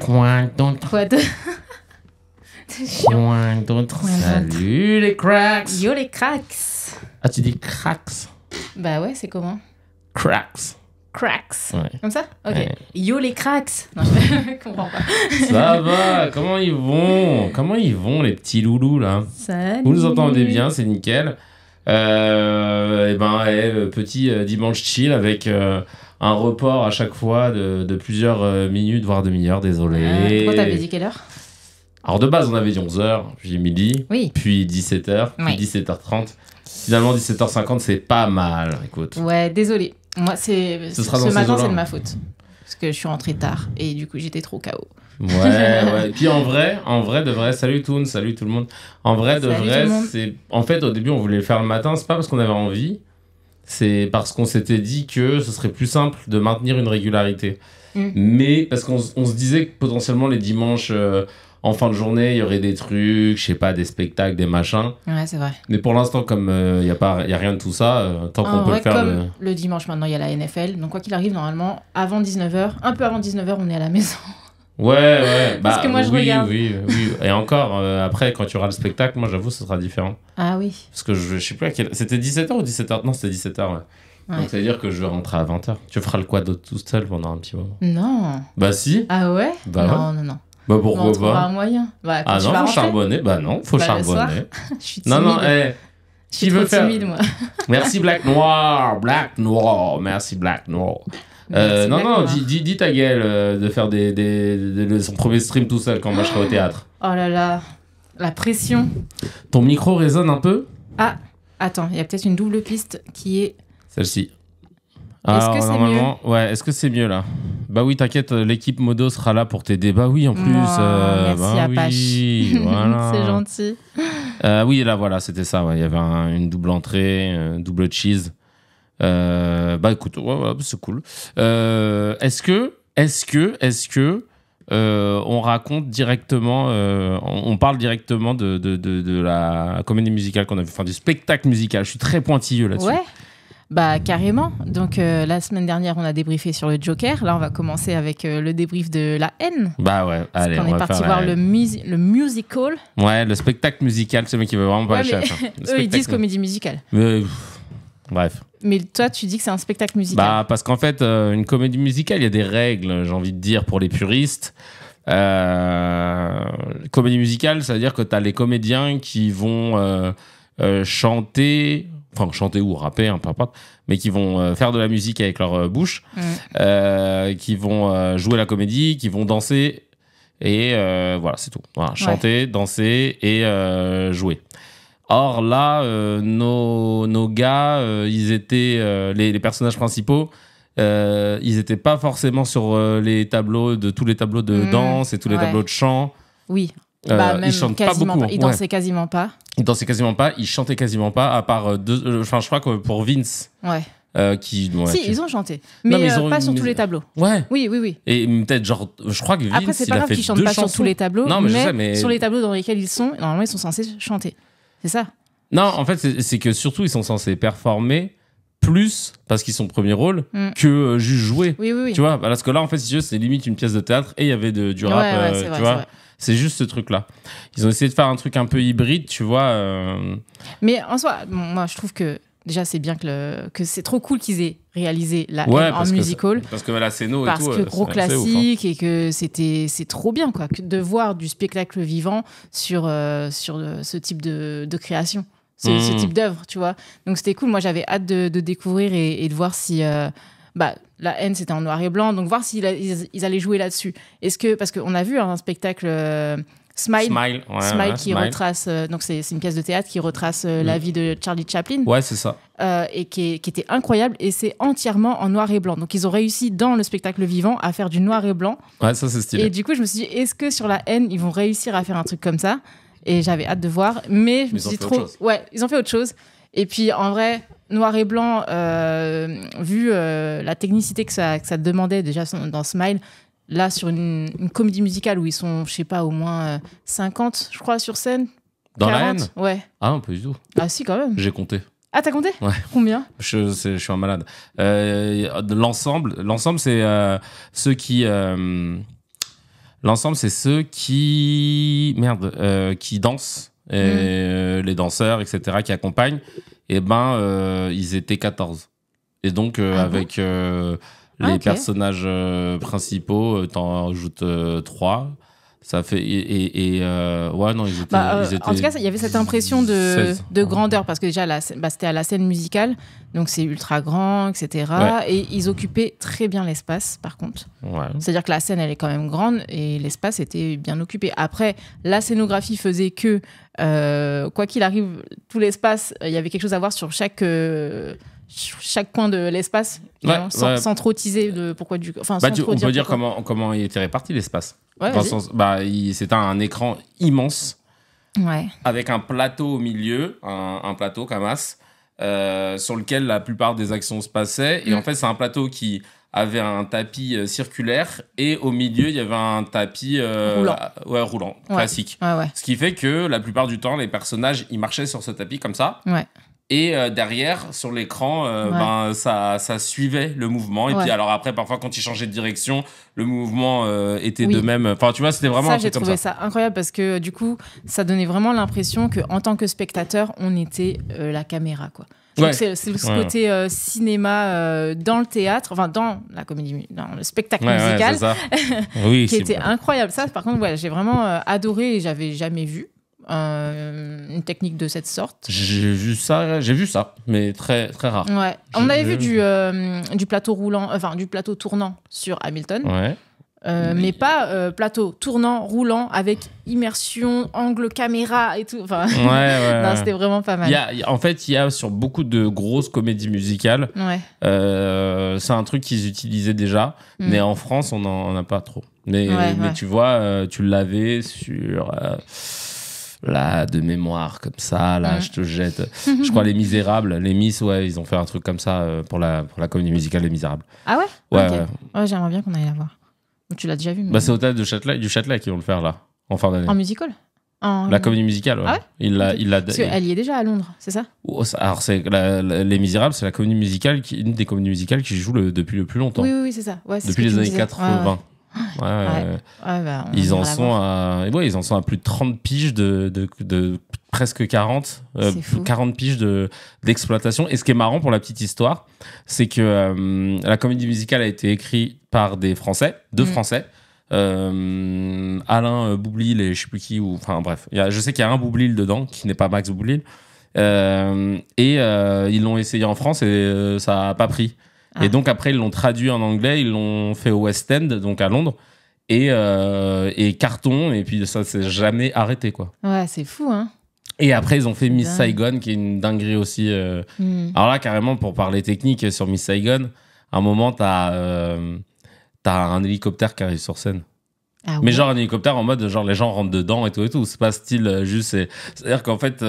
Coin d'autre Quoi Salut les cracks Yo les cracks Ah, tu dis cracks Bah ouais, c'est comment Cracks cracks. Comme ça Ok. Yo les cracks Non, je comprends pas. Ça va Comment ils vont Comment ils vont les petits loulous là Vous nous entendez bien, c'est nickel et euh, eh ben, eh, petit euh, dimanche chill avec euh, un report à chaque fois de, plusieurs minutes, voire demi-heure, désolé. Ah, pourquoi t'avais dit quelle heure alors de base, on avait dit 11h, puis midi, puis 17h, puis 17h30. Finalement, 17h50, c'est pas mal, écoute. Ouais, désolé. Moi, c'est ce, matin, c'est de ma faute. Parce que je suis rentré tard et du coup, j'étais trop KO. Ouais, ouais. Puis en vrai, en vrai de vrai, salut Toon, salut tout le monde. En vrai de vrai, c'est. En fait, au début, on voulait le faire le matin, c'est pas parce qu'on avait envie, c'est parce qu'on s'était dit que ce serait plus simple de maintenir une régularité. Mm. Mais parce qu'on se disait que potentiellement les dimanches. Euh, en fin de journée, il y aurait des trucs, je sais pas, des spectacles, des machins. Ouais, c'est vrai. Mais pour l'instant, comme il euh, n'y a, pas, a rien de tout ça, euh, tant qu'on peut le faire. le... le dimanche, maintenant, il y a la NFL. Donc, quoi qu'il arrive, normalement, avant 19h, un peu avant 19h, on est à la maison. Ouais, ouais. Bah, Parce que moi, je oui, regarde. Oui, oui, Et encore, euh, après, quand tu auras le spectacle, moi, j'avoue, ce sera différent. Ah oui. Parce que je, je sais plus à C'était 17h ou 17h Non, c'était 17h, ouais. Donc, c'est-à-dire que je vais à 20h. Tu feras le quad tout seul pendant un petit moment. Non. Bah, si. Ah ouais Bah, non, non, non. Bah, pourquoi un moyen. Bah, ah non, faut charbonner. Bah, non, faut bah, charbonner. Non, non, eh. Je suis faire... Merci, Black Noir. Black Noir. Merci, Black Noir. Euh, non, non, dis, dis, ta gueule euh, de faire des, des, son premier stream tout seul quand moi je serai au théâtre. Oh là là, la pression. Ton micro résonne un peu Ah, attends, il y a peut-être une double piste qui est. Celle-ci. est-ce ah, que c'est mieux ouais, est-ce que c'est mieux là Bah oui, t'inquiète, euh, l'équipe Modo sera là pour t'aider. Bah oui, en plus. Oh, merci bah Apache. c'est gentil. oui, là voilà, c'était ça. Il y avait une double entrée, double cheese. Euh, bah écoute, ouais, ouais, c'est cool. Euh, est-ce que, est-ce que, est-ce que euh, on raconte directement, on, parle directement de, de, la comédie musicale qu'on a vu, enfin du spectacle musical. Je suis très pointilleux là-dessus. Ouais. Bah carrément. Donc la semaine dernière, on a débriefé sur le Joker. Là, on va commencer avec le débrief de la haine. Bah ouais. Allez, on, est parti voir le, musical. Ouais, le spectacle musical, c'est le mec qui veut vraiment pas hein. Eux, ils disent comédie musicale. Mais, Bref. Mais toi, tu dis que c'est un spectacle musical. Bah, parce qu'en fait, euh, une comédie musicale, il y a des règles, j'ai envie de dire, pour les puristes. Euh, comédie musicale, ça veut dire que tu as les comédiens qui vont euh, chanter, enfin chanter ou rapper, un hein, peu importe, mais qui vont faire de la musique avec leur bouche, mm. qui vont jouer la comédie, qui vont danser, et voilà, c'est tout. chanter, danser et jouer. Or là, euh, nos, nos, gars, euh, ils étaient euh, les, personnages principaux. ils n'étaient pas forcément sur les tableaux de tous les tableaux de mm. danse et tous les tableaux de chant. Oui. Bah, ils chantent pas beaucoup. Ils hein. dansaient quasiment pas. Ils dansaient quasiment pas. Ils chantaient quasiment pas. À part deux. Enfin, je crois que pour Vince. Ouais. qui, si, ils ont chanté, mais, pas sur tous les tableaux. Ouais. Oui, oui, oui. Et peut-être genre, je crois que Vince, après c'est pas grave qu'ils chantent pas sur tous les tableaux, non, mais, sais, mais, sur les tableaux dans lesquels ils sont, normalement ils sont censés chanter. C'est ça Non, en fait, c'est que surtout, ils sont censés performer plus parce qu'ils sont premier rôle mm. que euh, juste jouer. Oui, oui, Tu vois, parce que là, en fait, c'est limite une pièce de théâtre et il y avait de, du rap. Euh, tu vois, c'est juste ce truc-là. Ils ont essayé de faire un truc un peu hybride, tu vois. Euh. Mais en soi, moi, je trouve que Déjà, c'est bien que, que c'est trop cool qu'ils aient réalisé la haine en musical. Parce que la scène parce que euh, gros hein. classique et que c'était c'est trop bien quoi de voir du spectacle vivant sur euh, sur euh, ce type de, de création, ce, hmm. type d'œuvre, tu vois. Donc c'était cool. Moi, j'avais hâte de, découvrir et, de voir si bah, la haine c'était en noir et blanc, donc voir s'ils ils, allaient jouer là-dessus. Est-ce que parce qu'on a vu hein, un spectacle Smile, Smile, qui retrace, euh, donc c'est une pièce de théâtre qui retrace euh, la mm. vie de Charlie Chaplin. Ouais, c'est ça. Euh, et qui, était incroyable, et c'est entièrement en noir et blanc. Donc ils ont réussi dans le spectacle vivant à faire du noir et blanc. Ouais, ça c'est stylé. Et du coup, je me suis dit, est-ce que sur la haine, ils vont réussir à faire un truc comme ça Et j'avais hâte de voir, mais je ils me suis dit trop. Ouais, ils ont fait autre chose. Et puis en vrai, noir et blanc, vu la technicité que ça, que ça demandait déjà dans Smile, là, sur une, comédie musicale où ils sont, je sais pas, au moins 50, euh, je crois, sur scène. Dans la haine Ouais. Ah un peu du tout. Ah si, quand même. J'ai compté. Ah, t'as compté Combien je, suis un malade. Euh, l'ensemble, c'est euh, ceux qui. l'ensemble, c'est ceux qui. Merde, qui dansent. Et hmm. les danseurs, etc., qui accompagnent. Et eh ben, ils étaient 14. Et donc, ah avec. Les ah, personnages euh, principaux, euh, t'en rajoutes euh, trois. Ça fait. Et. ouais, non, ils étaient, bah, En tout cas, il y avait cette impression de, de grandeur, parce que déjà, bah, c'était à la scène musicale, donc c'est ultra grand, etc. Et ils occupaient très bien l'espace, par contre. C'est-à-dire que la scène, elle est quand même grande, et l'espace était bien occupé. Après, la scénographie faisait que, quoi qu'il arrive, tout l'espace, il y avait quelque chose à voir sur chaque chaque coin de l'espace, sans, ouais. trop de pourquoi du. Bah, on peut dire comment, comment il était réparti l'espace. C'était bah, un écran immense, avec un plateau au milieu, un, plateau Camas, euh, sur lequel la plupart des actions se passaient. Et mm. en fait, c'est un plateau qui avait un tapis euh, circulaire et au milieu il y avait un tapis euh, roulant, ouais, roulant classique. Ce qui fait que la plupart du temps les personnages ils marchaient sur ce tapis comme ça. Ouais et euh, derrière, sur l'écran, euh, ben, ça, ça, suivait le mouvement. Et puis, alors après, parfois, quand il changeait de direction, le mouvement euh, était de même. Enfin, tu vois, c'était vraiment un truc comme ça. J'ai trouvé ça incroyable parce que du coup, ça donnait vraiment l'impression qu'en tant que spectateur, on était la caméra, quoi. Donc c'est ce côté cinéma dans le théâtre, enfin dans la comédie, dans le spectacle musical, qui était incroyable. Ça, par contre, j'ai vraiment adoré et j'avais jamais vu. Euh, une technique de cette sorte. J'ai vu ça, j'ai vu ça, mais très très rare. On avait vu euh, du, plateau roulant, enfin du plateau tournant sur Hamilton. Euh, mais... pas plateau tournant, roulant, avec immersion, angle caméra et tout. c'était vraiment pas mal. en fait, il y a sur beaucoup de grosses comédies musicales, c'est un truc qu'ils utilisaient déjà, mm. mais en France, on n'en a pas trop. Mais, mais tu vois, tu l'avais sur là de mémoire comme ça là je te jette je crois les Misérables les Miss ouais ils ont fait un truc comme ça euh, pour la pour la comédie musicale les Misérables ah ouais ouais, j'aimerais bien qu'on aille la voir tu l'as déjà vu mais... bah c'est au théâtre Châtelet, du Châtelet qui vont le faire là en fin d'année en musical La comédie musicale, ouais. Ah il l'a, il l'a. Parce y est déjà à Londres, c'est ça oh, Alors c'est Les Misérables, c'est la comédie musicale, une des comédies musicales qui joue depuis le plus longtemps. Oui, oui, c'est ça. depuis les années 80. Bah, ils, en sont à... ils en sont à plus de 30 piges de, de, presque 40, 40 euh, piges de d'exploitation. Et ce qui est marrant pour la petite histoire, c'est que euh, la comédie musicale a été écrite par des Français, deux mm. Français. Euh, Alain Boublil et je sais plus qui, ou enfin bref, je sais qu'il y a un Boublil dedans qui n'est pas Max Boublil. et ils l'ont essayé en France et ça n'a pas pris. Et ah. donc après, ils l'ont traduit en anglais, ils l'ont fait au West End, donc à Londres. Et, euh, et carton, et puis ça s'est jamais arrêté, quoi. Ouais, c'est fou, hein. Et après, ils ont fait Miss Saigon, qui est une dinguerie aussi. Euh. Hmm. Alors là, carrément, pour parler technique sur Miss Saigon, à un moment, t'as euh, un hélicoptère qui arrive sur scène. Ah Mais genre un hélicoptère en mode genre les gens rentrent dedans et tout et tout. C'est pas style euh, juste. C'est-à-dire qu'en fait,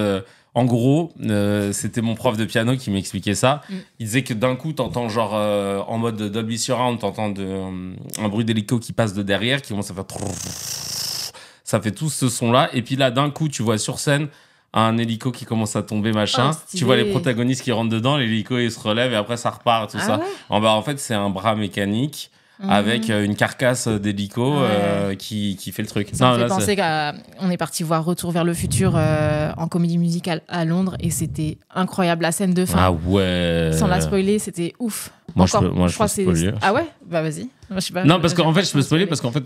en gros, euh, c'était mon prof de piano qui m'expliquait ça. Mm. Il disait que d'un coup, t'entends genre euh, en mode Dolby Surround, t'entends euh, un bruit d'hélico qui passe de derrière, qui commence à faire. Ça fait tout ce son-là. Et puis là, d'un coup, tu vois sur scène un hélico qui commence à tomber, machin. Oh, tu vois les protagonistes qui rentrent dedans, l'hélico il se relève et après ça repart, tout ah ça. en, bah, en fait, c'est un bras mécanique Mhm. avec euh, une carcasse d'hélico euh, qui, qui, fait le truc. Ça fait penser qu'on est parti voir Retour vers le futur euh, en comédie musicale à Londres et c'était incroyable la scène de fin. Ah ouais. Sans la spoiler, c'était ouf. Moi, je, crois que c'est. Ah ouais Bah vas-y. non, parce qu'en fait, je peux spoiler parce qu'en fait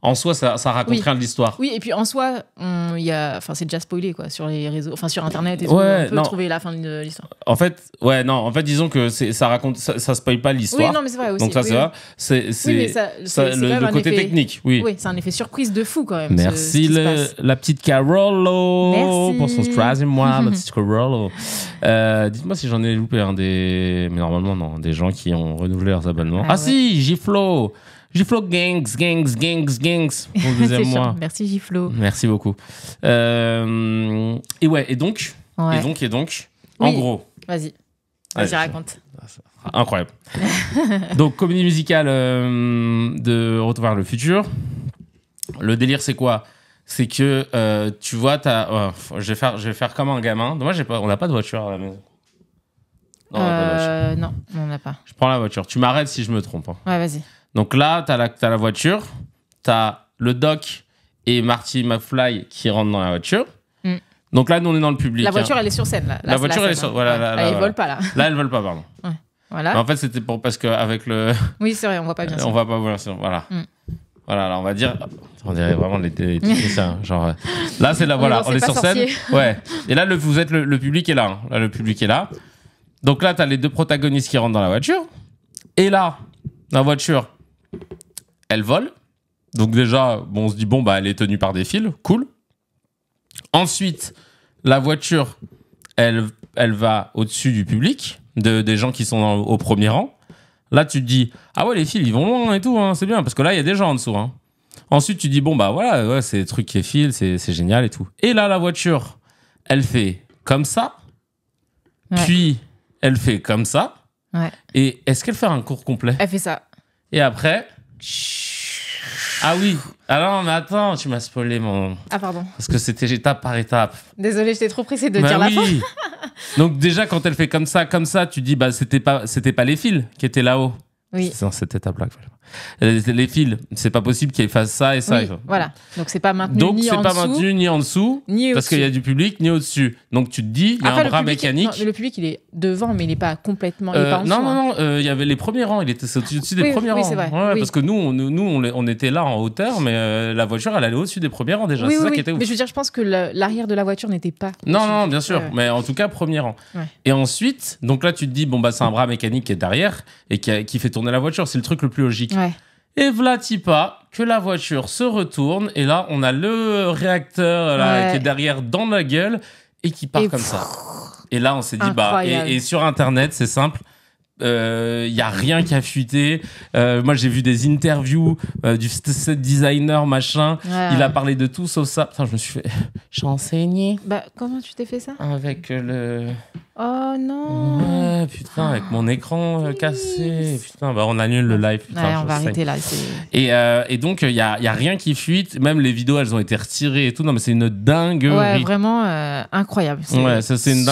en soi, ça, raconte rien de l'histoire. Oui, et puis en soi, il enfin, c'est déjà spoilé quoi sur les réseaux, enfin sur internet. Et on peut trouver la fin de l'histoire. En fait, ouais, non, en fait, disons que ça raconte, ça, spoil pas l'histoire. Oui, non, mais c'est vrai aussi. Donc ça, c'est c'est le, côté technique. Oui, c'est un effet surprise de fou quand même. Merci la petite Carollo, pour son troisième moi, la petite Carollo. Euh, dites-moi si j'en ai loupé un des, mais normalement non, des gens qui ont renouvelé leurs abonnements. Ah, ah si, Giflo. Giflo Gangs, Gangs, Gangs, Gangs Merci Giflo. Merci beaucoup. Euh, et ouais, et donc, et donc, et donc, en gros. Vas-y, vas-y, raconte. Incroyable. donc, comédie musicale euh, de Retour vers le futur. Le délire, c'est quoi c'est que euh, tu vois, t'as, je vais faire, je vais faire comme un gamin. Moi, j'ai pas, on n'a pas de voiture à la maison. Non, on n'a pas, non, on pas. Je prends la voiture. Tu m'arrêtes si je me trompe. Hein. Ouais, vas-y. Donc là, tu as, as, la voiture, tu as le doc et Marty McFly qui rentrent dans la voiture. Mm. Donc là, nous, on est dans le public. La hein. voiture, elle est sur scène. La, voiture, elle est sur. Voilà, hein. là, là, là, ils ne volent pas, là. Là, ne volent pas, pardon. Voilà. en fait, c'était pour. Parce qu'avec le. Oui, c'est vrai, on ne voit pas bien. on ne voit pas bien Voilà. Mm. Voilà, alors on va dire. On dirait vraiment les, les, ça, hein, genre. Euh, là, c'est la... voilà, on, est sur scène. Ouais. Et là, le, vous êtes le, public est là, Le public est là. Donc là, tu as les deux protagonistes qui rentrent dans la voiture. Et là, la voiture, elle vole. Donc déjà, bon, on se dit, bon, bah, elle est tenue par des fils, cool. Ensuite, la voiture, elle, elle va au-dessus du public, de, des gens qui sont au premier rang. Là, tu te dis, ah ouais, les fils, ils vont loin et tout, hein, c'est bien, parce que là, il y a des gens en dessous. Hein. Ensuite, tu dis, bon, bah voilà, ouais, c'est truc qui est fil, c'est génial et tout. Et là, la voiture, elle fait comme ça, puis elle fait comme ça. Et est-ce qu'elle fait un cours complet Elle fait ça. Et après ah oui Alors, attends, tu m'as spoilé mon. Ah, pardon. Parce que c'était étape par étape. Désolée, j'étais trop pressée de dire la fin. Donc, déjà, quand elle fait comme ça, comme ça, tu dis, bah, c'était pas, c'était pas les fils qui étaient là-haut. Oui. C'est dans cette étape-là les, fils. C'est pas possible qu'ils fassent ça et ça. voilà. Donc c'est pas maintenu Donc, ni en pas dessous. maintenu ni en dessous. parce qu'il y a du public ni au-dessus. Donc tu te dis, il y a un bras mécanique. le public, il est devant, mais il n'est pas complètement. il est euh, pas en non, non, hein. non, euh, il y avait les premiers rangs. Il était au-dessus des premiers premiers oui, rangs. Vrai, parce que nous, on, nous, on, était là en hauteur, mais euh, la voiture, elle allait au-dessus des premiers rangs déjà. c'est ça qui était ouf. Mais je veux dire, je pense que l'arrière de la voiture n'était pas. Non, non, bien sûr. Mais en tout cas, premier rang. Et ensuite, donc là, tu te dis, bon, bah, c'est un bras mécanique qui est derrière et qui fait tourner la voiture. C'est le truc le plus logique. Et Vlatipa, que la voiture se retourne, et là, on a le réacteur qui est derrière dans la gueule et qui part comme ça. Et là, on s'est dit, bah, et, sur Internet, c'est simple il euh, n'y y a rien qui a fuité. Euh, moi, j'ai vu des interviews euh, du set designer, machin. Il a parlé de tout sauf ça. Enfin, je me suis fait... J'ai enseigné. Bah, comment tu t'es fait ça Avec le... Oh non Ouais, putain, avec mon ah, écran euh, cassé. Putain, bah on annule le live. Ouais, on va arrêter là. Euh, et, donc, il n'y a, y a rien qui fuite. Même les vidéos, elles ont été retirées et tout. Non, mais c'est une dingue. Ouais, vraiment euh, incroyable. C'est Ouais, une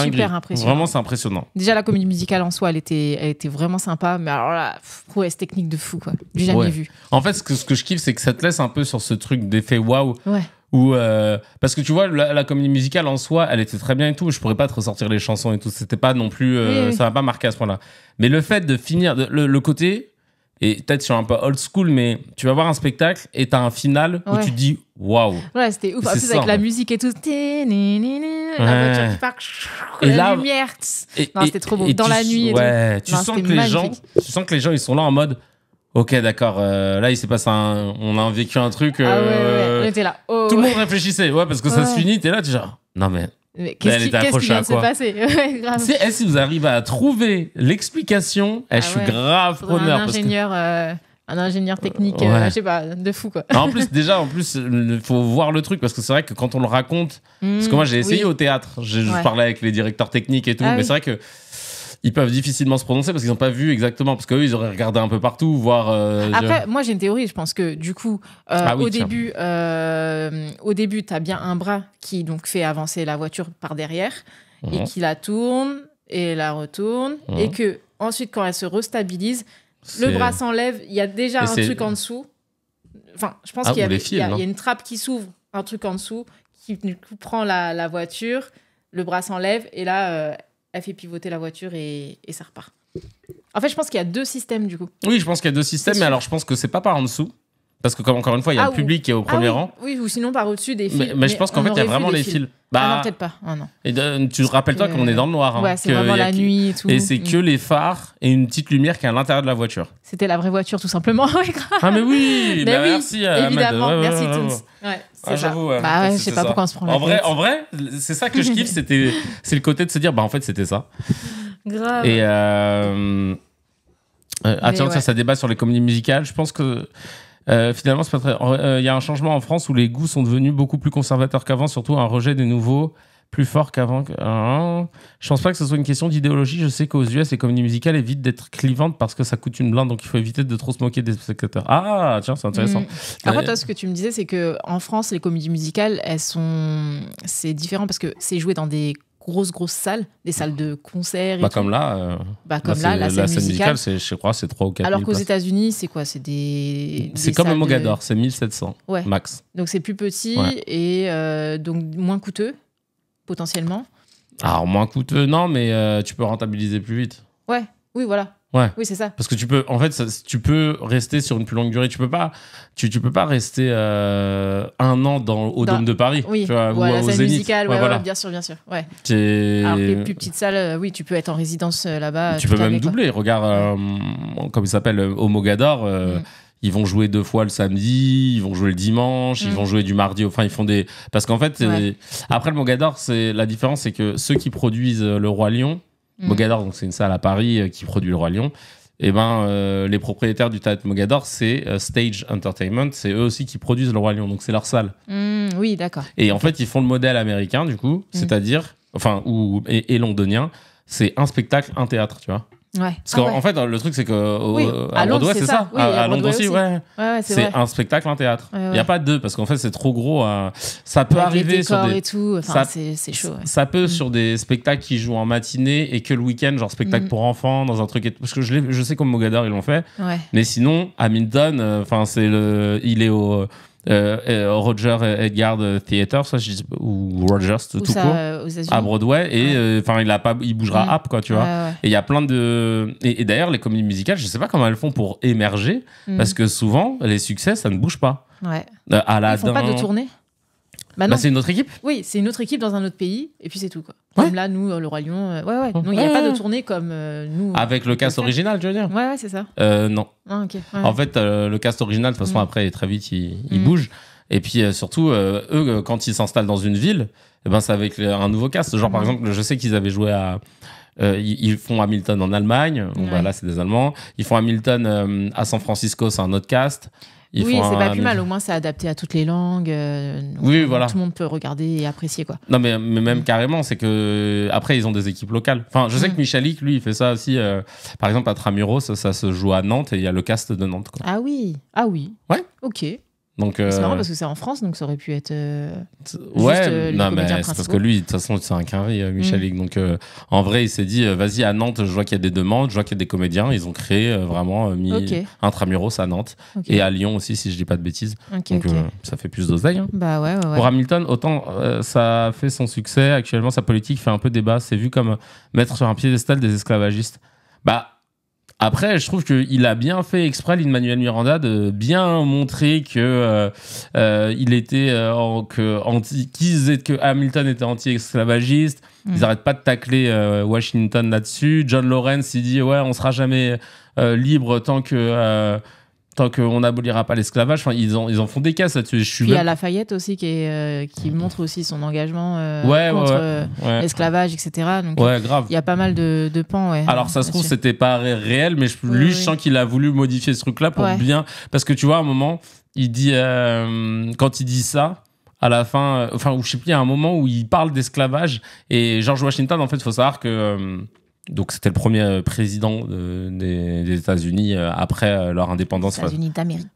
Super impressionnant. Vraiment, c'est impressionnant. Déjà, la comédie musicale en soi, elle était, vraiment sympa, mais alors là, prouesse technique de fou, quoi. j'ai jamais vu. En fait, ce que, ce que je kiffe, c'est que ça te laisse un peu sur ce truc d'effet waouh. Ouais. Ou euh, parce que tu vois la, comédie musicale en soi, elle était très bien et tout. Je pourrais pas te ressortir les chansons et tout. C'était pas non plus, euh, ça m'a pas marqué à ce point-là. Mais le fait de finir, le, côté et peut-être sur un peu old school, mais tu vas voir un spectacle et t'as un final où tu te dis waouh. Ouais, c'était ouf. En plus avec la musique et tout, et la là, c'était trop beau. Dans la nuit. ouais, tu sens que les gens, tu sens que les gens ils sont là en mode Ok, d'accord. Euh, là, il s'est passé un. On a vécu un truc. Ah ouais, euh, On était là. Oh, tout le monde réfléchissait, ouais, parce que ça se finit, t'es là, déjà Non, mais. mais qu'est-ce qui, qu vient de se passer grave. Si, vous arrivez à trouver l'explication, eh, ah je suis grave preneur. Un ingénieur, euh, un ingénieur technique, je sais pas, de fou quoi. en plus, déjà, en plus, il faut voir le truc parce que c'est vrai que quand on le raconte, parce que moi j'ai mm. essayé au théâtre, je, parlais avec les directeurs techniques et tout, ah mais c'est vrai que ils peuvent difficilement se prononcer parce qu'ils n'ont pas vu exactement, parce qu'eux, ils auraient regardé un peu partout, voir. Euh, Après, moi, j'ai une théorie. Je pense que du coup, euh, ah euh, au, début, au, début, tu as bien un bras qui donc fait avancer la voiture par derrière et mhm. qui la tourne et la retourne et mhm. que ensuite, quand elle se restabilise, le bras s'enlève. Il y a déjà un truc en dessous. Enfin, je pense ah, qu'il y, a hein. une trappe qui s'ouvre, un truc en dessous qui prend la, voiture le bras s'enlève et là, elle fait pivoter la voiture et, et ça repart. En fait, je pense qu'il y a deux systèmes du coup. Oui, je pense qu'il y a deux systèmes, mais alors je pense que c'est pas par en dessous. Parce que, comme, encore une fois, il y a ah le public qui est au ah premier rang. Oui, ou sinon par au-dessus des fils. Mais, je pense qu'en fait, il y a vraiment les fils. Ah bah, non, peut-être pas. non. Et tu te rappelles-toi euh, qu'on est dans le noir. Hein, c'est vraiment la nuit et tout. Et c'est que mm. les phares et une petite lumière qui est à l'intérieur de la voiture. C'était la vraie voiture, tout simplement. ah, mais oui, bah, oui Merci, euh, Évidemment, merci, tous Ouais, j'avoue Bah, je sais pas pourquoi on se prend la tête. En vrai, c'est ça que je kiffe. C'est le côté de se dire, bah, en fait, c'était ça. Grave. Et. Euh, Attends, ça débat sur les comédies musicales. Je pense que euh, finalement, euh, il y a un changement en France où les goûts sont devenus beaucoup plus conservateurs qu'avant, surtout un rejet des nouveaux plus fort qu'avant. Hein. Je ne pense pas que ce soit une question d'idéologie. Je sais qu'aux US, les comédies musicales évitent d'être clivantes parce que ça coûte une blinde, donc il faut éviter de trop se moquer des spectateurs. Ah, tiens, c'est intéressant. Mmh. Euh, Après, ce que tu me disais, c'est que en France, les comédies musicales, elles sont, c'est différent parce que c'est joué dans des grosses, grosses salles, des salles de concert. Et bah, comme euh, bah, là, comme là, la, scène musicale, je crois, c'est 3 ou 4 Alors qu'aux États-Unis, c'est quoi C'est des. C'est comme le Mogador, c'est 1700 ouais. max. Donc c'est plus petit et euh, donc moins coûteux, potentiellement. Alors moins coûteux, non, mais euh, tu peux rentabiliser plus vite. Ouais, oui, voilà. Ouais. Oui, c'est ça. Parce que tu peux, en fait, tu peux rester sur une plus longue durée. Tu peux pas, tu, peux pas rester euh, un an dans, au Dôme de Paris. Oui. la salle musicale, bien sûr, bien sûr. Ouais. Alors les plus petites salles, euh, oui, tu peux être en résidence euh, là-bas. Tu peux même doubler. Regarde, comme il s'appelle, au Mogador. Mm. Ils vont jouer deux fois le samedi, ils vont jouer le dimanche, ils mm. vont jouer du mardi. Enfin, ils font des. Parce qu'en fait, après le Mogador, c'est la différence, c'est que ceux qui produisent le Roi Lion, Mm. Mogador, donc c'est une salle à Paris euh, qui produit le Roi Lion. Et eh ben, euh, les propriétaires du théâtre Mogador, c'est euh, Stage Entertainment, c'est eux aussi qui produisent le Roi Lion, donc c'est leur salle. Mm, oui, d'accord. Et en fait, ils font le modèle américain, du coup, mm. c'est-à-dire, enfin, ou, et londonien, c'est un spectacle, un théâtre, tu vois. Ouais. Parce ah fait, le truc, c'est que à, Londres, c'est ça. à, Londres aussi, c'est un spectacle, un théâtre. Il n'y a pas deux, parce qu'en fait, c'est trop gros. Hein. ça peut arriver sur des. Et tout. Enfin, c'est chaud. Ça peut mm. sur des spectacles qui jouent en matinée et que le week-end, genre spectacle mm. pour enfants, dans un truc. Parce que je, je sais comme Mogador, ils l'ont fait. Mais sinon, à euh, enfin, c'est le. Il est au euh, euh, Roger Edgard Theater, ça, ou Rogers tout, court, euh, à Broadway. Et enfin, il pas, il bougera à up quoi, tu vois. Et il y a plein de et, d'ailleurs les comédies musicales, je sais pas comment elles font pour émerger mm. parce que souvent les succès, ça ne bouge pas. Ouais. la pas de tournée. Bah bah, c'est une autre équipe Oui, c'est une autre équipe dans un autre pays, et puis c'est tout. Quoi. Comme là, nous, euh, le Roi euh, ouais, ouais. il n'y a pas de tournée comme euh, nous. Avec le cast original, tu veux dire Ouais, c'est ça. non. Ah, en fait, le cast original, de toute façon, mm. après, très vite, il, mm. bouge. Et puis surtout, eux, quand ils s'installent dans une ville, eh ben, c'est avec un nouveau cast. Genre, par mm. exemple, je sais qu'ils avaient joué à. ils font Hamilton en Allemagne, bah, là c'est des Allemands. Ils font Hamilton à San Francisco, c'est un autre cast oui, c'est pas plus mal. Au moins, c'est adapté à toutes les langues. Euh, oui, voilà. Tout le monde peut regarder et apprécier, quoi. Non, mais, mais même mm. carrément, c'est que après, ils ont des équipes locales. Enfin, je sais mm. que Michalik, lui, il fait ça aussi. Euh, par exemple, à Tramuros, ça, se joue à Nantes et il y a le cast de Nantes. Ah oui, ah oui. Ouais. Ok. Donc, C'est marrant euh, parce que c'est en France, donc ça aurait pu être. Euh, ouais, euh, non, mais c'est parce que lui, de toute façon, c'est un carré, mm. Michel Donc en vrai, il s'est dit vas-y, à Nantes, je vois qu'il y a des demandes, je vois qu'il y a des comédiens. Ils ont créé vraiment mis Intramuros à Nantes et à Lyon aussi, si je dis pas de bêtises. donc ça fait plus d'oseille. Hein. Bah ouais, ouais, ouais, Pour Hamilton, autant ça fait son succès. Actuellement, sa politique fait un peu débat. C'est vu comme mettre sur un piédestal des esclavagistes. Bah après, je trouve qu'il a bien fait exprès, l'Emmanuel Miranda, de bien montrer que euh, euh il était euh, que anti, étaient, que Hamilton était anti-esclavagiste. Mm. Ils n'arrêtent pas de tacler euh, Washington là-dessus. John Lawrence, il dit ouais, on sera jamais libre tant que tant qu'on n'abolira pas l'esclavage, enfin, ils, en, ils en font des cas, ça. Je suis Puis il y a Lafayette aussi qui, est, euh, qui montre aussi son engagement euh, contre euh, l'esclavage, etc. Donc, grave. Il y a pas mal de, de pans. Alors ça se trouve, c'était pas réel, mais je, lui, je sens qu'il a voulu modifier ce truc-là pour bien. Parce que tu vois, à un moment, il dit. quand il dit ça, à la fin. enfin, je sais plus, il y a un moment où il parle d'esclavage. Et George Washington, en fait, il faut savoir que donc c'était le premier euh, président des, États-Unis euh, après euh, leur indépendance. États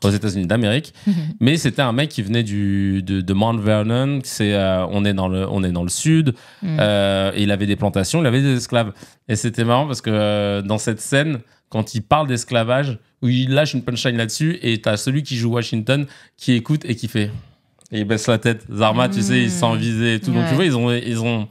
aux États-Unis d'Amérique. Mhm. Mais c'était un mec qui venait du, de, Mount Vernon. C'est on est dans le on est dans le sud. Mhm. il avait des plantations, il avait des esclaves. Et c'était marrant parce que dans cette scène, quand il parle d'esclavage, il lâche une punchline là-dessus, et t'as celui qui joue Washington qui écoute et qui fait. Et il baisse la tête. Zarma, tu sais, il s'envisait mhm. tout. Donc tu vois, ils ont ils ont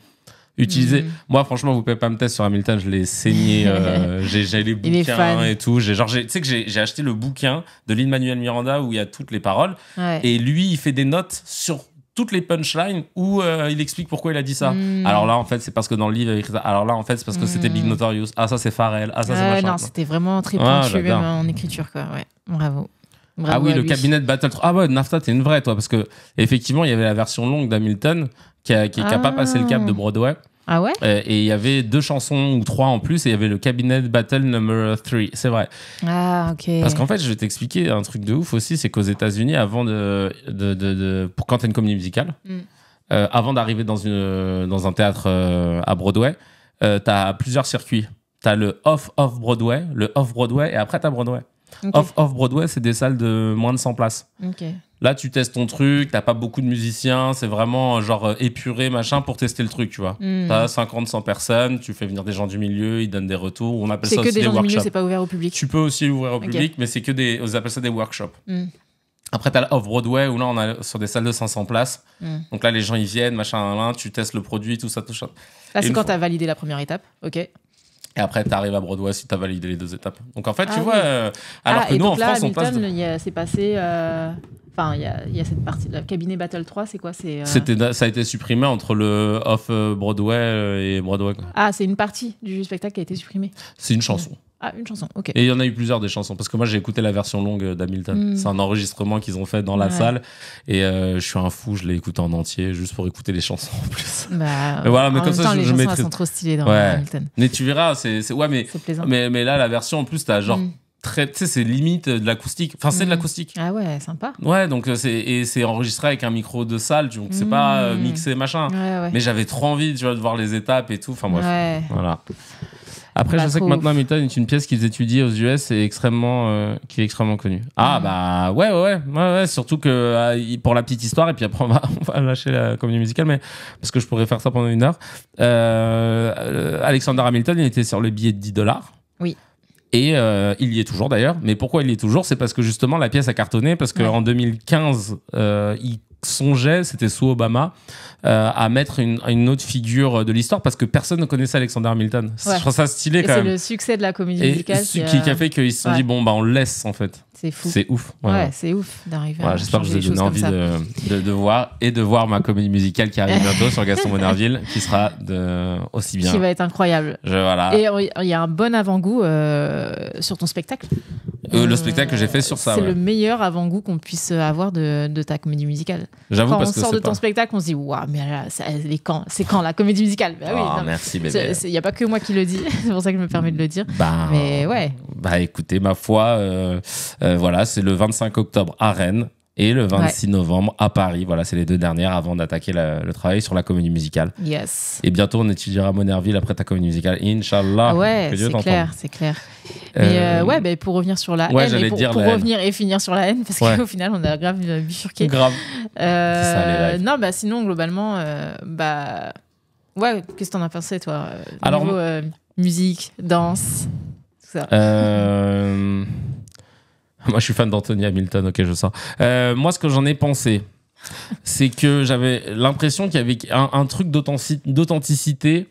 utiliser. Mhm. Moi, franchement, vous pouvez pas me tester sur Hamilton, je l'ai saigné. Euh, j'ai j'ai les bouquins et tout. J'ai tu sais que j'ai acheté le bouquin de lin Manuel Miranda où il y a toutes les paroles. Et lui, il fait des notes sur toutes les punchlines où euh, il explique pourquoi il a dit ça. Hmm. Alors là, en fait, c'est parce que dans le livre, il a écrit ça. Alors là, en fait, c'est parce que c'était Big hmm. Notorious. Ah, ça, c'est Pharrell. Ah, ça, c'est machin. Non, c'était vraiment très pointu, en écriture, quoi. Ouais, bravo. ah oui, le cabinet de Battle. Ah ouais, Nafta, t'es une vraie, toi, parce que effectivement, il y avait la version longue d'Hamilton qui n'a pas passé le cap de ah. Broadway. Ah ouais euh, Et il y avait deux chansons ou trois en plus, et il y avait le cabinet battle number 3, c'est vrai. Ah, ok. Parce qu'en fait, je vais t'expliquer un truc de ouf aussi, c'est qu'aux États-Unis, avant de. de, de, pour, quand t'es une comédie musicale, mm. euh, avant d'arriver dans, une, dans un théâtre euh, à Broadway, t'as plusieurs circuits. T'as le off-off-Broadway, le off-Broadway, et après t'as Broadway. Off-off-Broadway, c'est des salles de moins de 100 places. Ok Là, tu testes ton truc, t'as pas beaucoup de musiciens, c'est vraiment euh, genre euh, épuré, machin, pour tester le truc, tu vois. Hmm. T'as 50, 100 personnes, tu fais venir des gens du milieu, ils donnent des retours. On appelle ça que aussi des, gens workshops. Du c'est pas ouvert au public. Tu peux aussi ouvrir au public, mais c'est que des. On appelle ça des workshops. après hmm. Après, t'as off-Broadway où là, on est sur des salles de 500 places. Hmm. Donc là, les gens, ils viennent, machin, tu testes le produit, tout ça, tout ça. Là, ah, c'est quand t'as validé la première étape, ok et après, tu arrives à Broadway si tu as validé les deux étapes. Donc en fait, tu ah vois, euh, ah, alors que nous, en France, on passe. s'est passé. Enfin, il y, a cette partie. Le cabinet Battle 3, c'est quoi euh, C'était, ça a été supprimé entre le off euh, Broadway euh, et Broadway. Ah, c'est une partie du spectacle qui a été supprimée. C'est une chanson. Ah, une chanson, ok. Et il y en a eu plusieurs des chansons, parce que moi j'ai écouté la version longue d'Hamilton. Hmm. C'est un enregistrement qu'ils ont fait dans la salle, et je suis un fou, je l'ai écouté en entier, juste pour écouter les chansons en plus. Bah, mais voilà, mais comme ça, je, les chansons, sont trop stylées dans Hamilton. Mais tu verras, c'est ouais, mais, mais, là, la version en plus, t'as genre. Hmm c'est limite euh, de l'acoustique enfin c'est de mm. l'acoustique ah ouais sympa ouais donc euh, c'est et c'est enregistré avec un micro de salle donc c'est pas euh, mm. mixé machin mais j'avais trop envie de voir les étapes et tout enfin moi voilà après je sais que maintenant Hamilton est une pièce qu'ils étudient aux US et extrêmement qui est extrêmement connue ah, ah bah ouais ouais ouais surtout que pour la petite histoire et puis après on va, lâcher la comédie musicale mais parce que je pourrais faire ça pendant une heure Alexander Hamilton il était sur le billet de 10 dollars oui et euh, il y est toujours d'ailleurs. Mais pourquoi il y est toujours C'est parce que justement la pièce a cartonné, parce qu'en en 2015, euh, il songeait, c'était sous Obama, euh, à mettre une, autre figure de l'histoire parce que personne ne connaissait Alexander Hamilton. Je trouve ça stylé quand C'est le succès de la comédie et musicale. Qui, qui, a fait qu'ils se sont dit bon bah on le laisse en fait. C'est fou. C'est ouf. Ouais, c'est ouf d'arriver. J'espère que je vous ai envie de, voir et de voir ma comédie musicale qui arrive bientôt sur Gaston Bonnerville qui sera aussi bien. Qui va être incroyable. Je, voilà. Et il y a un bon avant-goût euh, sur ton spectacle. Euh, le spectacle que j'ai fait sur ça. C'est le meilleur avant-goût qu'on puisse avoir de, de ta comédie musicale quand on sort de ton spectacle, on se dit Waouh, mais c'est quand, la comédie musicale bah, ah, Merci, Il n'y a pas que moi qui le dis, c'est pour ça que je me permets de le dire. Bah, ouais. Bah écoutez, ma foi, euh, euh, voilà, c'est le 25 octobre à Rennes et le 26 novembre à Paris. Voilà, c'est les deux dernières avant d'attaquer le travail sur la comédie musicale. Yes. Et bientôt, on étudiera Monerville après ta comédie musicale. Inch'Allah. Ouais, c'est clair, c'est clair. Mais euh, euh, ouais, pour revenir sur la ouais, haine, pour, revenir et finir sur la haine, parce qu'au final, on a grave bifurqué. Grave. Euh, non, bah sinon, globalement, bah. Ouais, qu'est-ce que t'en as pensé, toi Alors, niveau, musique, danse, tout ça. Moi, je suis fan d'Anthony Hamilton, ok, je sens. Euh, moi, ce que j'en ai pensé, c'est que j'avais l'impression qu'il y avait un, truc d'authenticité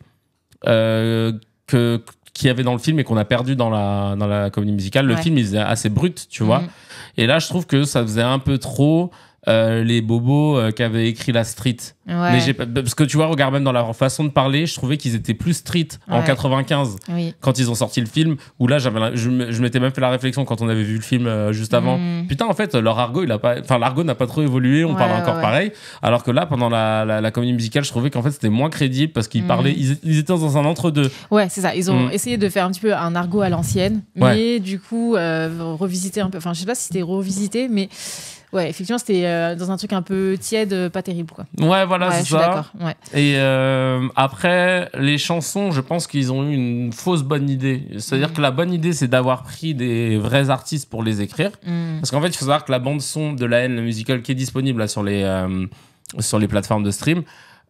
euh, que qu'il y avait dans le film et qu'on a perdu dans la, dans la comédie musicale. Le film, il est assez brut, tu vois. Mm. Et là, je trouve que ça faisait un peu trop. Euh, les bobos euh, qui avaient écrit la street. parce que tu vois, regarde même dans leur façon de parler, je trouvais qu'ils étaient plus street en 95 quand ils ont sorti le film. Où là, je, m'étais même fait la réflexion quand on avait vu le film euh, juste avant. Mm. Putain, en fait, leur argot, il a pas, enfin, l'argot n'a pas trop évolué. On parle encore pareil. Alors que là, pendant la, comédie musicale, je trouvais qu'en fait, c'était moins crédible parce qu'ils mm. parlaient, ils, étaient dans un entre-deux. Ouais, c'est ça. Ils ont mm. essayé de faire un petit peu un argot à l'ancienne, mais du coup, revisiter un peu. Enfin, je sais pas si c'était revisité, mais Ouais, effectivement, c'était euh, dans un truc un peu tiède, euh, pas terrible, quoi. Ouais, voilà, c'est ça. Et euh, après, les chansons, je pense qu'ils ont eu une fausse bonne idée. C'est-à-dire mm. que la bonne idée, c'est d'avoir pris des vrais artistes pour les écrire. Mm. Parce qu'en fait, il faut savoir que la bande son de la haine, le musical qui est disponible là, sur les sur les plateformes de stream,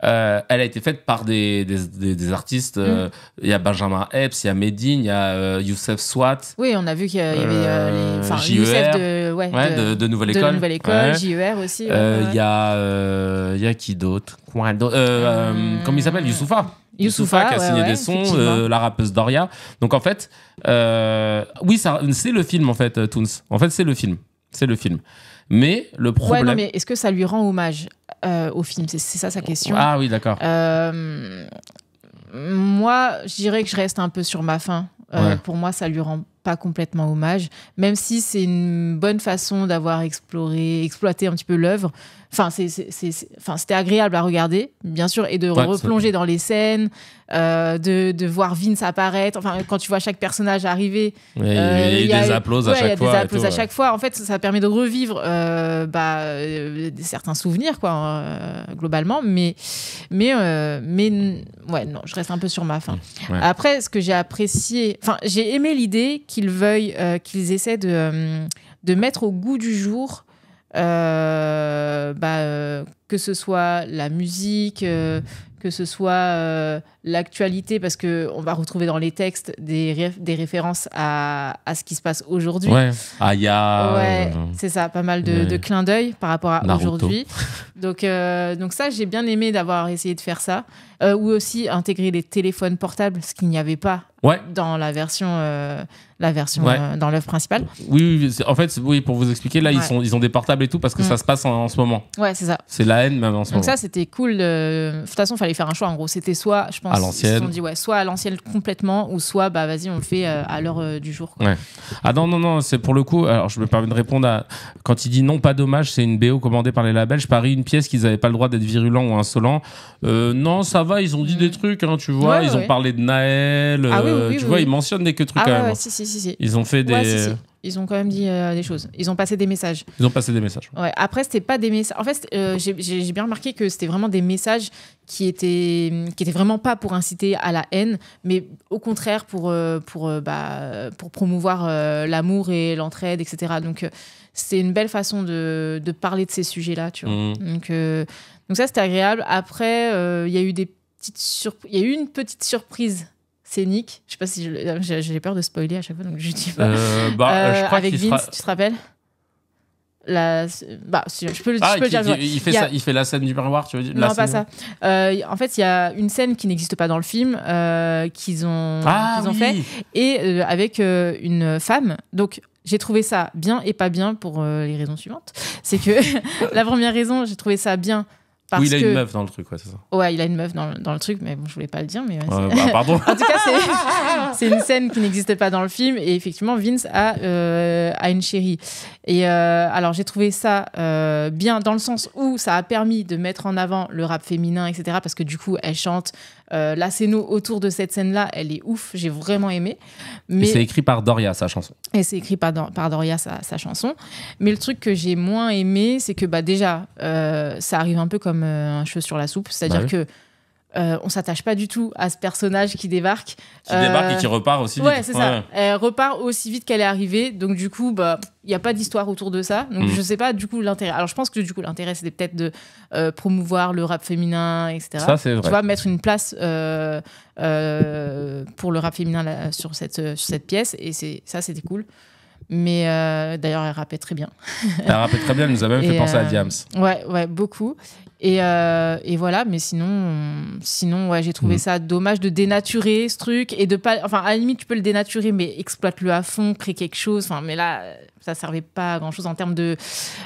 euh, elle a été faite par des, des, artistes. Mm. Euh, il y a Benjamin Epps, il y a Medine, il y a euh, Youssef Swat. Oui, on a vu qu'il y avait les, e Youssef de, ouais, de, de, Nouvelle École. De Nouvelle École, JER aussi. Il y, a, y a qui d'autre Comment il s'appelle Youssoufa. Youssoufa, qui a signé des sons, la rappeuse Doria. Donc en fait, oui, c'est le film en fait, Toons. En fait, c'est le film. C'est le film. Mais le problème. Ouais, mais est-ce que ça lui rend hommage euh, au film C'est ça sa question. Ah oui, d'accord. Euh, moi, je dirais que je reste un peu sur ma faim. Euh, pour moi, ça lui rend pas complètement hommage, même si c'est une bonne façon d'avoir exploré, exploité un petit peu l'œuvre. Enfin, c'était agréable à regarder, bien sûr, et de replonger dans les scènes, euh, de, de, voir Vince apparaître. Enfin, quand tu vois chaque personnage arriver, il y, a des applaudissements à chaque fois. En fait, ça permet de revivre euh, bah, euh, certains souvenirs, quoi, hein, globalement. Mais, mais, mais ouais, non, je reste un peu sur ma fin. Après, ce que j'ai apprécié, enfin, j'ai aimé l'idée qu'ils veuillent, euh, qu'ils essaient de, euh, de, mettre au goût du jour euh, bah, que ce soit la musique, que ce soit l'actualité, parce qu'on va retrouver dans les textes des, des références à, ce qui se passe aujourd'hui. Ouais, Aya. c'est ça, pas mal de, clins d'œil par rapport à aujourd'hui. Donc, donc, ça, j'ai bien aimé d'avoir essayé de faire ça. ou aussi intégrer les téléphones portables, ce qu'il n'y avait pas dans la version la version euh, dans l'œuvre principale. Oui, oui en fait, oui, pour vous expliquer, là, ils, sont, ils ont des portables et tout parce que mm. ça se passe en, ce moment. Ouais, c'est ça. C'est la haine même en ce moment. Donc ça, c'était cool. De toute façon, il fallait faire un choix. En gros, c'était soit, je pense, à l'ancienne. Ils dit, ouais, soit à l'ancienne complètement ou soit, bah vas-y, on le fait euh, à l'heure euh, du jour. Ouais. Ah non, non, non, c'est pour le coup. Alors, je me permets de répondre à. Quand il dit non, pas dommage, c'est une BO commandée par les labels. Je parie une pièce qu'ils avaient pas le droit d'être virulent ou insolent non, ça va, ils ont dit mm. des trucs, hein, tu vois. ils ont parlé de Naël. Ah tu vois, ils mentionnent des que trucs ah quand même. Hein. Ils ont fait des. Ils ont quand même dit euh, des choses. Ils ont passé des messages. Ils ont passé des messages. Ouais. Après, c'était pas des messages. En fait, euh, j'ai bien remarqué que c'était vraiment des messages qui étaient, qui étaient vraiment pas pour inciter à la haine, mais au contraire pour, euh, pour, bah, pour promouvoir l'amour et l'entraide, etc. Donc, c'est une belle façon de, de parler de ces sujets-là, tu vois. Mmh. Donc, donc, ça, c'était agréable. Après, il y a eu des petites Il y a eu une petite surprise scénique. Je sais pas si j'ai peur de spoiler à chaque fois, donc je dis pas. Euh, bah, euh, je euh, crois avec Vince, sera... tu te rappelles la... Bah, je peux le, ah, dire. Il, fait, ça, il fait la scène du miroir, tu veux dire Non, pas ça. en fait, il y a une scène qui n'existe pas dans le film qu'ils ont, ah fait, et avec une femme. Donc, j'ai trouvé ça bien et pas bien pour les raisons suivantes. C'est que la première raison, j'ai trouvé ça bien oui, il a une meuf dans le truc, ouais, c'est ça. Ouais, il a une meuf dans, dans, le truc, mais bon, je voulais pas le dire. Mais bah, pardon. en tout cas, c'est une scène qui n'existait pas dans le film. Et effectivement, Vince a, euh, a une chérie. Et euh, alors, j'ai trouvé ça euh, bien dans le sens où ça a permis de mettre en avant le rap féminin, etc. Parce que du coup, elle chante euh, la scène autour de cette scène-là, elle est ouf, j'ai vraiment aimé. Mais... c'est écrit par Doria, sa chanson. Et c'est écrit par, Doria, sa, chanson. Mais le truc que j'ai moins aimé, c'est que bah, déjà, euh, ça arrive un peu comme euh, un cheveu sur la soupe. C'est-à-dire bah que on euh, on s'attache pas du tout à ce personnage qui débarque. Qui débarque et qui euh, repart aussi ouais, c'est ça. Elle repart aussi vite qu'elle est arrivée. Donc, du coup, il bah, y n'y a pas d'histoire autour de ça. Donc, ne mm. je sais pas du coup l'intérêt. Alors, je pense que du coup, l'intérêt, c'était peut-être de euh, promouvoir le rap féminin, etc. Ça, Tu vois, mettre une place pour le rap féminin sur, cette, cette pièce. Et ça, c'était cool. Mais d'ailleurs, elle rappait très bien. elle rappait très bien, elle nous a même fait penser à Diams. Ouais, ouais, beaucoup. Et, euh, et, voilà, mais sinon, sinon ouais, j'ai trouvé mm. ça dommage de dénaturer ce truc et de pas. Enfin, à la limite, tu peux le dénaturer, mais exploite-le à fond, crée quelque chose. Enfin, mais là, ça servait pas à grand chose en termes de.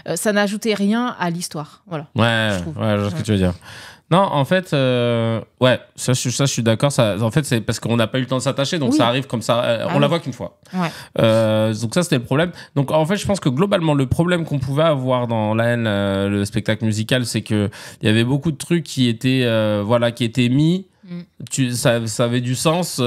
Euh, ça n'ajoutait rien à l'histoire. Voilà. Ouais, ouais, je vois ce que tu veux dire. Non, en fait, euh, ouais, ça, je, suis d'accord. En fait, c'est parce qu'on n'a pas eu le temps de s'attacher, donc ça arrive comme ça. Euh, on ah la voit qu'une fois. Euh, donc ça, c'était le problème. Donc en fait, je pense que globalement, le problème qu'on pouvait avoir dans la haine, le spectacle musical, c'est que il y avait beaucoup de trucs qui étaient, voilà, qui étaient mis. Mm. ça, ça, avait du sens.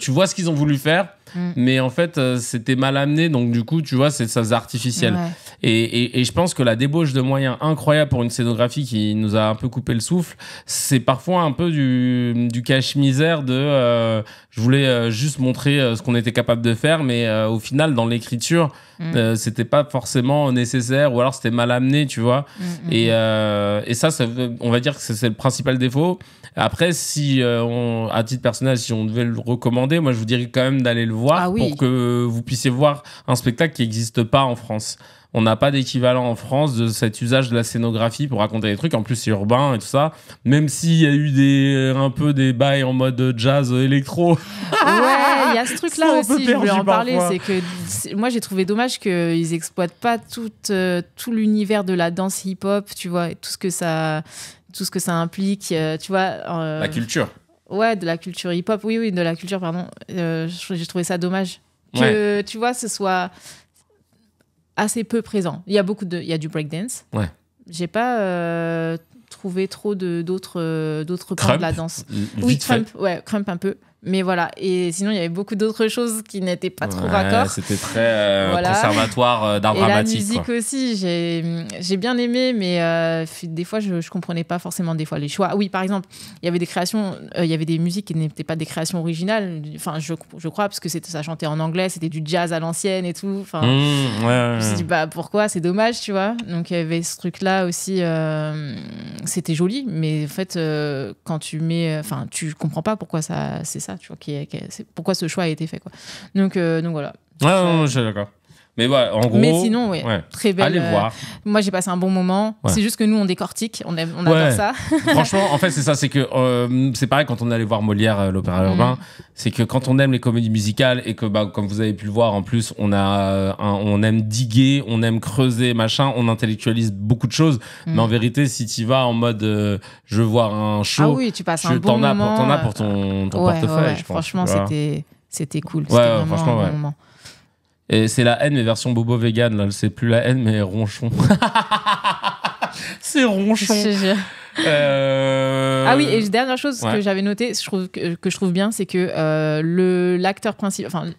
tu vois ce qu'ils ont voulu faire Mm. mais en fait, euh, c'était mal amené. Donc, du coup, tu vois, c'est ça artificiel. Et, et, je pense que la débauche de moyens incroyable pour une scénographie qui nous a un peu coupé le souffle, c'est parfois un peu du, du cache-misère de euh, je voulais euh, juste montrer ce qu'on était capable de faire, mais au final, dans l'écriture, mm. c'était pas forcément nécessaire ou alors c'était mal amené, tu vois. Mm, et, et ça, ça, on va dire que c'est le principal défaut. Après, si on, à titre personnel, si on devait le recommander, moi je vous dirais quand même d'aller le voir ah oui. pour que vous puissiez voir un spectacle qui n'existe pas en France. On n'a pas d'équivalent en France de cet usage de la scénographie pour raconter des trucs. En plus, c'est urbain et tout ça. Même s'il y a eu des, un peu des bails en mode jazz électro. Ouais. il y a ce truc là aussi parler que moi j'ai trouvé dommage qu'ils exploitent pas tout, euh, tout l'univers de la danse hip hop tu vois et tout ce que ça tout ce que ça implique euh, tu vois euh, la culture Ouais, de la culture hip-hop, oui, oui, de la culture, pardon. Euh, j'ai trouvé ça dommage que, tu vois, ce soit assez peu présent. Il y a beaucoup de, il y a du breakdance. Ouais. J'ai pas euh, trouvé trop de d'autres euh, d'autres de la danse. oui, crump, ouais, Crump un peu. Mais voilà, et sinon il y avait beaucoup d'autres choses qui n'étaient pas trop ouais, C'était très euh, conservatoire euh, d'art dramatique. Et la musique aussi, j'ai bien aimé, mais euh, des fois je, ne comprenais pas forcément des fois les choix. Oui, par exemple, il y avait des créations, il y avait des musiques qui n'étaient pas des créations originales. Enfin, je, je crois parce que ça chantait en anglais, c'était du jazz à l'ancienne et tout. Enfin, mmh, je me suis dit bah pourquoi, c'est dommage, tu vois. Donc il y avait ce truc là aussi, c'était joli, mais en fait quand tu mets, enfin tu comprends pas pourquoi ça c'est ça ça, tu vois. Qui, qui, pourquoi ce choix a été fait, quoi. Donc, euh, donc voilà. Ah, euh, ouais, je suis d'accord. Mais en gros. Mais sinon, Très belle. Allez euh, voir. Moi, j'ai passé un bon moment. C'est juste que nous, on décortique. On, aime on adore ça. Franchement, en fait, c'est ça. C'est que euh, c'est pareil quand on allait voir Molière, euh, l'opéra mm. urbain. C'est que quand on aime les comédies musicales et que, bah, comme vous avez pu le voir, en plus, on, a on aime diguer, on aime creuser, machin. On intellectualise beaucoup de choses. Mm. Mais en vérité, si tu vas en mode je veux voir un show. Ah tu passes T'en as pour ton, ton portefeuille, Franchement, c'était cool. c'était vraiment un bon moment. Et c'est la haine, mais version bobo vegan. Là, c'est plus la haine, mais ronchon. c'est ronchon. Euh, ah oui, et dernière chose que j'avais noté, je trouve que, je trouve bien, c'est que euh, le l'acteur principal, enfin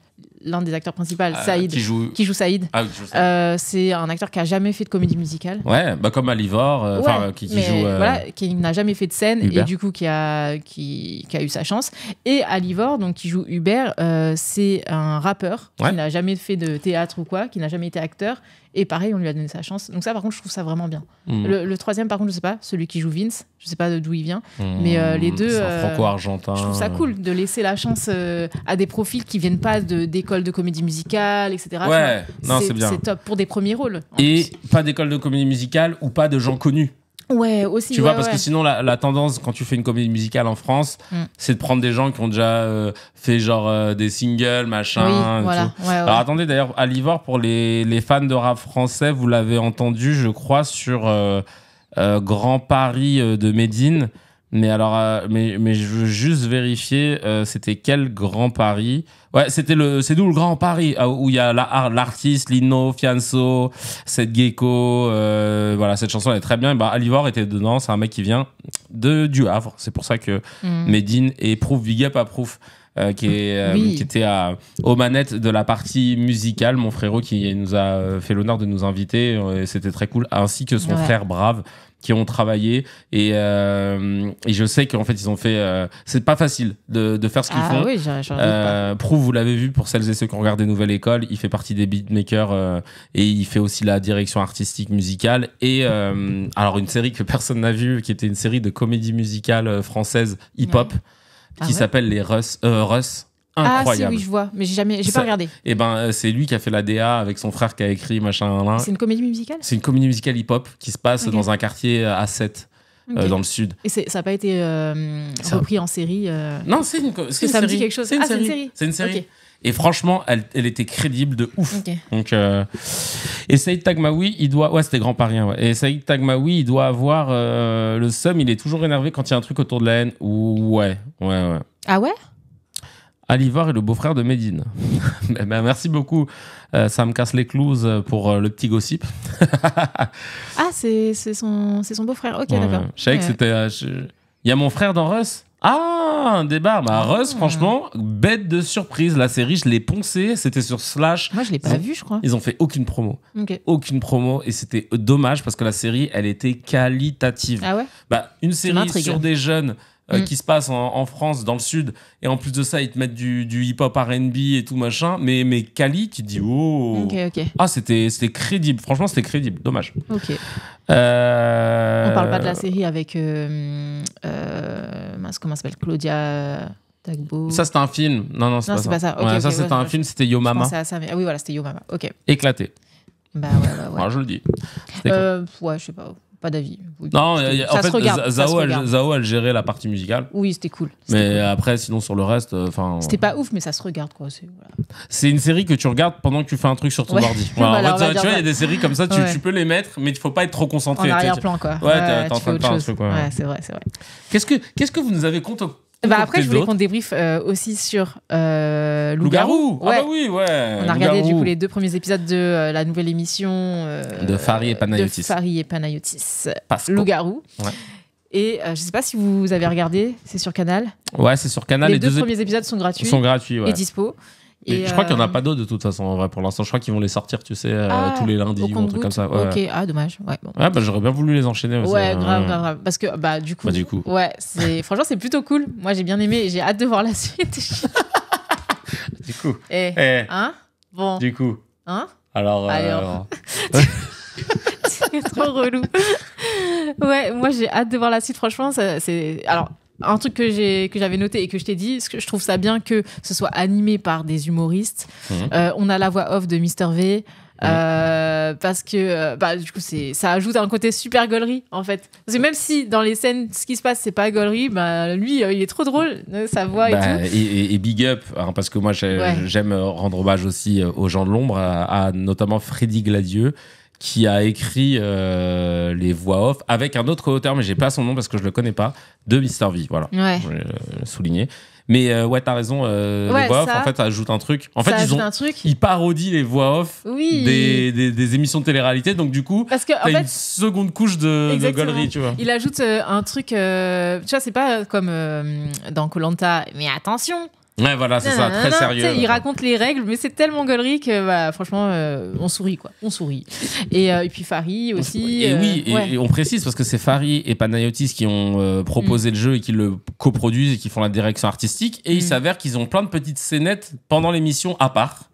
l'un des acteurs principaux, euh, Saïd, qui joue, Saïd. Ah, euh, c'est un acteur qui a jamais fait de comédie musicale. Ouais, bah, comme Alivor, euh, qui, joue. qui n'a jamais fait de scène et du coup qui a, qui, a eu sa chance. Et Alivor, donc qui joue Hubert, c'est un rappeur qui n'a jamais fait de théâtre ou quoi, qui n'a jamais été acteur, et pareil, on lui a donné sa chance. Donc ça, par contre, je trouve ça vraiment bien. Mm. Le, troisième, par contre, je sais pas, celui qui joue Vince, je sais pas d'où il vient, mm. mais euh, les deux. Euh, franco-argentin. Je trouve ça cool de laisser la chance euh, à des profils qui viennent pas d'école de, comédie musicale, etc. Ouais, non, c'est bien. C'est top pour des premiers rôles. Et pas d'école de comédie musicale ou pas de gens connus. Ouais, aussi. Tu vois, parce que sinon, la, tendance, quand tu fais une comédie musicale en France, mm. c'est de prendre des gens qui ont déjà euh, fait genre euh, des singles, machin. Alors attendez, d'ailleurs, Alivor, pour les, les, fans de rap français, vous l'avez entendu, je crois, sur euh, Grand Paris de Médine. Mais alors, euh, mais, mais je veux juste vérifier, euh, c'était quel Grand Paris Ouais, c'était le, c'est d'où le Grand Paris ah, Où il y a l'artiste Lino Fianso, cette Gecko, euh, voilà, cette chanson elle est très bien. bah, Alivor était dedans, c'est un mec qui vient de du Havre, c'est pour ça que mm. Medine et Proof, Big à qui, est, qui était à, aux manettes de la partie musicale, mon frérot qui nous a fait l'honneur de nous inviter, et c'était très cool, ainsi que son frère Brave, qui ont travaillé et, euh, et je sais qu'en fait ils ont fait euh, c'est pas facile de, de faire ce qu'ils ah font oui, euh, Prou vous l'avez vu pour celles et ceux qui regardent des nouvelles écoles il fait partie des beatmakers euh, et il fait aussi la direction artistique musicale et euh, alors une série que personne n'a vue qui était une série de comédie musicale française hip-hop ah qui s'appelle les Russ, Russ incroyable. Ah si, oui, je vois, mais j'ai jamais, j'ai pas regardé. Et eh ben, euh, c'est lui qui a fait la DA avec son frère qui a écrit machin. C'est une comédie musicale. C'est une comédie musicale hip-hop qui se passe dans un quartier euh, à 7 euh, dans le sud. Et ça n'a pas été repris en série. Non, c'est une, est ça me dit quelque chose. C'est une, ah, série. C'est une série. Et franchement, elle, était crédible de ouf. Donc, et Saïd Tagmaoui, il doit, ouais, c'était grand parien. Ouais. Et Saïd Tagmaoui, il doit avoir le seum. Il est toujours énervé quand il y a un truc autour de la haine. Ouais, ouais, ouais. Ah ouais. Alivar est le beau-frère de Médine. Ben, ben, merci beaucoup, euh, ça me casse les clous euh, pour euh, le petit gossip. ah, c'est son, beau-frère, ok, d'accord. Je savais que c'était. Il y a mon frère dans Russ ah, un débat. Bah, ah. Russ, franchement, bête de surprise. La série, je l'ai poncée. C'était sur Slash. Moi, je l'ai pas vu, je crois. Ils n'ont fait aucune promo. Aucune promo. Et c'était dommage parce que la série, elle était qualitative. Ah ouais bah, une série sur des jeunes euh, mm. qui se passe en, France, dans le sud, et en plus de ça, ils te mettent du, hip-hop RB et tout machin. Mais, mais Kali, tu te dis, oh, ah, c'était crédible. Franchement, c'était crédible. Dommage. OK. Euh... On parle pas de la série avec. Euh, euh comment s'appelle Claudia. Dagbo Ça, c'était un film. Non, non, c'est pas, ça. ça, c'était un film, c'était Yo Mama. Ah oui, voilà, c'était Yo Mama. Ok. Éclaté. Bah ouais, ouais, ouais. je le dis. Euh, ouais, je sais pas pas d'avis. Non, en fait, Zao, Elle, Zao, gérait la partie musicale. Oui, c'était cool. Mais après, sinon, sur le reste. Euh, enfin. c'était pas ouf, mais ça se regarde, quoi. C'est une série que tu regardes pendant que tu fais un truc sur ton ordi. en fait, tu vois, il y a des séries comme ça, tu, peux les mettre, mais il faut pas être trop concentré. En arrière-plan, quoi. Ouais, t'es en train de faire Ouais, c'est vrai, c'est vrai. Qu'est-ce que vous nous avez bah après, je voulais qu'on débriefe euh, briefs aussi sur euh, Loup-Garou. Ah bah oui, ouais. On a regardé les deux premiers épisodes de euh, la nouvelle émission euh, de Fari et Panayotis. De Fari et Panayotis. Loup-Garou. Et je ne sais pas si vous avez regardé, c'est sur Canal. Ouais, c'est sur Canal. Les, deux, premiers épisodes sont gratuits. Sont gratuits, Et dispo je crois qu'il n'y en a euh, pas d'autres de toute façon en vrai pour l'instant. Je crois qu'ils vont les sortir, tu sais, euh, ah, tous les lundis ou un truc comme ça. Ouais. Ok, ah dommage. Ouais, bah, j'aurais bien voulu les enchaîner. Ouais, hein. grave, grave, Parce que bah du coup. Bah, du coup. Ouais, c'est franchement c'est plutôt cool. Moi j'ai bien aimé. J'ai hâte de voir la suite. du coup. Eh. eh. Hein. Bon. Du coup. Hein. Alors. Euh, c'est trop relou. ouais, moi j'ai hâte de voir la suite. Franchement, c'est alors un truc que j'ai que j'avais noté et que je t'ai dit, que je trouve ça bien que ce soit animé par des humoristes. Mhm. Euh, on a la voix off de mr V. Euh, mhm. parce que euh, bah, du coup c'est ça ajoute un côté super gaulerie en fait même si dans les scènes ce qui se passe c'est pas gaulerie bah, lui il est trop drôle sa voix et bah, tout et, big up hein, parce que moi j'aime rendre hommage aussi aux gens de l'ombre à, à, notamment Freddy Gladieux qui a écrit euh, les voix off avec un autre auteur mais j'ai pas son nom parce que je le connais pas, de Mister V. Voilà, ouais. je voulais le euh, souligner. Mais ouais euh, ouais, t'as raison, les voix off, en fait, ça ajoute un truc. En fait, ils, ont, parodient les voix off des, émissions de télé-réalité, donc du coup, Parce que, une seconde couche de, galerie, tu vois. Il ajoute un truc, tu vois, c'est pas comme dans Colanta, mais attention, Ouais, voilà, c'est ça, très sérieux. Il raconte les règles, mais c'est tellement gueulerie que bah, franchement, euh, on sourit, quoi. On sourit. Et, euh, puis Farid aussi. Et euh, oui, et, on précise parce que c'est Farid et Panayotis qui ont proposé mm. le jeu et qui le coproduisent et qui font la direction artistique. Et il mm. s'avère qu'ils ont plein de petites scénettes pendant l'émission à part.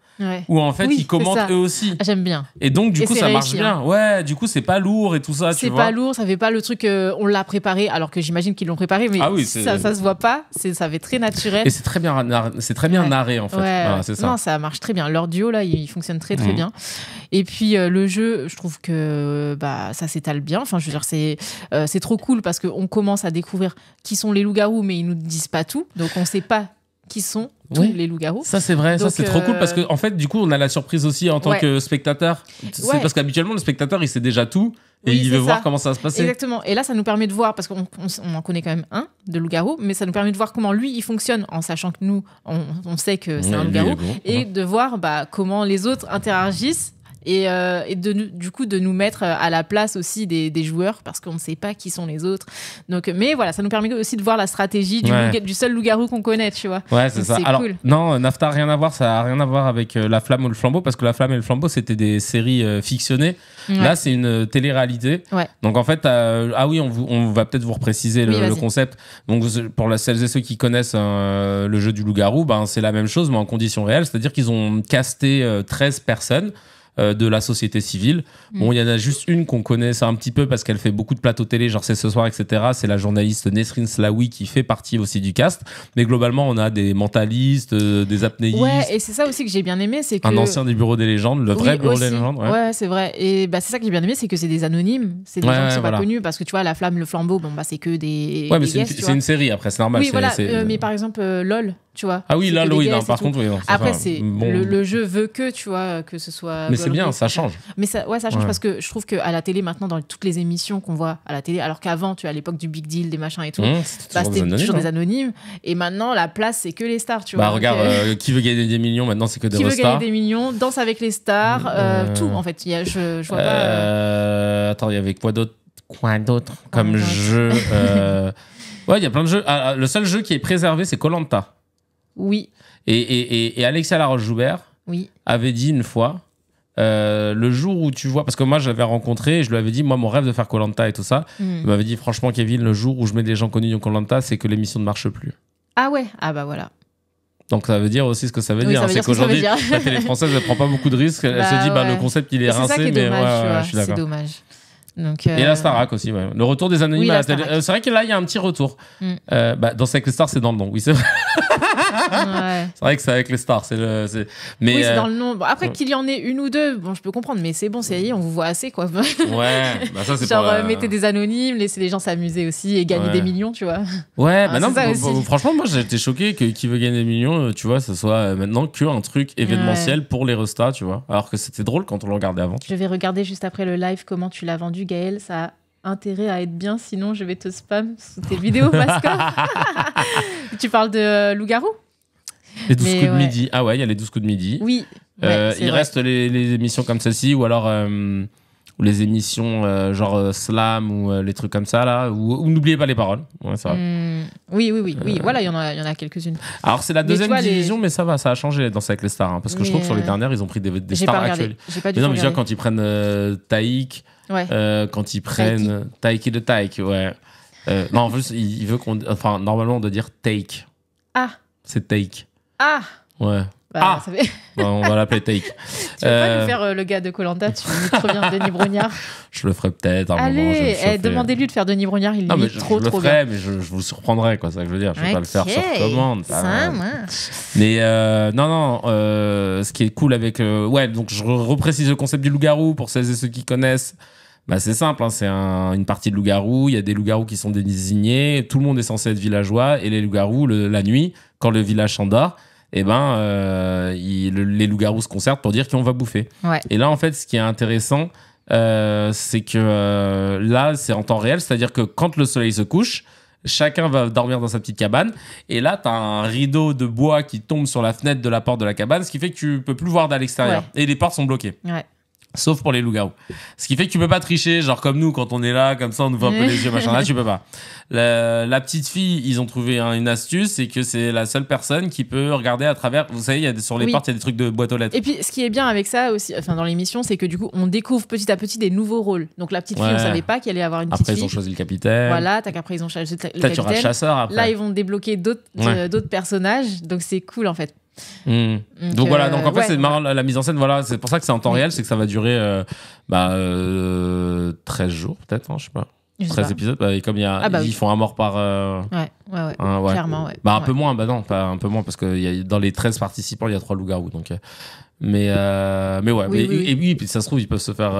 Ou en fait, ils commentent eux aussi. Ah, j'aime bien. Et donc, du coup, ça marche bien. Hein. Ouais, du coup, c'est pas lourd et tout ça. C'est pas lourd, ça fait pas le truc, euh, on l'a préparé, alors que j'imagine qu'ils l'ont préparé, mais ah ça, se voit pas, ça fait très naturel. Et c'est très bien, c'est très bien narré, en fait. Ouais, ça. Non, ça marche très bien. Leur duo, là, il fonctionne très, très mhm. bien. Et puis, euh, le jeu, je trouve que bah, ça s'étale bien. Enfin, je veux dire, euh, c'est trop cool parce qu'on commence à découvrir qui sont les loups-garous, mais ils nous disent pas tout. Donc, on sait pas qui sont tous les loups-garous. Ça, c'est vrai, ça, c'est trop cool parce que, euh, en fait, du coup, on a la surprise aussi en tant que spectateur. C'est parce qu'habituellement, le spectateur, il sait déjà tout et il veut voir comment ça va se passer. Exactement. Et là, ça nous permet de voir, parce qu'on en connaît quand même un de loup-garou, mais ça nous permet de voir comment lui, il fonctionne en sachant que nous, on, sait que c'est un loup-garou et de voir bah, comment les autres interagissent euh, et, de, du coup de nous mettre euh, à la place aussi des, des joueurs parce qu'on ne sait pas qui sont les autres. Donc, mais voilà, ça nous permet aussi de voir la stratégie du, seul loup-garou qu'on connaît, tu vois. Ouais, c'est ça. cool. non, euh, Nafta rien à voir, ça a rien à voir avec La Flamme ou le Flambeau parce que La Flamme et le Flambeau c'était des séries fictionnées. Là, c'est une télé-réalité. Donc en fait, ah oui, on, va peut-être vous repréciser le, le, concept. Donc pour la, celles et ceux qui connaissent hein, le jeu du loup-garou, ben c'est la même chose mais en condition réelle c'est-à-dire qu'ils ont casté 13 personnes. Euh, de la société civile. Mm. Bon, il y en a juste une qu'on connaît un petit peu parce qu'elle fait beaucoup de plateaux télé, genre c'est ce soir, etc. C'est la journaliste Nesrin Slawi qui fait partie aussi du cast. Mais globalement, on a des mentalistes, euh, des apnéistes. Ouais, et c'est ça aussi que j'ai bien aimé, c'est Un ancien des bureaux des légendes, le vrai bureau des légendes. Ouais, c'est vrai. Et bah, c'est ça que j'ai bien aimé, c'est que c'est des anonymes, c'est des gens qui sont pas connus parce que tu vois, la flamme, le flambeau, bon bah c'est que des... Ouais, mais c'est une, série après, c'est normal. voilà, euh, mais par exemple, LOL. Ah oui, là, oui, par contre, oui, Après, c'est le, jeu veut que, tu vois, que ce soit. Mais c'est bien, ça change. Mais ça, ouais, ça change parce que je trouve qu'à la télé, maintenant, dans toutes les émissions qu'on voit à la télé, alors qu'avant, tu à l'époque du Big Deal, des machins et tout, mmh, bah, c'était toujours, des hein. anonymes. Et maintenant, la place, c'est que les stars, tu bah, vois. Bah, regarde, euh, euh, qui veut gagner des millions maintenant, c'est que des stars. Qui veut gagner des millions, danse avec les stars, mmh, euh, tout, en fait. a, je, vois pas. Attends, il y avait quoi d'autre Quoi d'autre Comme jeu. Ouais, il y a plein de jeux. Ah, ah, le seul jeu qui est préservé, c'est Colanta. Oui. Et, et, et, Laroche-Joubert oui. avait dit une fois. Euh, le jour où tu vois, parce que moi j'avais rencontré, je lui avais dit, moi mon rêve de faire Colanta et tout ça, hmm. il m'avait dit franchement Kevin, le jour où je mets des gens connus dans Colanta, c'est que l'émission ne marche plus. Ah ouais, ah bah voilà. Donc ça veut dire aussi ce que ça veut dire. Hein. C'est qu'aujourd'hui, la télé française ne prend pas beaucoup de risques. Elle se bah dit, bah, le concept il est, rincé, mais dommage, je suis d'accord. dommage. Et la euh, Starac aussi, le retour des anonymes euh, c'est vrai que là, il y a un petit retour. Hmm. Bah, dans Sex Star, c'est dans le nom, oui, c'est vrai. C'est vrai que c'est avec les stars. C'est Mais c'est euh, dans le nombre. Après qu'il y en ait une ou deux, bon, je peux comprendre, mais c'est bon, c'est on vous voit assez, quoi. ouais, bah ça, c'est Genre, euh, mettez euh, des anonymes, laissez les gens s'amuser aussi et gagner des millions, tu vois. Ouais, ah, bah non, bah, bah, franchement, moi, j'étais choqué que qui veut gagner des millions, tu vois, ce soit maintenant que un truc événementiel pour les restas, tu vois. Alors que c'était drôle quand on le regardait avant. Je vais regarder juste après le live comment tu l'as vendu, Gaël. Ça intérêt à être bien, sinon je vais te spam sous tes vidéos, Pascal. tu parles de euh, loup-garou Les 12 coups de midi. Ah ouais, il y a les 12 coups de midi. Oui. Euh, il reste les, émissions comme celle-ci ou alors euh, les émissions genre slam ou les trucs comme ça là ou, n'oubliez pas les paroles ça hmm. oui oui oui oui voilà il y en a il y en a quelques-unes alors c'est la deuxième division mais ça va ça a changé dans avec les stars hein, parce que je trouve que sur les dernières ils ont pris des, des stars actuelles mais non mais déjà quand ils prennent Taïk euh, quand ils prennent et de Taiki, ouais. Euh, non, en plus, il, veut qu'on. Enfin, normalement, on doit dire take. Ah. C'est take. Ah. Ouais. Bah, ah. Ça fait... on va l'appeler Take. tu veux pas lui euh, faire le gars de Colanta Tu reviens trop bien Denis Brognard. je le ferai peut-être. Allez, eh, demandez-lui de faire Denis Brognard. Il est trop, je trop ferai, Mais je, vous surprendrai, quoi. C'est ça que je veux dire. Je vais pas le faire sur commande. Ça, ça Mais non, non. ce qui est cool avec, ouais. Donc je reprécise le concept du loup-garou pour celles et ceux qui connaissent. Bah, c'est simple, hein, c'est une partie de loup-garou, il y a des loups-garous qui sont désignés, tout le monde est censé être villageois, et les loups-garous, la nuit, quand le village s'endort, et eh ben, euh, les loups-garous se concertent pour dire qu'on va bouffer. Et là, en fait, ce qui est intéressant, euh, c'est que euh, là, c'est en temps réel, c'est-à-dire que quand le soleil se couche, chacun va dormir dans sa petite cabane. Et là, tu as un rideau de bois qui tombe sur la fenêtre de la porte de la cabane, ce qui fait que tu peux plus voir d'à l'extérieur. Et les portes sont bloquées. Sauf pour les loups Ce qui fait que tu peux pas tricher, genre comme nous, quand on est là, comme ça, on nous voit un peu les yeux, machin. Là, tu peux pas. La, petite fille, ils ont trouvé une astuce, c'est que c'est la seule personne qui peut regarder à travers. Vous savez, y sur les portes, il y a des trucs de boîte aux lettres. Et puis, ce qui est bien avec ça aussi, enfin, dans l'émission, c'est que du coup, on découvre petit à petit des nouveaux rôles. Donc, la petite fille, on savait pas qu'elle allait avoir une petite fille. Après, ils ont choisi le capitaine. Voilà, tac, après, ils ont choisi le Là, ils vont débloquer euh, d'autres personnages. Donc, c'est cool, en fait. Hmm. Donc, voilà, euh, donc en fait c'est marrant la, mise en scène, voilà, c'est pour ça que c'est en temps réel, c'est que ça va durer 13 euh, bah, euh, jours peut-être, hein, je sais pas. 13 épisodes, bah, et comme ah, bah ils font un mort par. Hein, ouais, clairement, ouais. un peu moins, bah un peu moins, parce que y a, dans les 13 participants, il y a 3 loups-garous. Donc, mais, mais ouais, et, et, oui, ça se trouve, ils peuvent se faire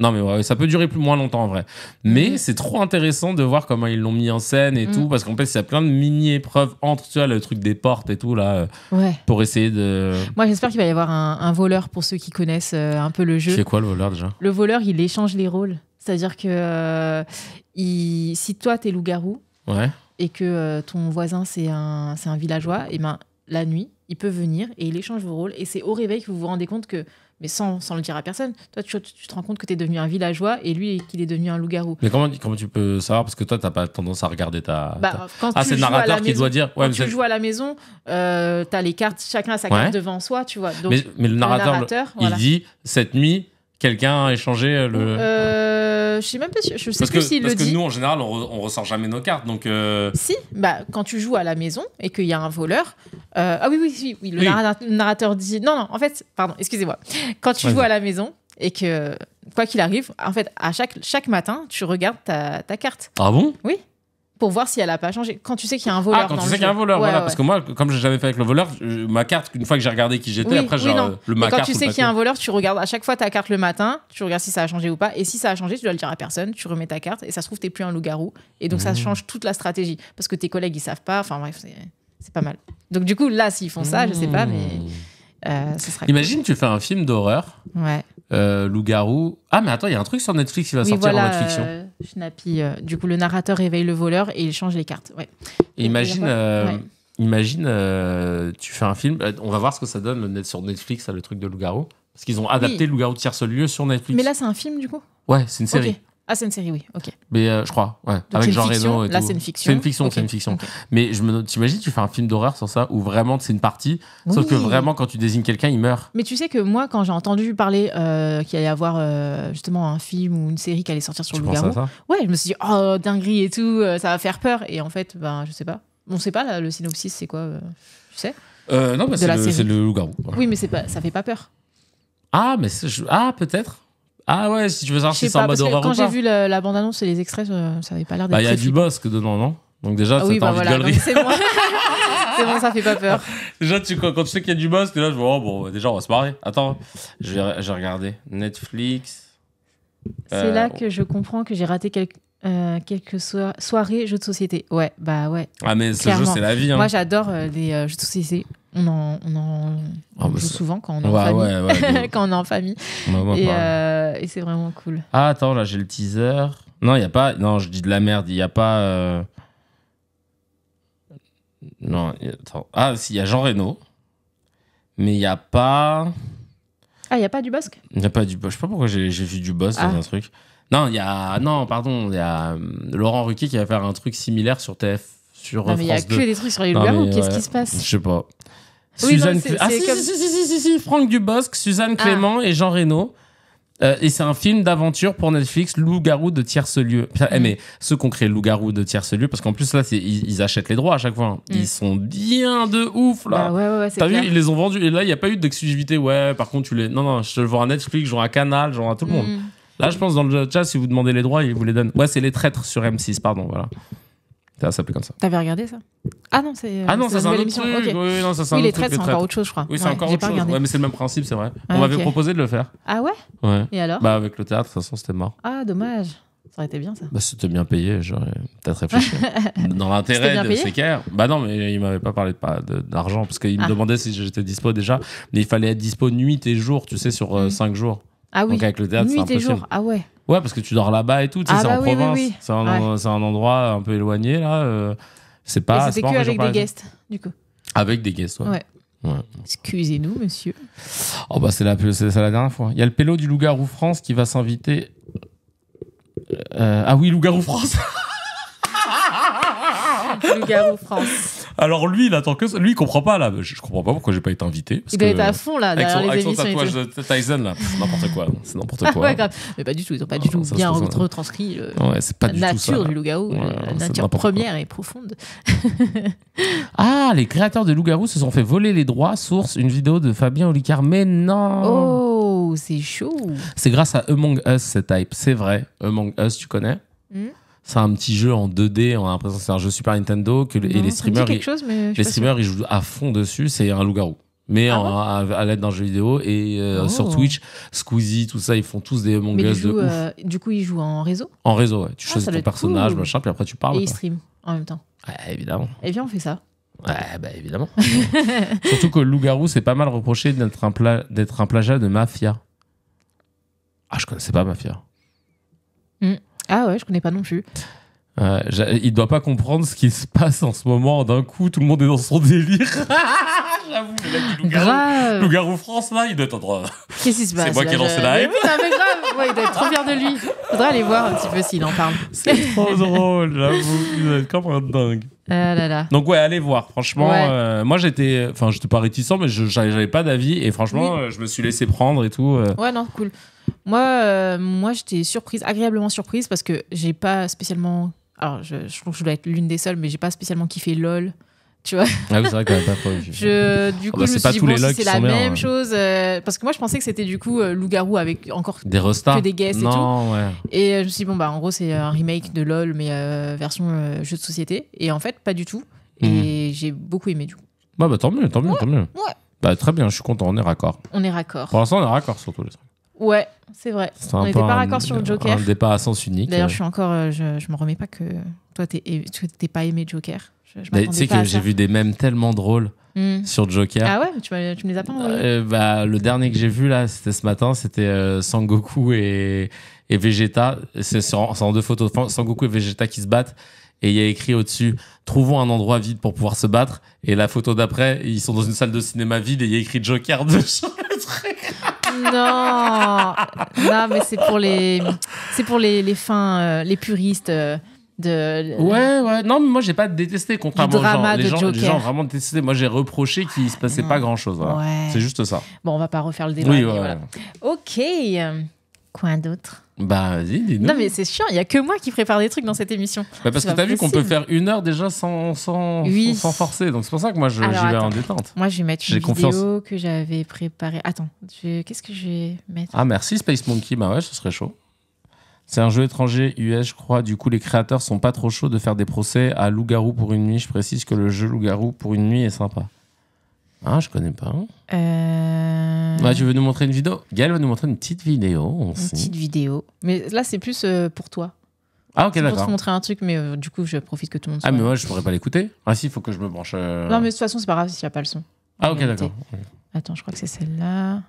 non, mais ça peut durer plus moins longtemps en vrai. Mais mhm. c'est trop intéressant de voir comment ils l'ont mis en scène et mhm. tout, parce qu'en fait, il y a plein de mini-épreuves entre, tu vois, le truc des portes et tout, là, euh, pour essayer de. Moi, j'espère qu'il va y avoir un, voleur pour ceux qui connaissent euh, un peu le jeu. C'est quoi le voleur déjà Le voleur, il échange les rôles. C'est-à-dire que euh, si toi, t'es loup-garou, et que ton voisin, c'est un, un villageois, et eh ben la nuit, il peut venir et il échange vos rôles. Et c'est au réveil que vous vous rendez compte que mais sans, le dire à personne. Toi, tu, te rends compte que tu es devenu un villageois et lui, qu'il est devenu un loup-garou. Mais comment, comment tu peux savoir Parce que toi, t'as pas tendance à regarder ta. Bah, ah, c'est le narrateur qui doit dire. quand tu joues à la maison, euh, as les cartes, chacun a sa carte devant soi, tu vois. Donc, mais, le narrateur, il dit cette nuit, Quelqu'un a échangé euh, le. Euh, je sais même pas si. Je sais le parce que nous, en général, on, ressort jamais nos cartes. Donc. Euh, si, bah, quand tu joues à la maison et qu'il y a un voleur. Euh, ah oui, oui, oui, le narrateur dit. Non, non, en fait, pardon, excusez-moi. Quand tu joues à la maison et que, quoi qu'il arrive, en fait, à chaque, chaque matin, tu regardes ta, ta carte. Ah bon Oui pour voir si elle a pas changé. Quand tu sais qu'il y a un voleur. Ah, quand tu sais qu'il y a un voleur, voilà. Parce que moi, comme j'ai jamais fait avec le voleur, ma carte, une fois que j'ai regardé qui j'étais, après, genre, le matin Quand tu sais qu'il y a un voleur, tu regardes à chaque fois ta carte le matin, tu regardes si ça a changé ou pas. Et si ça a changé, tu dois le dire à personne, tu remets ta carte, et ça se trouve, t'es plus un loup-garou. Et donc, ça mmh. change toute la stratégie. Parce que tes collègues, ils savent pas. Enfin, bref, c'est pas mal. Donc, du coup, là, s'ils font ça, je sais pas, mais. Mmh. Euh, ça Imagine, tu fais un film d'horreur. Ouais. Euh, loup-garou. Ah, mais attends, il y a un truc sur Netflix qui va sortir en mode fiction. Euh, euh, du coup, le narrateur réveille le voleur et il change les cartes. Ouais. imagine, imagine tu fais un film. On va voir ce que ça donne sur Netflix, ça, le truc de Loup-garou. Parce qu'ils ont adapté Loup-garou de tierce lieu sur Netflix. Mais là, c'est un film, du coup Ouais, c'est une série. Ah, c'est une série, oui, ok. Mais euh, je crois, ouais. avec Jean et Là, c'est une fiction. C'est une fiction, c'est une fiction. Mais je me, t'imagines, tu fais un film d'horreur sans ça, où vraiment c'est une partie, sauf que vraiment quand tu désignes quelqu'un, il meurt. Mais tu sais que moi, quand j'ai entendu parler euh, qu'il allait y avoir euh, justement un film ou une série qui allait sortir sur le le garou, ouais, je me suis dit, oh, dinguerie et tout, ça va faire peur. Et en fait, ben, je sais pas. On sait pas, là, le synopsis, c'est quoi, tu sais Non, mais c'est le, loup-garou. Oui, mais pas, ça fait pas peur. Ah, mais ah, peut-être. Ah ouais, si tu veux savoir si c'est un mode horreur Quand j'ai vu la, bande-annonce et les extraits, euh, ça avait pas l'air bah, d'être. Bah, il y a du bosque dedans, non Donc déjà, c'est un ça envie C'est bon. c'est bon, ça fait pas peur. Déjà, quand, tu sais qu'il y a du bosque, là, je vois, oh, bon, bah, déjà, on va se marrer. Attends, j'ai regardé Netflix. C'est là euh, que je comprends que j'ai raté euh, quelques, soirées jeux de société. Ouais, bah ouais. Ah, mais ce jeu, c'est la vie. Hein. Moi, j'adore les jeux de société on en, on joue souvent quand on est en famille. quand on en famille. Euh, et, c'est vraiment cool. Ah, attends, là, j'ai le teaser. Non, il y a pas. Non, je dis de la merde. Il n'y a pas. Euh, non, attends. Ah, si, il y a Jean Reno. Mais il n'y a pas. Ah, il n'y a pas du Bosque Il n'y a pas du Bosque. Je sais pas pourquoi j'ai vu du Bosque dans ah. un truc. Non, il y a. Non, pardon, il y a euh, Laurent Ruquier qui va faire un truc similaire sur TF. Sur non, mais il n'y a que des trucs sur les ou Qu'est-ce qui se passe Je sais pas si, Franck Dubosc, Suzanne ah. Clément et Jean Reno. Euh, et c'est un film d'aventure pour Netflix, Loup-garou de tierce-lieu. Eh, mm. mais ceux qui ont créé Loup-garou de tierce-lieu, parce qu'en plus là, ils, ils, achètent les droits à chaque fois. Hein. Mm. Ils sont bien de ouf là. Bah ouais, T'as vu, ils les ont vendus. Et là, il n'y a pas eu d'exclusivité. Ouais, par contre, tu les. Non, non, je le vois à Netflix, je vois à Canal, je vois à tout le monde. Mm. Là, je pense dans le chat, si vous demandez les droits, ils vous les donnent. Ouais, c'est Les Traîtres sur M6, pardon, voilà. Ça s'appelait comme ça. T'avais regardé ça Ah non, c'est. Ah non, ça c'est un autre truc. Oui, non, ça, oui les traites, c'est encore autre chose, je crois. Oui, c'est encore autre mais c'est le même principe, c'est vrai. on ah, m'avait proposé de le faire. Ah ouais Ouais. Et alors Bah, avec le théâtre, de toute façon, c'était mort. Ah, dommage. Ça aurait été bien, ça. Bah, c'était bien payé, j'aurais peut-être réfléchi. Dans l'intérêt de Secker. Bah non, mais il m'avait pas parlé d'argent, de, parce qu'il me ah. demandait si j'étais dispo déjà. Mais il fallait être dispo nuit et jour, tu sais, sur 5 euh, mm. jours. Ah oui. avec le théâtre, c'est impossible. Ah ouais. Ouais, parce que tu dors là-bas et tout. Tu sais, ah c'est bah en oui, province. Oui, oui. C'est un, endroit un peu éloigné, là. Euh, c'est pas. C'était que avec des guests, du coup. Avec des guests, ouais. ouais. Excusez-nous, monsieur. Oh, bah, c'est la, la dernière fois. Il y a le pélo du Loup-Garou France qui va s'inviter. Euh, ah oui, Loup-Garou France Loup-Garou France. Alors lui, il attend que Lui, il comprend pas là. Je, comprends pas pourquoi j'ai pas été invité. Parce il que, était à fond là. Avec son, les avec son tatouage de Tyson là, C'est n'importe quoi. C'est n'importe quoi. Mais pas du tout. Ils ont pas du tout bien retranscrit la nature du loup-garou. Euh, la nature première et profonde. ah, les créateurs de loup-garou se sont fait voler les droits. Source, une vidéo de Fabien Olicard. Mais non Oh, c'est chaud. C'est grâce à Among Us, cette hype. C'est vrai. Among Us, tu connais hmm c'est un petit jeu en 2D, on a l'impression que c'est un jeu Super Nintendo, que, et les streamers, ils, les jouent à fond dessus, c'est un loup-garou. Mais ah à, l'aide d'un jeu vidéo et euh, sur oh. Twitch, Squeezie, tout ça, ils font tous des Among de euh, du coup, ils jouent en réseau En réseau, Tu ah, choisis ton personnage, machin, puis après tu parles. Et ils streament en même temps. évidemment. Et eh bien, on fait ça. bah évidemment. Surtout que Loup-Garou, c'est pas mal reproché d'être un, un plagiat de Mafia. Ah, je connaissais pas Mafia. Hmm. Ah ouais, je connais pas non plus. Euh, il doit pas comprendre ce qui se passe en ce moment. D'un coup, tout le monde est dans son délire. J'avoue, le Loup-garou France, là, il doit être Qu'est-ce qui se passe C'est moi qui ai lancé la hype. mais grave. Ouais, il doit être trop fier de lui. Faudrait aller voir un petit peu s'il en parle. C'est trop drôle, j'avoue. Il doit être comme un dingue. Ah là là. Donc ouais, allez voir. Franchement, euh, moi j'étais, enfin j'étais pas réticent, mais j'avais pas d'avis et franchement, euh, je me suis laissé prendre et tout. Euh. Ouais non, cool. Moi, euh, moi j'étais surprise, agréablement surprise, parce que j'ai pas spécialement. Alors, je, je trouve que je dois être l'une des seules, mais j'ai pas spécialement kiffé LOL. Tu vois ah c'est vrai qu'on pas trop. Je, du coup, bon, c'est la même hein. chose. Euh, parce que moi, je pensais que c'était du coup euh, Loup-Garou avec encore des que des guests et tout. Et je me suis dit, bon, bah, en gros, c'est un remake de LOL, mais version jeu de société. Et en fait, pas du tout. Et mhm. j'ai beaucoup aimé, du coup. Bah, bah tant mieux, tant mieux, ouais, tant mieux. Bah, très bien, je suis content, on est raccord. On est raccord. Pour l'instant, on est raccord sur tous les trucs. Ouais, c'est vrai. On n'était pas d'accord sur le Joker. Un départ à sens unique. D'ailleurs, je suis encore. Euh, je, je remets pas que toi, tu t'es pas aimé Joker. tu sais que j'ai vu des mèmes tellement drôles hmm. sur Joker. Ah ouais, tu, me les as pas euh, bah, Le dernier que j'ai vu, là, c'était ce matin, c'était euh, Sangoku et, et Vegeta. C'est en deux photos. Sangoku et Vegeta qui se battent et il y a écrit au-dessus trouvons un endroit vide pour pouvoir se battre et la photo d'après ils sont dans une salle de cinéma vide et il y a écrit Joker dessus non, non, mais c'est pour les, c'est pour les, les fins, euh, les puristes. Euh, de Ouais, ouais. Non, mais moi, j'ai pas détesté, contrairement aux gens. Les, gens vraiment détesté. Moi, j'ai reproché qu'il se passait pas grand chose. Hein. C'est juste ça. bon on va pas refaire le débat Oui, voilà. ok quoi d'autre bah, vas-y, dis-nous. Non, mais c'est chiant, il y a que moi qui prépare des trucs dans cette émission. Bah parce que t'as vu qu'on peut faire une heure déjà sans, sans, forcer. Donc, c'est pour ça que moi, j'y vais en détente. Moi, je vais mettre une vidéo que j'avais préparée. Attends, qu'est-ce que je vais mettre Ah, merci, Space Monkey. Bah ouais, ce serait chaud. C'est un jeu étranger US, je crois. Du coup, les créateurs sont pas trop chauds de faire des procès à Loup-Garou pour une nuit. Je précise que le jeu Loup-Garou pour une nuit est sympa. Ah, je connais pas. Euh... Ah, tu veux nous montrer une vidéo Gaël va nous montrer une petite vidéo. Une petite vidéo. Mais là, c'est plus euh, pour toi. Ah, ok, d'accord. Pour te montrer un truc, mais euh, du coup, je profite que tout le monde ah, soit. Ah, mais moi, je pourrais pas l'écouter. Ah, si, il faut que je me branche. Euh. Non, mais de toute façon, c'est pas grave s'il n'y a pas le son. Ah, ok, d'accord. Attends, je crois que c'est celle-là.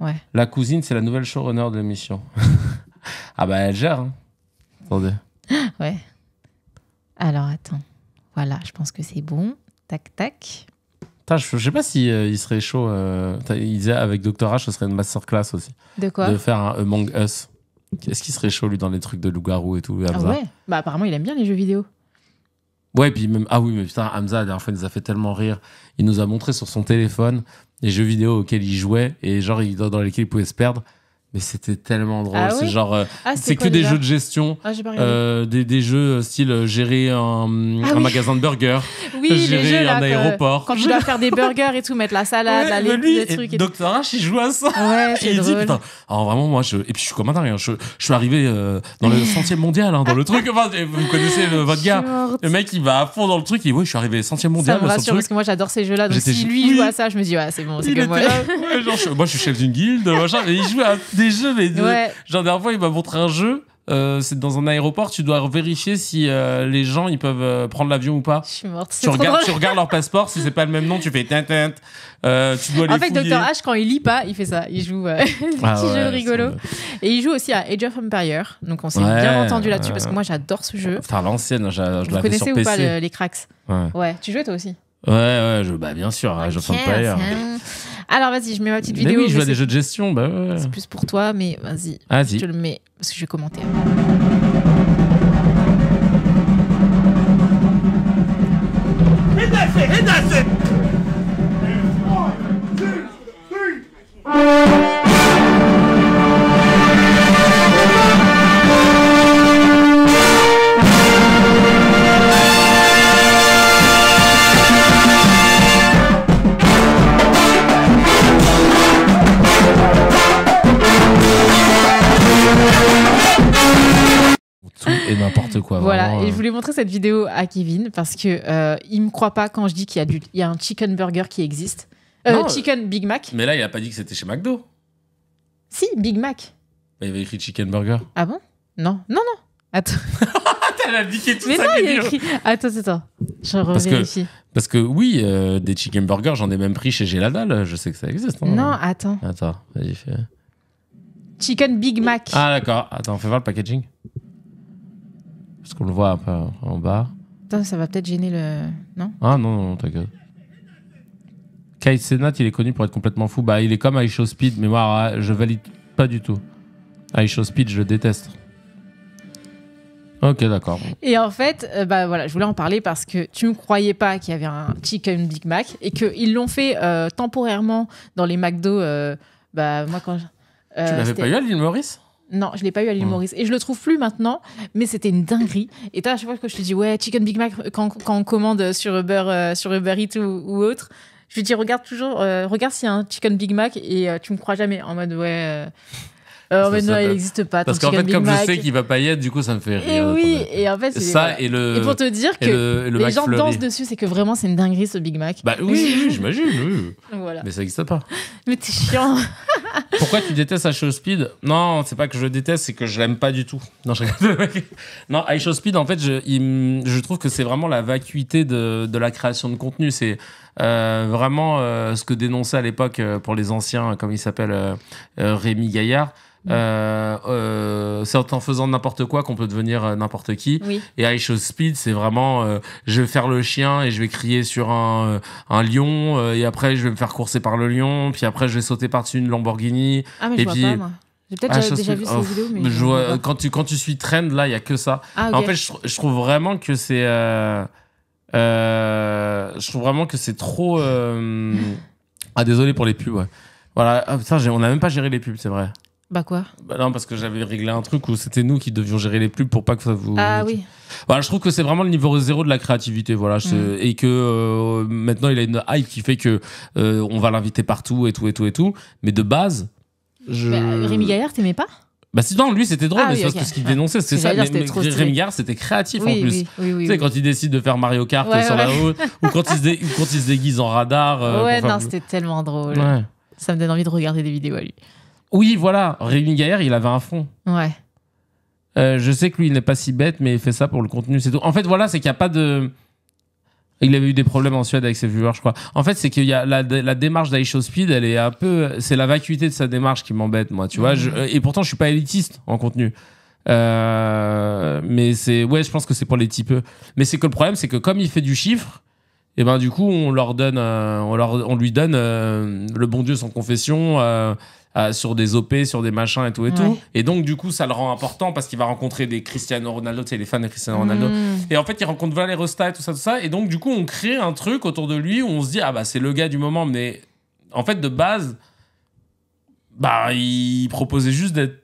Ouais. La cousine, c'est la nouvelle showrunner de l'émission. ah, bah, elle gère. Hein. Attendez. Ouais. Alors, attends. Voilà, je pense que c'est bon. Tac, tac je, ne sais pas si euh, il serait chaud. Euh, il disait avec Doctor H, ce serait une masterclass aussi. De quoi de faire un Among Us. Est-ce qu'il serait chaud lui dans les trucs de loup-garou et tout Ah ouais Bah apparemment il aime bien les jeux vidéo. Ouais, puis même, ah oui, mais putain, Hamza, la dernière fois, il nous a fait tellement rire. Il nous a montré sur son téléphone les jeux vidéo auxquels il jouait et genre, il- dans lesquels il pouvait se perdre. Mais c'était tellement drôle. Ah c'est genre, euh, ah, c'est que des jeux de gestion, ah, euh, des, des, jeux euh, style euh, gérer un, magasin de burgers, oui, gérer un aéroport. Quand je dois faire des burgers et tout, mettre la salade, la les, lui, trucs. Et Docteur H, il joue à ça. et il dit putain, alors vraiment moi, je, et puis je suis comme un hein. Je, suis arrivé dans le centième mondial, hein, dans le truc. Enfin, vous connaissez votre gars. Le mec, il va à fond dans le truc. Et oui, je suis arrivé centième mondial. Ça me rassure parce que moi, j'adore ces jeux-là. Donc si lui joue à ça, je me dis ouais, c'est bon, c'est que moi. Moi, je suis chef d'une guilde, machin. Et il joue à des jeux, mais de... ouais. genre dernière fois, il m'a montré un jeu. Euh, c'est dans un aéroport, tu dois vérifier si euh, les gens ils peuvent euh, prendre l'avion ou pas. Je suis morte. Tu regardes, tu regardes leur passeport, si c'est pas le même nom, tu fais tint tu dois les En fait, Docteur H quand il lit pas, il fait ça. Il joue des ah petits jeux rigolos rigolo et il joue aussi à Age of Empire. Donc on s'est bien entendu là-dessus parce que moi j'adore ce jeu. Enfin l'ancienne, je, je l'avais sur PC. Vous connaissez ou pas les cracks ouais. Tu jouais toi aussi. Ouais ouais, je, bah bien sûr, Age of Empire. Alors vas-y, je mets ma petite mais vidéo. oui, je vois des jeux de gestion. Bah c'est plus pour toi, mais vas-y. Vas je le mets parce que je vais commenter. et n'importe quoi. Voilà, et je euh. voulais montrer cette vidéo à Kevin parce que euh, il me croit pas quand je dis qu'il y a du, il y a un chicken burger qui existe, euh, chicken Big Mac. Mais là, il a pas dit que c'était chez McDo. Si, Big Mac. il avait écrit chicken burger. Ah bon Non, non, non. Attends. Elle a tout Mais non, il a écrit. Attends, attends. Je revérifie. Parce que oui, euh, des chicken burgers, j'en ai même pris chez Géladal. Je sais que ça existe. Hein. Non, attends. Attends, Chicken Big Mac. Ah, d'accord. Attends, fais voir le packaging. Parce qu'on le voit en bas. ça va peut-être gêner le. Non Ah non, non, t'inquiète. Kyle Senat, il est connu pour être complètement fou. Bah, il est comme Aisho Speed, mais moi, ah, je valide pas du tout. Aisho Speed, je le déteste. Ok, d'accord. Et en fait, euh, bah voilà, je voulais en parler parce que tu ne croyais pas qu'il y avait un Chicken Big Mac et qu'ils l'ont fait euh, temporairement dans les McDo. Euh, bah, moi, quand. tu l'avais pas eu à l'île Maurice non, je l'ai pas eu à l'île hmm. Maurice. Et je le trouve plus maintenant, mais c'était une dinguerie. Et toi, à chaque fois que je te dis, ouais, Chicken Big Mac, euh, quand, on commande sur Uber, euh, sur Uber Eats ou, autre, je lui dis, regarde toujours, euh, regarde s'il y a un Chicken Big Mac et tu me crois jamais. En mode, ouais. Euh, mais non, il n'existe pas. Parce qu'en fait, comme je sais qu'il va pas y être, du coup, ça me fait rire. Et oui, et en fait, ça et le. pour te dire que les gens dansent dessus, c'est que vraiment, c'est une dinguerie ce Big Mac. Bah oui, j'imagine. Oui. Mais ça n'existe pas. Mais t'es chiant. Pourquoi tu détestes High Show Speed Non, c'est pas que je le déteste, c'est que je l'aime pas du tout. Non, je Non, Show Speed, en fait, je, je trouve que c'est vraiment la vacuité de, de la création de contenu. C'est euh, vraiment, euh, ce que dénonçait à l'époque euh, pour les anciens, comme il s'appelle Rémi Gaillard, euh, euh, c'est en faisant n'importe quoi qu'on peut devenir n'importe qui. Et High Show Speed, c'est vraiment je vais faire le chien et je vais crier sur un, un lion et après je vais me faire courser par le lion, puis après je vais sauter par-dessus une Lamborghini. Ah, mais je vois pas, moi. J'ai peut-être ah, déjà, vu ces mais je vois, quand tu quand tu suis trend là, il y a que ça. Ah, en fait, je, je, trouve vraiment que c'est euh, je trouve vraiment que c'est trop. euh, Ah, désolé pour les pubs, ouais. Voilà, ça, ah, on n'a même pas géré les pubs, c'est vrai. Bah quoi Bah non, parce que j'avais réglé un truc où c'était nous qui devions gérer les pubs pour pas que ça vous. Ah oui. Voilà, bah, je trouve que c'est vraiment le niveau zéro de la créativité, voilà. Mm. Et que euh, maintenant, il a une hype qui fait que euh, on va l'inviter partout et tout et tout et tout. Mais de base, je. Bah, Rémi Gaillard, t'aimais pas bah sinon, lui, c'était drôle, ah mais c'est ce qu'il dénonçait, c'est ça. Mais, Rémi c'était créatif en plus. tu sais, quand il décide de faire Mario Kart sur la route, ou quand il, se déguise en radar. Euh, ouais, non, c'était tellement drôle. Ça me donne envie de regarder des vidéos à lui. Oui, voilà. Rémi Gaillard, il avait un fond. Ouais. Euh, je sais que lui, il n'est pas si bête, mais il fait ça pour le contenu, c'est tout. En fait, voilà, c'est qu'il n'y a pas de. Il avait eu des problèmes en Suède avec ses viewers, je crois. En fait, c'est qu'il y a la, démarche d'Aisho Speed, elle est un peu. C'est la vacuité de sa démarche qui m'embête, moi, tu vois. et pourtant, je suis pas élitiste en contenu. Euh, mais c'est. Ouais, je pense que c'est pour les types. Mais c'est que le problème, c'est que comme il fait du chiffre, et eh ben du coup, on leur donne. Euh, on, lui donne euh, le bon Dieu sans confession euh, euh, sur des OP, sur des machins et tout et tout. Et donc, du coup, ça le rend important parce qu'il va rencontrer des Cristiano Ronaldo, tu les fans de Cristiano Ronaldo. Mm. Et en fait, il rencontre Valerosta et tout ça, tout ça. Et donc, du coup, on crée un truc autour de lui où on se dit, ah bah, c'est le gars du moment. Mais en fait, de base, bah, il proposait juste d'être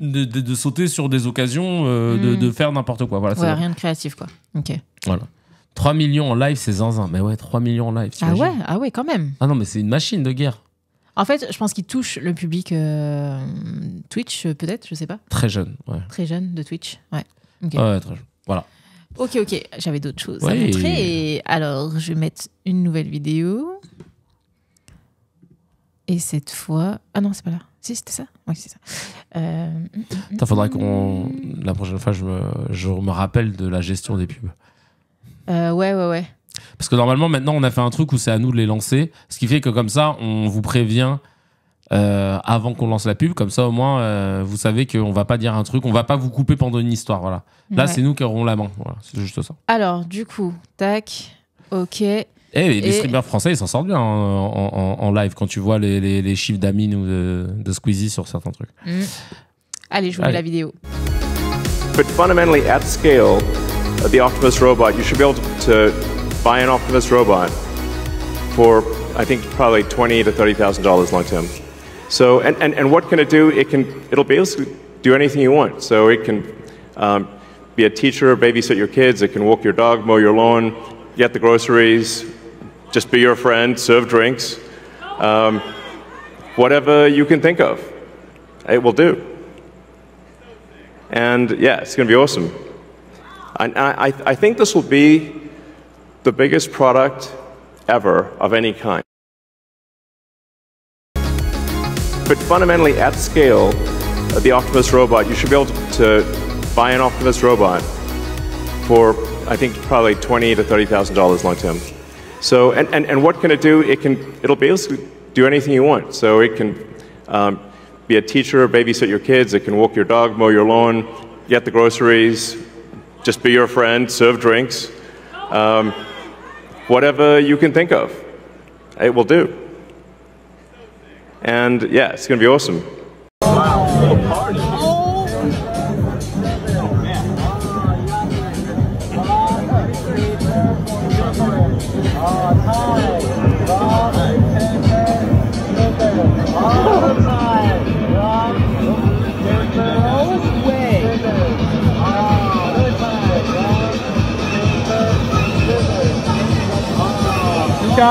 de, sauter sur des occasions, euh, mm. de, faire n'importe quoi. Voilà, ouais, rien de créatif, quoi. Ok. Voilà. 3 millions en live, c'est zinzin. Mais ouais, 3 millions en live. Ah ouais, ah ouais, quand même. Ah non, mais c'est une machine de guerre. En fait, je pense qu'il touche le public euh, Twitch, euh, peut-être, je sais pas. Très jeune, ouais. Très jeune de Twitch, ouais. Ouais, très jeune. Voilà. Ok, ok, j'avais d'autres choses à montrer. Et alors, je vais mettre une nouvelle vidéo. Et cette fois. Ah non, c'est pas là. Si, c'était ça Oui, c'est ça. Euh... faudra qu'on. La prochaine fois, je me... je me rappelle de la gestion des pubs. Euh, ouais, ouais, ouais. Parce que normalement, maintenant, on a fait un truc où c'est à nous de les lancer. Ce qui fait que comme ça, on vous prévient euh, avant qu'on lance la pub. Comme ça, au moins, euh, vous savez qu'on va pas dire un truc, on va pas vous couper pendant une histoire. Voilà. Là, c'est nous qui aurons la main. c'est juste ça. Alors, du coup, tac, ok. Eh, les, et streamers français, ils s'en sortent bien hein, en, live quand tu vois les, chiffres d'Amine ou de, de, Squeezie sur certains trucs. Mm. Allez, je vous mets la vidéo. robot, buy an Optimus robot for I think probably twenty to thirty thousand dollars long term. So and, and, and what can it do? It can it'll basically do anything you want. So it can um, be a teacher, babysit your kids. It can walk your dog, mow your lawn, get the groceries, just be your friend, serve drinks, um, whatever you can think of, it will do. And yeah, it's going to be awesome. And I, I, I think this will be the biggest product ever of any kind. But fundamentally, at scale, uh, the Optimus robot, you should be able to buy an Optimus robot for, I think, probably twenty to $30,000 long term. So, and, and, and what can it do? It can, it'll basically do anything you want. So it can um, be a teacher, babysit your kids, it can walk your dog, mow your lawn, get the groceries, just be your friend, serve drinks. Um, whatever you can think of. It will do. And yeah, it's going to be awesome. Wow.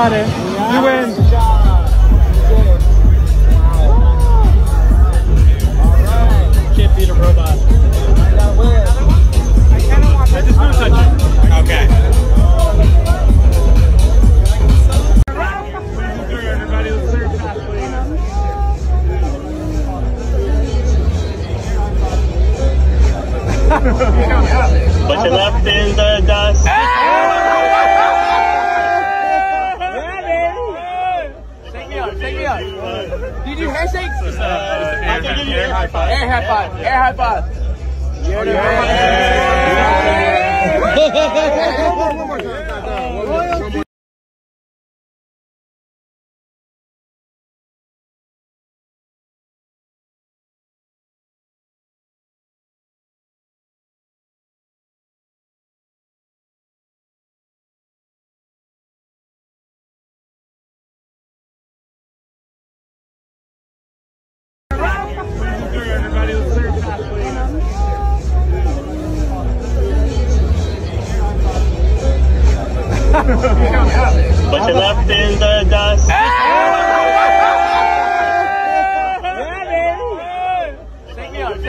water. air high five. Air high five. Yeah. yeah. yeah. yeah. yeah. yeah. yeah. one more time.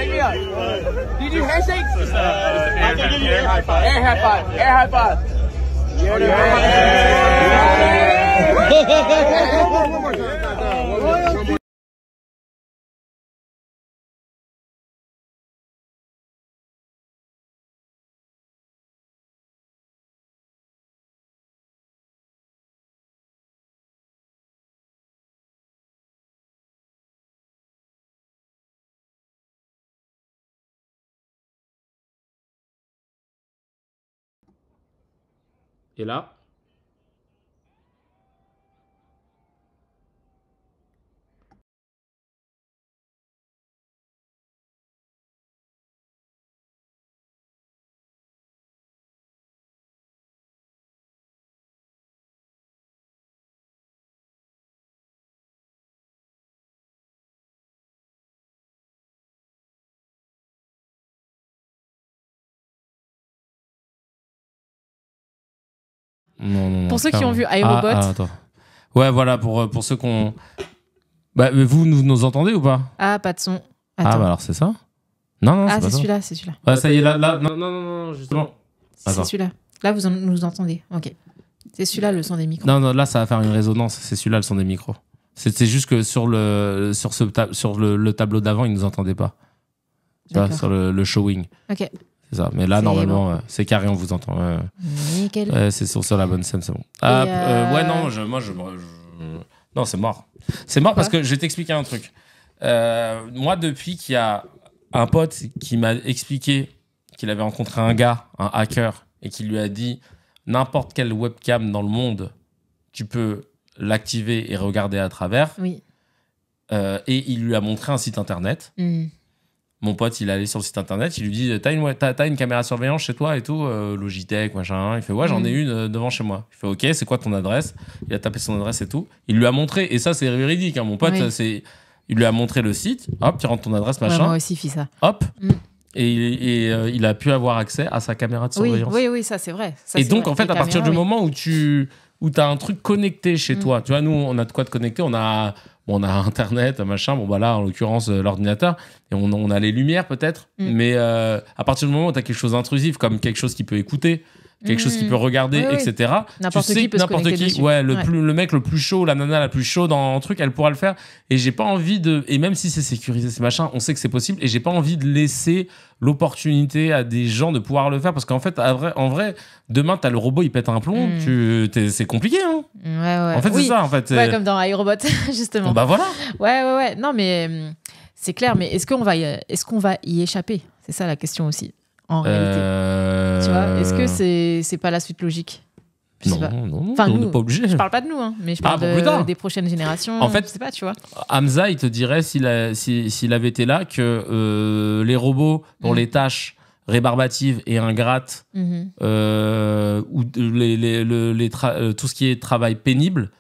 Take me up. Did you handshake? Uh, air, air, air high five. Air high five. Air high five. Yeah. Yeah. Yeah. Yeah. Yeah. Yeah. Yeah. Yeah. Et là, pour ceux qui ont vu Aérobot. Ah, ah, ouais, voilà, pour, euh, pour ceux qui ont. Bah, vous nous, entendez ou pas Ah, pas de son. Ah, bah, attends. Ah, alors c'est ça Non, non, Ah, c'est celui-là, c'est celui-là. Ah, ça y est, là, là. Non, non, non, justement. C'est celui-là. Là, vous nous entendez. Ok. C'est celui-là le son des micros. Non, non, là, ça va faire une résonance. C'est celui-là le son des micros. C'est juste que sur le, sur ce sur le, tableau d'avant, ils ne nous entendaient pas. Là, sur le, le showing. Ok. Mais là, normalement, euh, c'est carré, on vous entend. c'est sur ça la bonne scène, c'est bon. Ah, euh, ouais, non, euh, je, moi, je, Non, c'est mort. C'est mort parce que je vais t'expliquer un truc. moi, depuis qu'il y a un pote qui m'a expliqué qu'il avait rencontré un gars, un hacker, et qui lui a dit n'importe quelle webcam dans le monde, tu peux l'activer et regarder à travers. Oui. et il lui a montré un site internet. Mmh. Mon pote, il allait sur le site internet, il lui dit T'as une, t'as, une caméra surveillance chez toi et tout, euh, Logitech, machin. Il fait Ouais, j'en ai mm. une euh, devant chez moi. Il fait Ok, c'est quoi ton adresse Il a tapé son adresse et tout. Il lui a montré, et ça, c'est véridique, hein. mon pote, c'est, il lui a montré le site. Hop, tu rentres ton adresse, machin. moi aussi, fais ça. Hop. Mm. Et, euh, il a pu avoir accès à sa caméra de surveillance. Oui, oui, ça, c'est vrai. et donc, en fait, à partir du moment où tu où as un truc connecté chez mm. toi, tu vois, nous, on a de quoi te connecter, on a on a Internet, machin, bon, bah là, en l'occurrence, euh, l'ordinateur, et on, on, a les lumières peut-être, mm. mais euh, à partir du moment où tu as quelque chose d'intrusif, comme quelque chose qui peut écouter, quelque chose qui mm. peut regarder, etc. N'importe tu sais qui n'importe qui, ouais, le, Plus, le mec le plus chaud, la nana la plus chaude dans un truc, elle pourra le faire. Et j'ai pas envie de, et même si c'est sécurisé, ces machins, on sait que c'est possible. Et j'ai pas envie de laisser l'opportunité à des gens de pouvoir le faire parce qu'en fait en vrai demain t'as le robot il pète un plomb hmm. c'est compliqué hein ouais, ouais. en fait c'est ça en fait comme dans iRobot justement bah voilà ouais ouais ouais non mais hmm, c'est clair mais est-ce qu'on va est va y échapper c'est ça la question aussi en réalité euh, tu vois est-ce que c'est c'est pas la suite logique non, pas obligé. Je parle pas de nous, hein, mais je ah, parle bah, des prochaines générations. En fait, tu vois. Hamza, il te dirait s'il avait été là que euh, les robots pour mhm. les tâches rébarbatives et ingrates mhm. euh, ou les, les, euh, tout ce qui est travail pénible,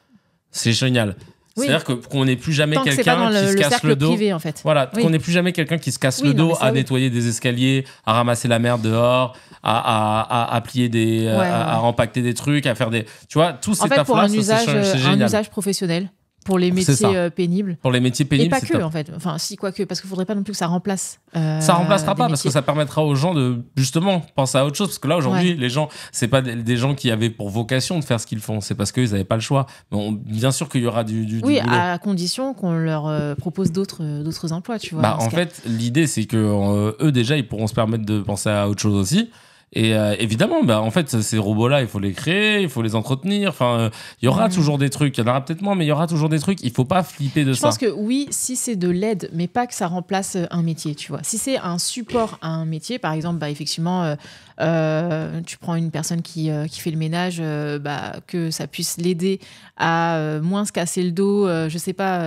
c'est génial. C'est-à-dire que qu'on n'est plus jamais quelqu'un qui se casse le dos. Voilà, qu'on n'est plus jamais quelqu'un qui se casse le dos à nettoyer des escaliers, à ramasser la merde dehors, à, à, à, plier des, euh, à, ouais. des trucs, à faire des, tu vois, tout c'est En fait, pour usage, euh, un usage professionnel pour les métiers euh, pénibles. Pour les métiers pénibles, et pas que en fait. Enfin, si que. parce qu'il faudrait pas non plus que ça remplace. Euh, ça remplacera pas parce que ça permettra aux gens de justement penser à autre chose parce que là aujourd'hui les gens c'est pas des, gens qui avaient pour vocation de faire ce qu'ils font, c'est parce qu'ils n'avaient pas le choix. bien sûr qu'il y aura du, du oui à condition qu'on leur euh, propose d'autres euh, d'autres emplois, tu vois. Bah, en fait, l'idée c'est que eux déjà ils pourront se permettre de penser à autre chose aussi. Et euh, évidemment, bah, en fait, ces robots-là, il faut les créer, il faut les entretenir. Enfin, euh, il y aura mm. toujours des trucs. Il y en aura peut-être moins, mais il y aura toujours des trucs. Il faut pas flipper de ça. Je pense que oui, si c'est de l'aide, mais pas que ça remplace euh, un métier, tu vois. Si c'est un support à un métier, par exemple, bah, effectivement, euh, tu prends une personne qui, euh, qui fait le ménage, euh, bah, que ça puisse l'aider à moins se casser le dos, je sais pas,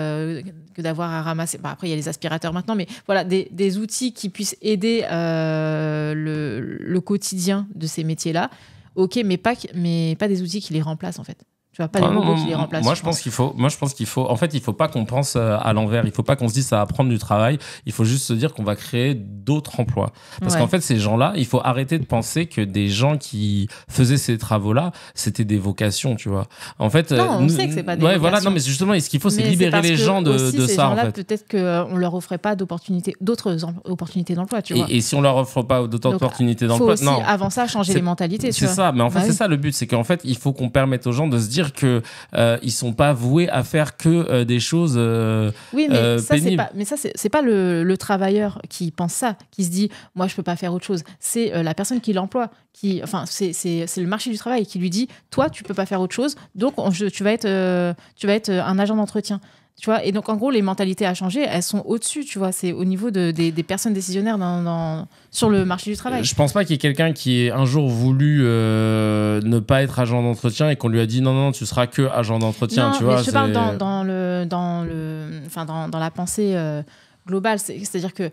que d'avoir à ramasser. après, il y a les aspirateurs maintenant, mais voilà, des, outils qui puissent aider le, quotidien de ces métiers-là. Ok, mais pas, mais pas des outils qui les remplacent en fait. Tu vois, pas les qui les remplacent. Moi, je pense qu'il faut. Moi, je pense qu'il faut. En fait, il faut pas qu'on pense euh, à l'envers. Il faut pas qu'on se dise ça va prendre du travail. Il faut juste se dire qu'on va créer d'autres emplois. Parce qu'en fait, ces gens-là, il faut arrêter de penser que des gens qui faisaient ces travaux-là, c'était des vocations, tu vois. En fait, non, on euh, sait que c'est pas des vocations. voilà. Non, mais justement, ce qu'il faut, c'est libérer les gens de, de ça. Gens -là, en fait. Peut-être qu'on leur offrait pas d'opportunités, d'autres opportunités d'emploi, tu vois. Et, et, si on leur offre pas d'autres opportunités d'emploi, non. Avant ça, changer les mentalités. C'est ça. Mais en fait, bah c'est ça le but, c'est qu'en fait, il faut qu'on permette aux gens de se dire que euh, ils sont pas voués à faire que euh, des choses euh, oui, mais ça, pénibles. Pas, c'est pas le, travailleur qui pense ça, qui se dit moi je peux pas faire autre chose. C'est la personne qui l'emploie, qui, enfin, c'est le marché du travail qui lui dit toi tu peux pas faire autre chose, donc tu vas être tu vas être un agent d'entretien. Tu vois, et donc en gros, les mentalités à changer, elles sont au-dessus, tu vois. C'est au niveau de, des, personnes décisionnaires dans, dans, sur le marché du travail. Euh, je pense pas qu'il y ait quelqu'un qui ait un jour voulu euh, ne pas être agent d'entretien et qu'on lui a dit non, non, tu seras que agent d'entretien, tu vois. Je parle dans, dans, le, dans, le, enfin, dans, dans la pensée euh, globale. C'est-à-dire que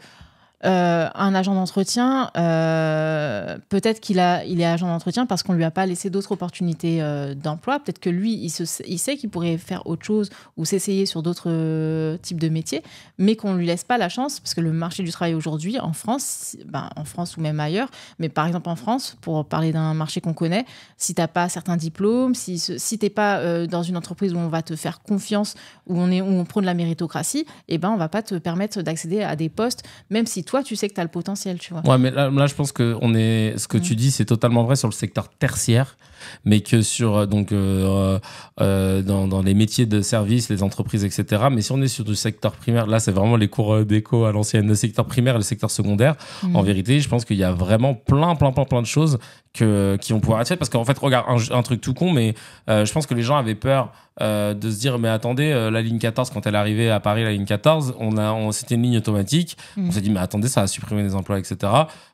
euh, un agent d'entretien, euh, peut-être qu'il a, il est agent d'entretien parce qu'on ne lui a pas laissé d'autres opportunités euh, d'emploi. Peut-être que lui, il, il sait qu'il pourrait faire autre chose ou s'essayer sur d'autres types de métiers, mais qu'on ne lui laisse pas la chance parce que le marché du travail aujourd'hui, en France, ben, en France ou même ailleurs, mais par exemple en France, pour parler d'un marché qu'on connaît, si tu n'as pas certains diplômes, si, si tu n'es pas dans une entreprise où on va te faire confiance, où on, est, où on prône la méritocratie, eh ben, on ne va pas te permettre d'accéder à des postes, même si toi, tu sais que tu as le potentiel, tu vois. Ouais, mais là, je pense que on est, ce que tu dis, c'est totalement vrai sur le secteur tertiaire, mais que sur euh, donc euh, euh, dans, les métiers de service, les entreprises, etc. Mais si on est sur du secteur primaire, là, c'est vraiment les cours d'éco à l'ancienne, le secteur primaire et le secteur secondaire. Mm. En vérité, je pense qu'il y a vraiment plein, plein, plein, plein de choses que, qui vont pouvoir faites Parce qu'en fait, regarde, un, truc tout con, mais euh, je pense que les gens avaient peur euh, de se dire, mais attendez, euh, la ligne 14, quand elle arrivait à Paris, la ligne 14, on a, on, c'était une ligne automatique. Mm. On s'est dit, mais attendez, ça a supprimé des emplois, etc.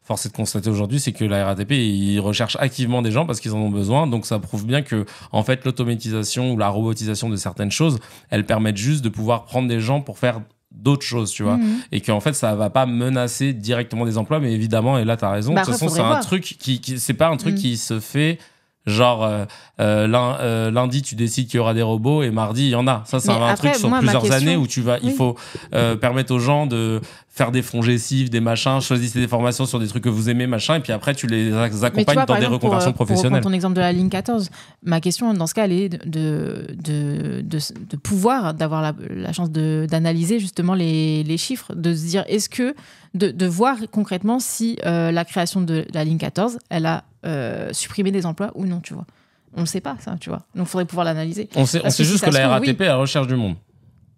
Force est de constater aujourd'hui, c'est que la RATP, ils recherchent activement des gens parce qu'ils en ont besoin. Donc ça prouve bien que, en fait, l'automatisation ou la robotisation de certaines choses, elles permettent juste de pouvoir prendre des gens pour faire d'autres choses, tu vois. Mhm. Et qu'en fait, ça va pas menacer directement des emplois, mais évidemment, et là, tu as raison, bah, de toute façon, c'est un truc qui, qui c'est pas un truc mhm. qui se fait genre euh, euh, euh, lundi tu décides qu'il y aura des robots et mardi il y en a ça c'est un, truc sur plusieurs années où tu vas il faut permettre aux gens de faire des fonds des machins, choisissez des formations sur des trucs que vous aimez, machin, et puis après tu les accompagnes dans des reconversions professionnelles. Pour ton exemple de la ligne 14, ma question dans ce cas, elle est de, de, de, pouvoir, d'avoir la, chance d'analyser justement les, les, chiffres, de se dire est-ce que, de, de, voir concrètement si euh, la création de la ligne 14, elle a euh, supprimé des emplois ou non, tu vois. On ne sait pas ça, tu vois. Donc il faudrait pouvoir l'analyser. On sait, juste que, la RATP, à la recherche du monde.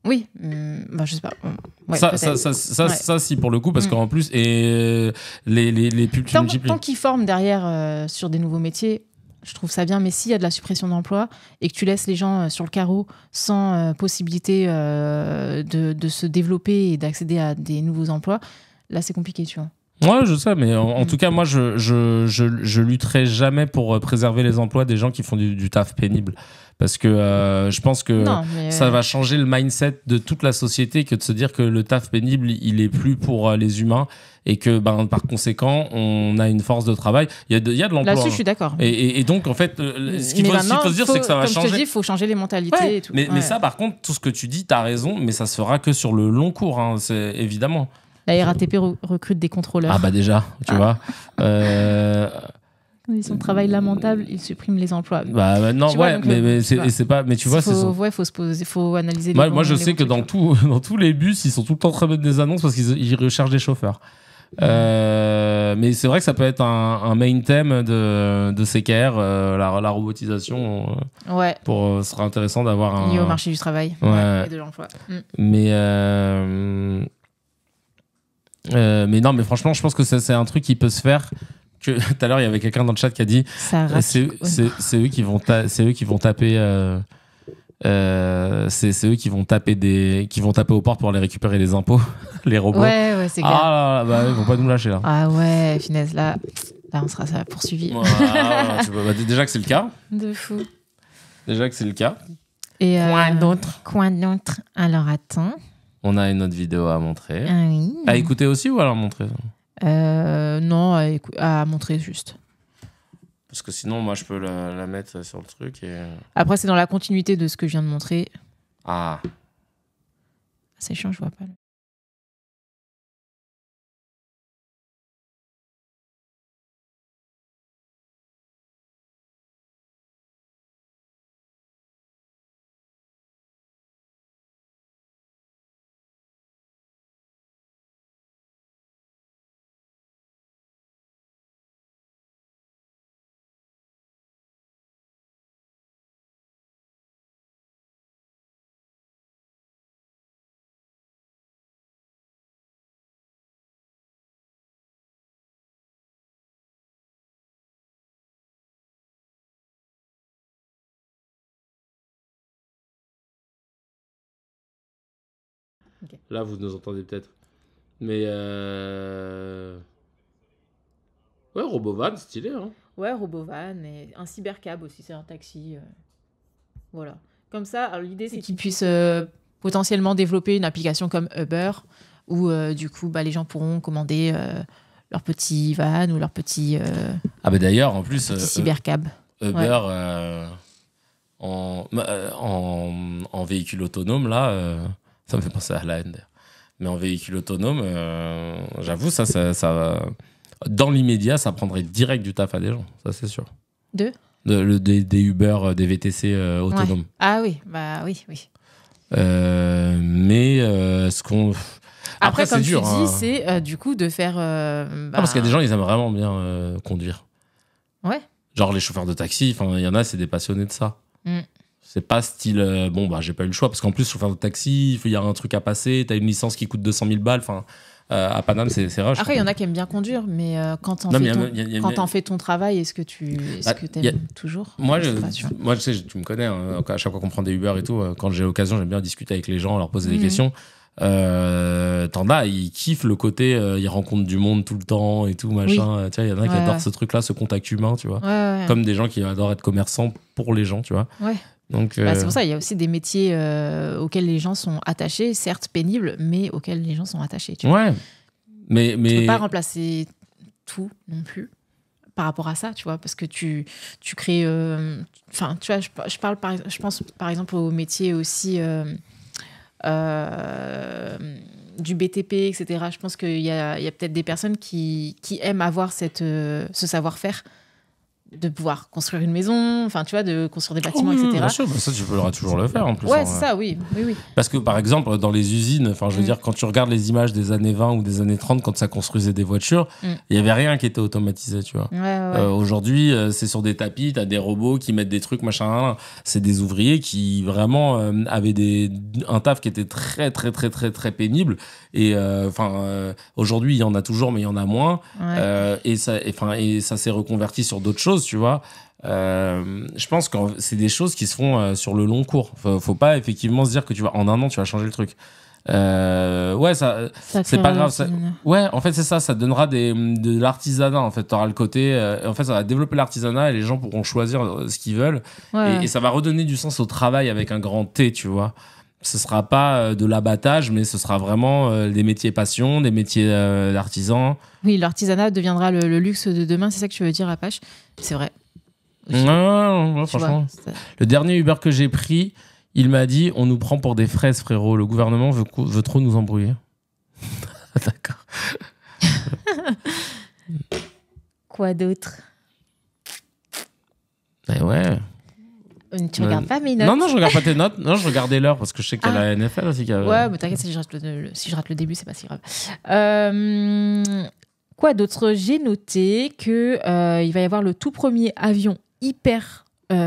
Oui, mm, bah, je sais pas. Mm, ça, ça, ça, si pour le coup, parce mm. qu'en plus, et euh, les, les, les Tant, qu'ils forment derrière euh, sur des nouveaux métiers, je trouve ça bien, mais s'il y a de la suppression d'emplois et que tu laisses les gens euh, sur le carreau sans possibilité de, de, se développer et d'accéder à des nouveaux emplois, là c'est compliqué, tu vois. Ouais, je sais, mais en, tout cas, moi, je je, je, lutterai jamais pour préserver les emplois des gens qui font du taf pénible. Parce que euh, je pense que ça euh, va changer le mindset de toute la société que de se dire que le taf pénible, il est plus pour euh, les humains et que ben, par conséquent, on a une force de travail. Il y a de, de l'emploi. Là-dessus, hein. je suis d'accord. Et, donc, en fait, ce qu'il faut, se dire, c'est que ça va changer. Comme je te dis, il faut changer les mentalités et tout. Mais, ça, par contre, tout ce que tu dis, tu as raison, mais ça se fera que sur le long cours, hein, évidemment. La RATP recrute des contrôleurs. Ah bah déjà, tu ah. vois ont un travail lamentable, ils suppriment les emplois. Bah, bah non, ouais, mais, euh, bah, c'est pas. Mais tu vois, c'est. Ouais, faut se poser, faut analyser. Moi, moi je sais que dans, tout, dans tous les bus, ils sont tout le temps de mettre des annonces parce qu'ils recherchent des chauffeurs. Euh, mais c'est vrai que ça peut être un, main thème de, de CKR, euh, la, robotisation. ouais. Pour, ce sera intéressant d'avoir un. au marché du travail ouais. de l'emploi. Mm. Mais. mais non, mais franchement, je pense que c'est un truc qui peut se faire que tout à l'heure, il y avait quelqu'un dans le chat qui a dit euh, c'est eux, qui vont c'est eux qui vont taper. Euh, euh, c'est eux qui vont taper des qui vont taper aux portes pour aller récupérer les impôts les robots ouais ouais c'est grave. « ah là, là, bah, ils vont pas nous lâcher là ah ouais finesse là on sera ça poursuivi bah, déjà que c'est le cas de fou déjà que c'est le cas et coin d'autre coin d'autre alors attends on a une autre vidéo à montrer ah, oui. à écouter aussi ou à leur montrer euh, non, à, montrer juste. Parce que sinon, moi, je peux la, mettre sur le truc. Et... Euh, Après, c'est dans la continuité de ce que je viens de montrer. Ah. C'est chiant, je vois pas. Là, vous nous entendez peut-être. Mais. Euh, ouais, Robovan, stylé. Hein. Ouais, Robovan. Et un cybercab aussi, c'est un taxi. Euh, voilà. Comme ça, l'idée, c'est qu'ils puissent euh, potentiellement développer une application comme Uber, où du coup, bah, les gens pourront commander leur petit van ou leur petit. ah, bah d'ailleurs, en plus. cybercab. Uber. En, en, en, véhicule autonome, là, ça me fait penser à la haine d'ailleurs. Mais en véhicule autonome, euh, j'avoue, ça, ça, ça, dans l'immédiat, ça prendrait direct du taf à des gens, ça c'est sûr. Deux de, le, des, Uber, euh, des VTC euh, autonomes. Ah oui, bah oui, oui. mais ce qu'on. Après, comme tu dis, hein. c'est du coup de faire. Bah parce qu'il y a des gens, ils aiment vraiment bien conduire. Ouais. Genre les chauffeurs de taxi, il y en a, c'est des passionnés de ça. Mm. C'est pas style, euh, bon, bah, j'ai pas eu le choix, parce qu'en plus, faire de taxi, il faut y a un truc à passer, t'as une licence qui coûte 200 000 balles, enfin. Euh, à Paname, c'est rush. Après, il y en a qui aiment bien conduire, mais euh, quand t'en fais, fais, ton travail, est-ce que tu est bah, que aimes toujours Moi, je, moi, sais, tu me connais, hein, à chaque fois qu'on prend des Uber et tout, quand j'ai l'occasion, j'aime bien discuter avec les gens, leur poser des mhm. questions. Euh, T'en as, ils kiffent le côté, ils rencontrent du monde tout le temps et tout, machin. il y en a qui adorent ce truc-là, ce contact humain, tu vois. Comme des gens qui adorent être commerçants pour les gens, tu vois. Bah, c'est euh, pour ça, il y a aussi des métiers euh, auxquels les gens sont attachés, certes pénibles, mais auxquels les gens sont attachés. Tu ouais. Mais, mais... peux pas remplacer tout non plus par rapport à ça, tu vois, parce que tu, tu crées. Euh, enfin, tu vois, je, parle par, je pense par exemple aux métiers aussi du BTP, etc. Je pense qu'il y a, y a peut-être des personnes qui, qui, aiment avoir cette, ce savoir-faire de pouvoir construire une maison, enfin tu vois, de construire des ah bâtiments, etc. Bien sûr, bah, ça tu pourras toujours le faire en plus. Hein, ouais, ça, oui. oui, oui. Parce que par exemple, dans les usines, enfin je veux mm. dire, quand tu regardes les images des années 20 ou des années 30, quand ça construisait des voitures, mm. il y n'y avait rien qui était automatisé, tu vois. Ouais, ouais. Euh, aujourd'hui, euh, c'est sur des tapis, tu as des robots qui mettent des trucs, machin. C'est des ouvriers qui vraiment euh, avaient des, un taf qui était très, très, très, très, très pénible et euh, enfin, euh, aujourd'hui, il y en a toujours, mais il y en a moins. Euh, et ça, et, ça s'est reconverti sur d'autres choses, tu vois. je pense que c'est des choses qui se font sur le long cours. Faut, faut, pas effectivement se dire que tu vas en un an tu vas changer le truc. ouais, ça, c'est pas grave. ouais, en fait c'est ça, ça donnera des, de l'artisanat. En fait, t'auras le côté. en fait, ça va développer l'artisanat et les gens pourront choisir ce qu'ils veulent. et, ça va redonner du sens au travail avec un grand T, tu vois ce sera pas euh, de l'abattage, mais ce sera vraiment euh, des métiers passion, des métiers euh, d'artisan. Oui, l'artisanat deviendra le, luxe de demain, c'est ça que tu veux dire, Apache C'est vrai. Non, non, non franchement. le dernier Uber que j'ai pris, il m'a dit on nous prend pour des fraises, frérot. Le gouvernement veut, trop nous embrouiller. D'accord. Quoi d'autre Ben ouais. Euh, tu regardes euh, pas mes notes Non, non, je regarde pas tes notes. Non, je regardais l'heure parce que je sais qu'il y a la ah. NFL aussi. Qui Ouais, mais t'inquiète, si, je rate le début, c'est pas si grave. Euh, quoi d'autre J'ai noté qu'il va y avoir le tout premier avion hyper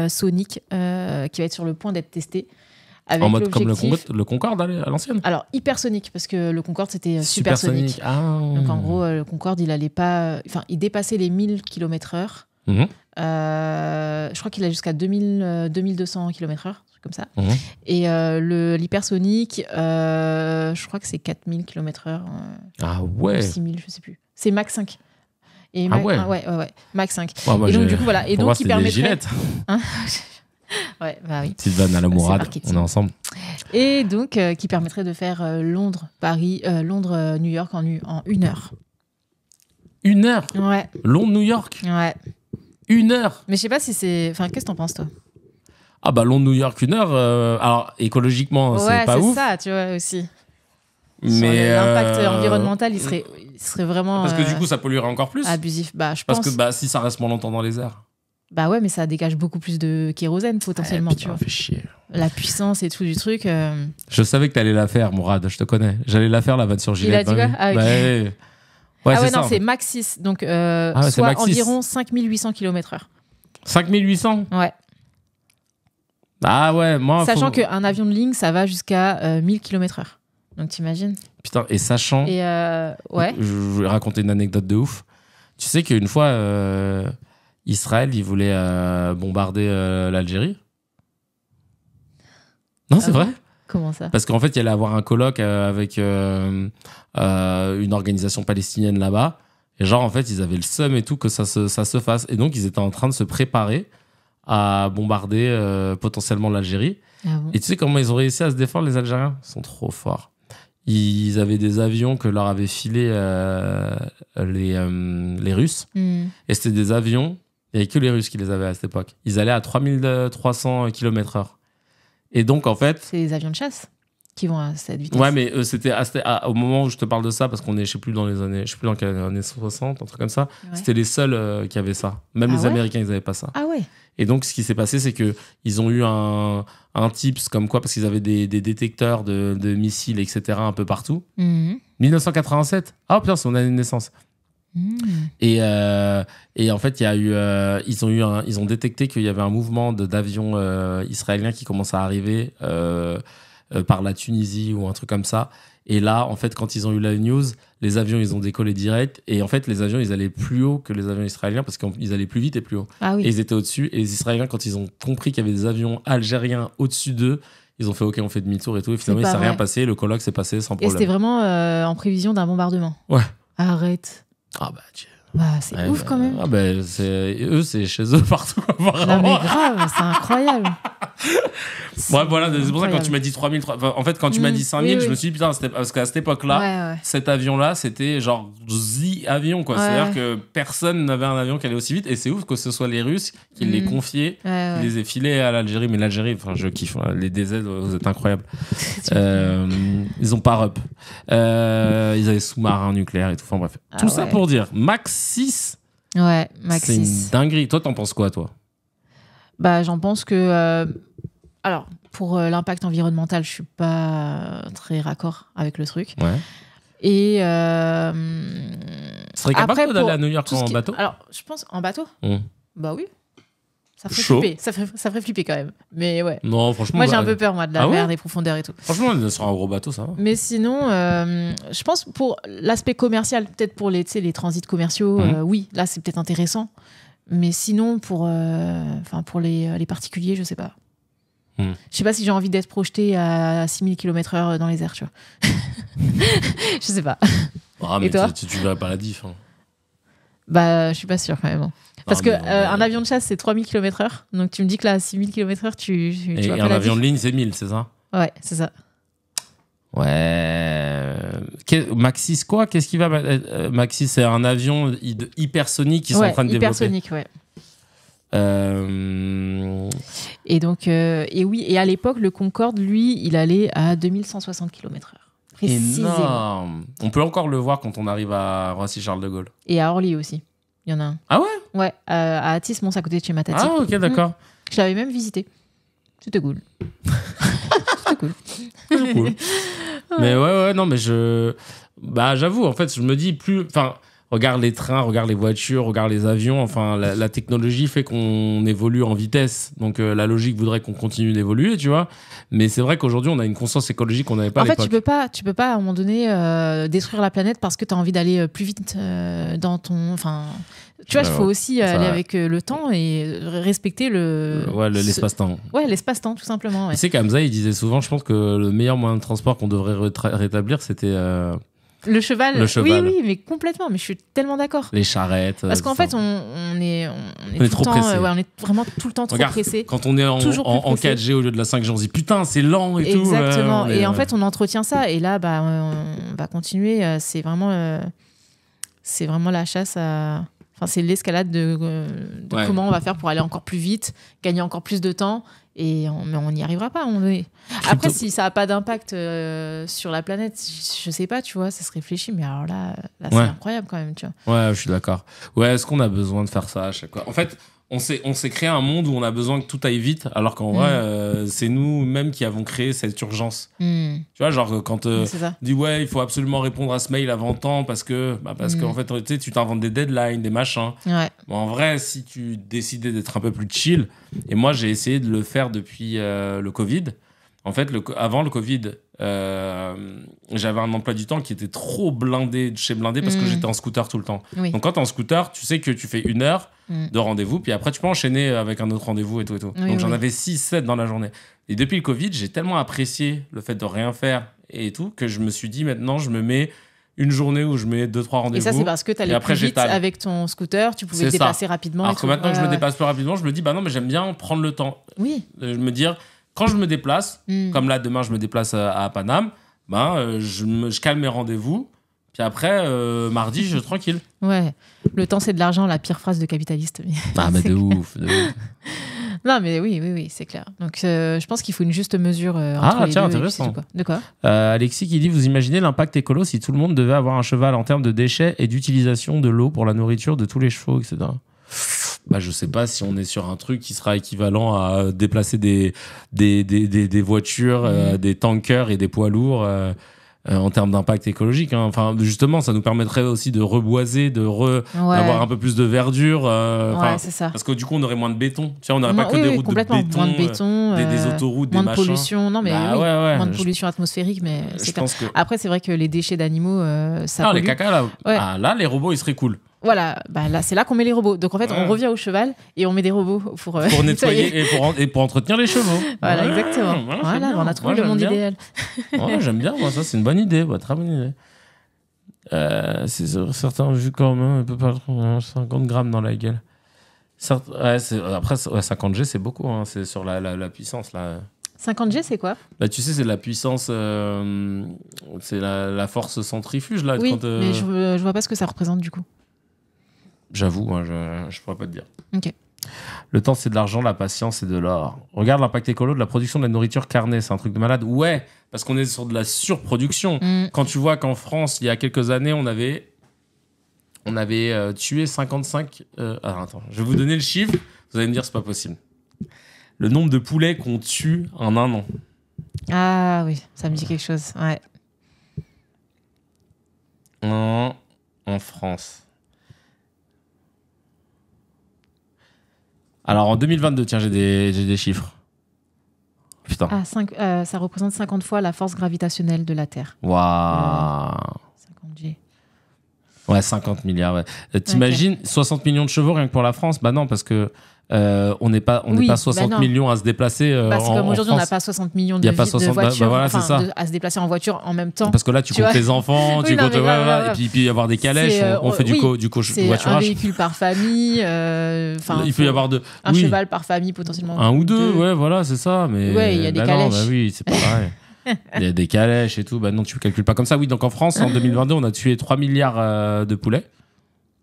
sonique qui va être sur le point d'être testé. Avec en mode comme le, Concorde le Concorde à l'ancienne Alors, hypersonique, parce que le Concorde, c'était supersonique. Ah. Donc, en gros, le Concorde, il allait pas. Enfin, il dépassait les 1000 km/h. Mmh. Euh, je crois qu'il a jusqu'à 2000, 2200 km/h, comme ça. Mhm. Et euh, l'hypersonique, euh, je crois que c'est 4000 km/h. Euh, ah ouais 6000, je sais plus. C'est Mach 5. Et ah, ah ouais. ouais, ouais, ouais, Mach 5. et donc, du coup, voilà. Et donc, qui permettrait. ouais, bah oui. Petite vanne à la mourade, on est ensemble. Et donc, euh, qui permettrait de faire euh, Londres, Paris, Londres, New York en, en une heure. Une heure Ouais. Londres, New York Ouais. Une heure Mais je sais pas si c'est. Enfin, qu'est-ce que t'en penses, toi Ah, bah, Londres-New York, une heure. Euh, alors, écologiquement, c'est pas ouf. Ouais, c'est ça, tu vois, aussi. Mais. Euh, l'impact environnemental, il serait, serait vraiment Parce que du euh, coup, ça polluerait encore plus. abusif. Bah, je pense. parce que bah, si ça reste moins longtemps dans les airs. Bah ouais, mais ça dégage beaucoup plus de kérosène potentiellement, ah, tu vois. chier. La puissance et tout du truc. Je savais que t'allais la faire, Mourad, je te connais. J'allais la faire, la vanne sur Il a bah ouais. Ah, bah ah ouais, non, c'est max 6, donc euh, ah soit environ 5800 km/h. 5800 Ouais. Ah ouais, moi. Sachant qu'un avion de ligne, ça va jusqu'à 1000 euh, km/h. Donc t'imagines Putain, et sachant. Et euh, ouais. Je vais raconter une anecdote de ouf. Tu sais qu'une fois, euh, Israël, il voulait bombarder l'Algérie. Non, c'est ah vrai Comment ça Parce qu'en fait, il allait avoir un colloque euh, avec euh, euh, une organisation palestinienne là-bas. Et genre, en fait, ils avaient le seum et tout que ça se, fasse. Et donc, ils étaient en train de se préparer à bombarder potentiellement l'Algérie. Ah et tu sais comment ils ont réussi à se défendre, les Algériens Ils sont trop forts. Ils avaient des avions que leur avaient filés les, Russes. Hmm. Et c'était des avions, il n'y avait que les Russes qui les avaient à cette époque. Ils allaient à 3300 km/h. Et donc, en fait. C'est les avions de chasse qui vont à cette vitesse. Ouais, mais euh, c'était au moment où je te parle de ça, parce qu'on est, je sais plus, dans les années, je sais plus dans quelle années 60, un truc comme ça, c'était les seuls euh, qui avaient ça. Même ah les Américains, ils n'avaient pas ça. Ah ouais. Et donc, ce qui s'est passé, c'est que ils ont eu un, un tips comme quoi, parce qu'ils avaient des, détecteurs de, missiles, etc., un peu partout. 1987. Mhm. Ah, putain, c'est mon année de naissance. Mmh. Et, euh, et, en fait, il y a eu, euh, ils, ont eu ils ont détecté qu'il y avait un mouvement d'avions euh, israéliens qui commence à arriver par la Tunisie ou un truc comme ça. Et là, en fait, quand ils ont eu la news, les avions, ils ont décollé direct. Et en fait, les avions, ils allaient plus haut que les avions israéliens parce qu'ils allaient plus vite et plus haut. Ah oui. Et ils étaient au-dessus. Et les Israéliens, quand ils ont compris qu'il y avait des avions algériens au-dessus d'eux, ils ont fait OK, on fait demi-tour et tout. Et finalement, ça s'est rien passé. Le colloque s'est passé sans problème. Et c'était vraiment en prévision d'un bombardement. Ouais. Arrête. Ah bah, tu... Bah, c'est ouf bah, quand même. Ah bah, eux, c'est chez eux partout. Non, mais grave, c'est incroyable. Ouais, voilà, c'est pour ça quand tu m'as dit 3000, en fait, quand tu m'as mm. dit 5000, je me suis dit putain, parce qu'à cette époque-là, cet avion-là, c'était genre zi avion, quoi. C'est-à-dire que personne n'avait un avion qui allait aussi vite, et c'est ouf que ce soit les Russes qui mm. les confiaient, qui les aient filés à l'Algérie. Mais l'Algérie, enfin, je kiffe, hein. les DZ, oh, vous êtes incroyables. Euh, ils ont pas up. Euh, ils avaient sous-marin nucléaire et tout, enfin bref. Ah tout ça pour dire, Max 6. Ouais, Max C'est une dinguerie. Toi, t'en penses quoi, toi Bah, j'en pense que. Euh, alors, pour euh, l'impact environnemental, je suis pas très raccord avec le truc. Ouais. Et. Euh, tu capable après, d'aller à New York en bateau Alors, je pense en bateau hum. Bah oui. Ça ferait, flipper. Ça, ferait, flipper quand même. Mais ouais. Non, franchement. Moi, j'ai bah, un peu peur, moi, de la ah mer, des profondeurs et tout. Franchement, sur un gros bateau, ça Mais sinon, euh, je pense pour l'aspect commercial, peut-être pour les, les transits commerciaux, hum. euh, oui, là, c'est peut-être intéressant. Mais sinon, pour, enfin, pour les, les particuliers, je sais pas. Hmm. Je sais pas si j'ai envie d'être projeté à 6000 km/h dans les airs, tu vois. je sais pas. Ah, mais Et toi tu, tu vas pas hein. Bah, je suis pas sûr quand même. Hein. Parce qu'un que euh, un avion de chasse, c'est 3000 km/h. Donc tu me dis que là, à 6000 km/h, tu, Et, un avion de ligne, c'est 1000, c'est ça Ouais, c'est ça. Ouais. Maxis, quoi Qu'est-ce qui va. Euh, euh, Maxis, c'est un avion hypersonique qui sont en train de développer. Hypersonique, ouais. Euh, et donc, euh, et oui, et à l'époque, le Concorde, lui, il allait à 2160 km/h. Énorme. On peut encore le voir quand on arrive à Roissy-Charles de Gaulle. Et à Orly aussi. Il y en a un. Ah ouais Ouais, euh, à Atis, Mons, à côté de chez Ah ok, d'accord. J'avais mmh. Je l'avais même visité. C'était cool. C'était cool. cool. Mais ouais, ouais, non, mais je. Bah, j'avoue, en fait, je me dis plus. Enfin Regarde les trains, regarde les voitures, regarde les avions. Enfin, la, technologie fait qu'on évolue en vitesse. Donc, euh, la logique voudrait qu'on continue d'évoluer, tu vois. Mais c'est vrai qu'aujourd'hui, on a une conscience écologique qu'on n'avait pas en à fait, tu peux pas, tu peux pas, à un moment donné, euh, détruire la planète parce que tu as envie d'aller euh, plus vite dans ton... Enfin, tu vois, il faut aussi aller avec le temps et respecter le... Ouais, l'espace-temps. ouais, l'espace-temps, tout simplement. Ouais. Tu sais qu'Amza, il disait souvent, je pense que le meilleur moyen de transport qu'on devrait rétablir, c'était... Le cheval. Le Oui, oui, mais complètement. Mais je suis tellement d'accord. Les charrettes. Parce qu'en euh, fait, on, on, est, on est, trop euh, Ouais, on est vraiment tout le temps trop pressé. Quand on est en, 4G au lieu de la 5G, dis putain, c'est lent et tout. Exactement. et en fait, on entretient ça. Et là, bah, on va continuer. Euh, c'est vraiment, c'est vraiment la chasse à. Enfin, c'est l'escalade de, comment on va faire pour aller encore plus vite, gagner encore plus de temps mais on n'y arrivera pas. On Après, si ça n'a pas d'impact euh, sur la planète, je, ne sais pas, tu vois, ça se réfléchit. Mais alors là, c'est incroyable quand même, tu vois. Ouais, je suis d'accord. Ouais, est-ce qu'on a besoin de faire ça à chaque fois En fait, on s'est, créé un monde où on a besoin que tout aille vite, alors qu'en mm. vrai, euh, c'est nous-mêmes qui avons créé cette urgence. Mm. Tu vois, genre quand euh, tu dis ouais, il faut absolument répondre à ce mail avant temps parce que, bah, parce mm. qu'en fait, tu sais, tu t'inventes des deadlines, des machins. en vrai, si tu décidais d'être un peu plus chill, et moi, j'ai essayé de le faire depuis euh, le Covid, en fait, avant le Covid, euh, j'avais un emploi du temps qui était trop blindé de chez blindé parce que mm. j'étais en scooter tout le temps. Donc quand t'es en scooter, tu sais que tu fais une heure mm. de rendez-vous, puis après tu peux enchaîner avec un autre rendez-vous et tout et tout. Donc j'en avais 6, 7 dans la journée. Et depuis le Covid, j'ai tellement apprécié le fait de rien faire et tout que je me suis dit maintenant je me mets une journée où je mets deux trois rendez-vous. Et ça c'est parce que t'allais plus vite avec ton scooter, tu pouvais te dépasser rapidement. Alors que maintenant que je me dépasse plus rapidement, je me dis bah non mais j'aime bien prendre le temps. Oui. Euh, je me dire quand je me déplace, hmm. comme là demain je me déplace à, Paname, ben, euh, je, calme mes rendez-vous. Puis après, euh, mardi, je suis tranquille. Ouais. Le temps, c'est de l'argent, la pire phrase de capitaliste. Ah, mais de ouf, Non, mais oui, oui, oui, c'est clair. Donc, euh, je pense qu'il faut une juste mesure. ah, tiens, intéressant. De quoi Alexis qui dit Vous imaginez l'impact écolo si tout le monde devait avoir un cheval en termes de déchets et d'utilisation de l'eau pour la nourriture de tous les chevaux, etc bah, je sais pas si on est sur un truc qui sera équivalent à euh, déplacer des, des, des, des, voitures, euh, mm. des tankers et des poids lourds. Euh, en termes d'impact écologique. Hein. Enfin, justement, ça nous permettrait aussi de reboiser, d'avoir un peu plus de verdure. ça. Parce que du coup, on aurait moins de béton. Tu on n'aurait pas que des routes de béton, des, autoroutes, moins des de pollution. Non, mais bah moins de pollution atmosphérique. Mais après, c'est vrai que les déchets d'animaux, ça. Ah, les caca là. Ah, là, les robots, ils seraient cool voilà, bah là, c'est là qu'on met les robots. Donc en fait, on revient au cheval et on met des robots pour, euh, nettoyer et pour, et pour entretenir les chevaux. Voilà, exactement. Voilà, on a trouvé le monde idéal. j'aime bien, moi, ça, c'est une bonne idée, très bonne idée. Euh, certains vu quand même, on peut pas 50 grammes dans la gueule. Euh, après, 50G, c'est beaucoup, hein, c'est sur la, la, la puissance là. 50G, c'est quoi bah, Tu sais, c'est la puissance, euh, c'est la, force centrifuge. Là, oui, mais je, je, vois pas ce que ça représente du coup. J'avoue, hein, je pourrais pas te dire. Le temps, c'est de l'argent, la patience, c'est de l'or. Regarde l'impact écolo de la production de la nourriture carnée, c'est un truc de malade. Ouais, parce qu'on est sur de la surproduction. Mm. Quand tu vois qu'en France, il y a quelques années, on avait, on avait euh, tué 55. Euh, ah, attends, je vais vous donner le chiffre, vous allez me dire, c'est pas possible. Le nombre de poulets qu'on tue en un an. Ah oui, ça me dit quelque chose, ouais. en France. Alors en 2022, tiens, j'ai des, des chiffres. Putain. Ah, euh, ça représente 50 fois la force gravitationnelle de la Terre. Waouh 50 G. Ouais, 50 milliards. Euh, t'imagines 60 millions de chevaux rien que pour la France Bah non, parce que euh, on n'est pas, 60 bah millions à se déplacer. Euh, Parce que on n'a pas 60 millions de, y bah, bah, à se déplacer en voiture en même temps. Parce que là, tu, comptes les enfants, oui, tu comptes. Voilà, et puis, puis avoir des calèches, on, euh, fait du, co du, co Un véhicule par famille. Euh, il y avoir de, un cheval par famille potentiellement. Un ou deux, ouais, voilà, c'est ça. Mais il y a des calèches. oui, c'est pas Il y a des calèches et tout. non, tu calcules pas comme ça. Oui, donc en France, en 2022, on a tué 3 milliards de poulets.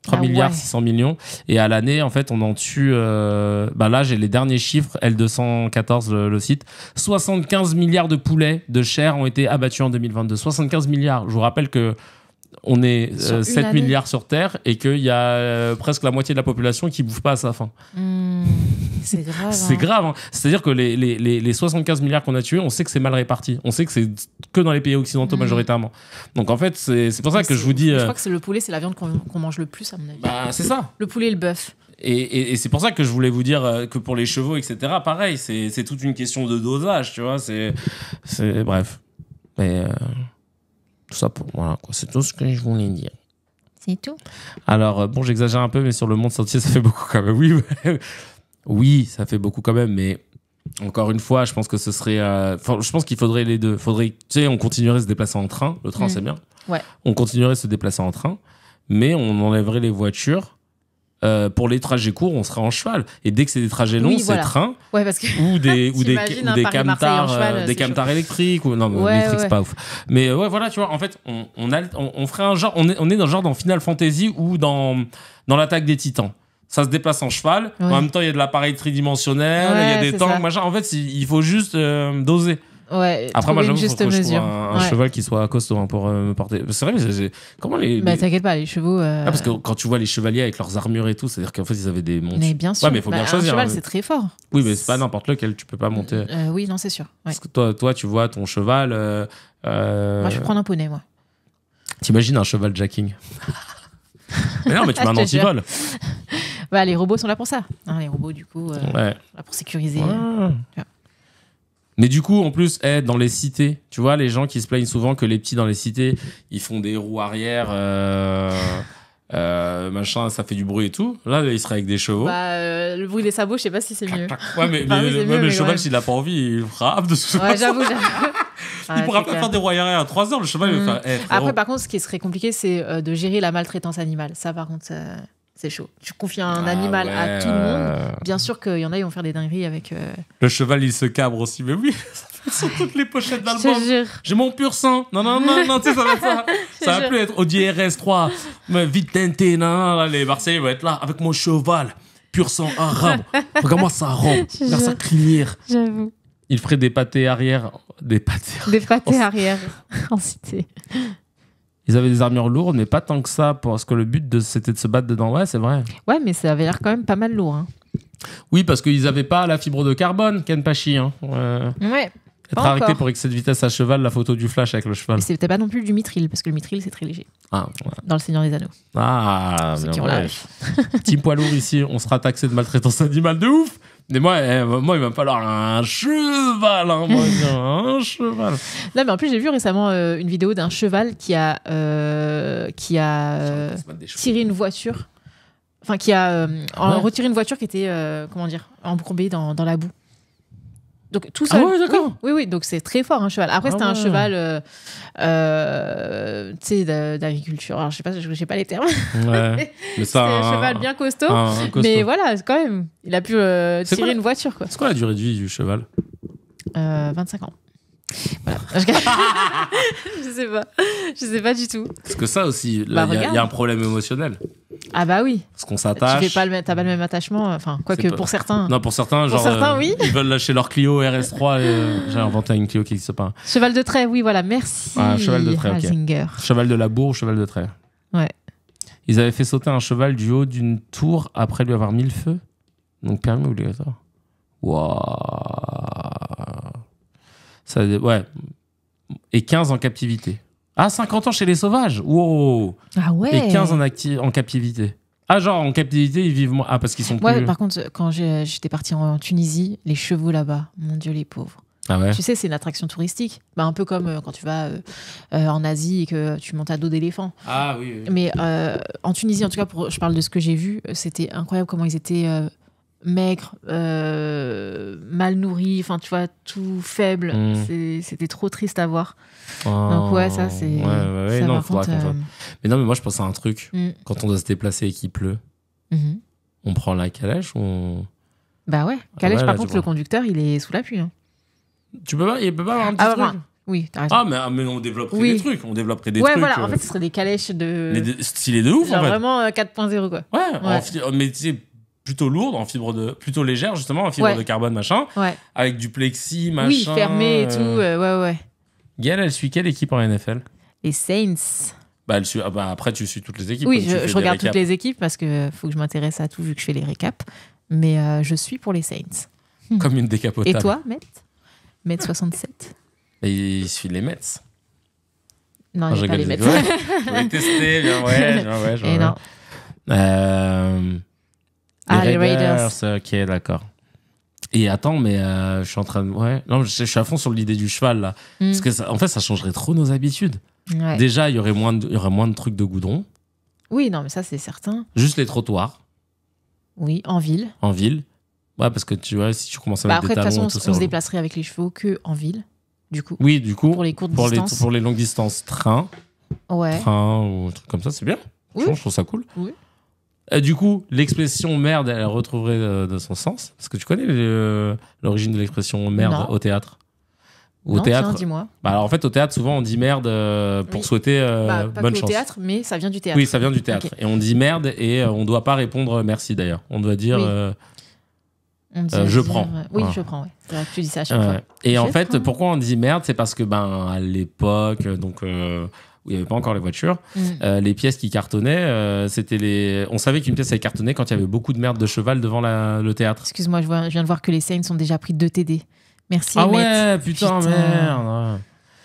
3 ah milliards 600 millions. Et à l'année, en fait, on en tue. Euh, bah là, j'ai les derniers chiffres, L214, le, site. 75 milliards de poulets de chair ont été abattus en 2022. 75 milliards. Je vous rappelle que. On est 7 euh, milliards sur Terre et qu'il y a euh, presque la moitié de la population qui bouffe pas à sa faim. Hmm. C'est grave. Hein. c'est grave. Hein. C'est-à-dire que les, les, les, 75 milliards qu'on a tués, on sait que c'est mal réparti. On sait que c'est que dans les pays occidentaux mm. majoritairement. Donc en fait, c'est pour ça que je vous dis. Je euh, crois que c'est le poulet, c'est la viande qu'on mange le plus, à mon avis. Bah, c'est ça. Le poulet et le bœuf. Et, et, c'est pour ça que je voulais vous dire euh, que pour les chevaux, etc., pareil, c'est toute une question de dosage, tu vois. C'est. Bref. Mais. Euh, tout ça pour. Voilà, quoi. C'est tout ce que je voulais dire. C'est tout. Alors, bon, j'exagère un peu, mais sur le monde sentier, ça fait beaucoup quand même. Oui, oui, ça fait beaucoup quand même, mais encore une fois, je pense que ce serait. Euh, je pense qu'il faudrait les deux. Faudrait, tu sais, on continuerait se déplacer en train. Le train, mm. c'est bien. Ouais. On continuerait se déplacer en train, mais on enlèverait les voitures. Euh, pour les trajets courts, on serait en cheval. Et dès que c'est des trajets longs, c'est train ou des ou des, des camtars, euh, des camtars électriques ou non, mais ouais, pas ouf. Mais ouais, voilà, tu vois, en fait, on on, on, ferait un genre, on est, on est dans un genre dans Final Fantasy ou dans dans l'attaque des Titans ça se déplace en cheval. En même temps, il y a de l'appareil tridimensionnel, il y a des tanks, En fait, il faut juste euh, doser. Ouais, Après, moi, j'avoue, mesure. un, cheval qui soit costaud hein, pour euh, me porter. C'est vrai, mais comment bah, les. t'inquiète pas, les chevaux. Euh, ah, parce que quand tu vois les chevaliers avec leurs armures et tout, c'est-à-dire qu'en fait, ils avaient des montures Mais bien sûr. mais faut bien bah, choisir. Un cheval, hein. c'est très fort. Oui, mais c'est pas n'importe lequel, tu peux pas monter. oui, non, c'est sûr. Parce que toi, toi, tu vois ton cheval. Moi, je vais prendre un poney, moi. T'imagines un cheval jacking Mais non, mais tu mets un antivol. Bah, les robots sont là pour ça. Hein, les robots, du coup, euh, là pour sécuriser. Euh, mais du coup, en plus, eh, dans les cités, tu vois, les gens qui se plaignent souvent que les petits dans les cités, ils font des roues arrière. Euh, machin, ça fait du bruit et tout. Là, ils seraient avec des chevaux. Bah, le bruit des sabots, je sais pas si c'est mieux. Ouais, mais, mais, le cheval, s'il a pas envie, il frappe de ce Ouais, j'avoue, ah, Il ne pourra pas faire des roues arrière à 3 heures, le cheval, mmh. il mm. eh, Après, par contre, ce qui serait compliqué, c'est de gérer la maltraitance animale. Ça, par contre c'est chaud. Tu confies un ah animal à tout le monde. Bien sûr qu'il y en a, ils vont faire des dingueries avec. Euh, le cheval, il se cabre aussi. Mais oui, sur toutes les pochettes d'album. J'ai mon pur sang. Non, non, non, non, tu sais, ça va être ça. va plus être Audi RS3. Mais vite teinté, non, allez les Marseillais vont être là avec mon cheval. Pur sang arabe. Regarde-moi ça robe. Regarde sa crinière. J'avoue. Il ferait des pâtés arrière. Des pâtés arrière. Des pâtés arrière. en cité. Ils avaient des armures lourdes, mais pas tant que ça, parce que le but c'était de se battre dedans. Ouais, c'est vrai. Ouais, mais ça avait l'air quand même pas mal lourd. Hein. Oui, parce qu'ils n'avaient pas la fibre de carbone, Kenpachi. Hein. Euh, ouais. Être arrêté pour excès de vitesse à cheval, la photo du flash avec le cheval. Mais c'était pas non plus du mitril, parce que le mitril, c'est très léger. Ah, ouais. Dans Le Seigneur des Anneaux. Ah, bien Petit poids lourd ici, on sera taxé de maltraitance animale de ouf mais moi, euh, moi, il va falloir un cheval, hein, un cheval. Non, mais en plus, j'ai vu récemment euh, une vidéo d'un cheval qui a, euh, qui a tiré une voiture, enfin, qui a retiré une voiture qui était, comment dire, embourbée dans, dans la boue. Donc tout ça. Ah oui, oui, oui, donc c'est très fort un cheval. Après, ah c'était un cheval, euh, euh, tu sais, d'agriculture. Alors, je sais pas, je sais pas les termes. Ouais. c'est un, cheval bien costaud, Mais voilà, quand même, il a pu euh, tirer une voiture. C'est quoi la durée de vie du cheval 25 ans. je sais pas. Je sais pas du tout. Parce que ça aussi, bah, il y, a un problème émotionnel. Ah bah oui. Parce qu'on s'attache. Tu n'as pas le, le même attachement. Euh, enfin, quoique que pour certains. Non, pour certains, genre. Euh, oui. Ils veulent lâcher leur Clio RS3. Euh, j'ai inventé une Clio qui n'existe pas. Cheval de trait, oui, voilà. Merci. Ah, cheval de trait. Cheval de la bourre, cheval de trait. Ouais. Ils avaient fait sauter un cheval du haut d'une tour après lui avoir mis le feu. Donc permis obligatoire. Waouh ouais. Et 15 en captivité. Ah, 50 ans chez les sauvages Wow Ah ouais Et 15 en, en captivité. Ah, genre en captivité, ils vivent moins. Ah, parce qu'ils sont ouais, par contre, quand j'étais parti en Tunisie, les chevaux là-bas, mon Dieu, les pauvres. Ah tu sais, c'est une attraction touristique. Bah, un peu comme euh, quand tu vas euh, euh, en Asie et que tu montes à dos d'éléphant. Ah oui. oui. Mais en Tunisie, en tout cas, pour, je parle de ce que j'ai vu, c'était incroyable comment ils étaient maigre, euh, mal nourri, enfin tu vois, tout faible. Hmm. C'était trop triste à voir. Oh, Donc ouais, ça c'est. Ouais, ouais, euh. Mais non, mais moi je pense à un truc. Hmm. Quand on doit se déplacer et qu'il pleut, mhm. on prend la calèche ou Bah ouais, ah calèche par contre le conducteur il est sous la pluie. Hein. Tu peux pas, il peut pas avoir un petit ah, truc. oui, ah, ah, mais, on développerait des trucs. On développerait des trucs. Ouais, voilà. En euh. fait, ce serait des calèches de. Mais de... de ouf, en fait. vraiment 4.0, quoi. Ouais, mais tu sais, plutôt lourde en fibre de plutôt légère justement en fibre de carbone machin avec du plexi machin oui fermé et tout euh. Euh, ouais ouais Gaëlle elle suit quelle équipe en NFL les Saints bah, ah bah, après tu suis toutes les équipes oui je, regarde toutes les équipes parce que faut que je m'intéresse à tout vu que je fais les récaps mais euh, je suis pour les Saints comme une décapotable et toi Met Met 67 et il suit les Mets non, j'ai pas les Mets je vais tester bien ouais, ouais, non euh... Les ah, Raiders. les Raiders. Euh, ok, d'accord. Et attends, mais euh, je suis en train de. Ouais. Non, je, suis à fond sur l'idée du cheval, là. Mm. Parce que, en fait, ça changerait trop nos habitudes. Déjà, il y aurait moins de trucs de goudron. Oui, non, mais ça, c'est certain. Juste les trottoirs. Oui, en ville. En ville. Ouais, parce que tu vois, si tu commences à bah, mettre de toute façon, on, se déplacerait avec les chevaux que en ville, du coup. Oui, du coup. Pour les courtes pour Les, longues distances, train. Ouais. Train ou un truc comme ça, c'est bien. Je trouve ça cool. Oui. Euh, du coup, l'expression merde, elle retrouverait euh, de son sens. Parce que tu connais euh, l'origine de l'expression merde au théâtre au non, théâtre. dis-moi. Bah, alors en fait, au théâtre, souvent on dit merde pour souhaiter bonne bah, chance. pas bonne Au théâtre, mais ça vient du théâtre. Oui, ça vient du théâtre. Et on dit merde et on ne doit pas répondre merci d'ailleurs. On doit dire. je, prends. Oui, je prends. tu dis ça à chaque fois. Et en fait, pourquoi on dit merde C'est parce que ben à l'époque, donc où il n'y avait pas encore les voitures. Mm. Euh, les pièces qui cartonnaient, euh, c'était les. On savait qu'une pièce allait cartonner quand il y avait beaucoup de merde de cheval devant le théâtre. Excuse-moi, je, je, viens de voir que les scènes sont déjà pris de TD. Merci. Ah ouais, putain,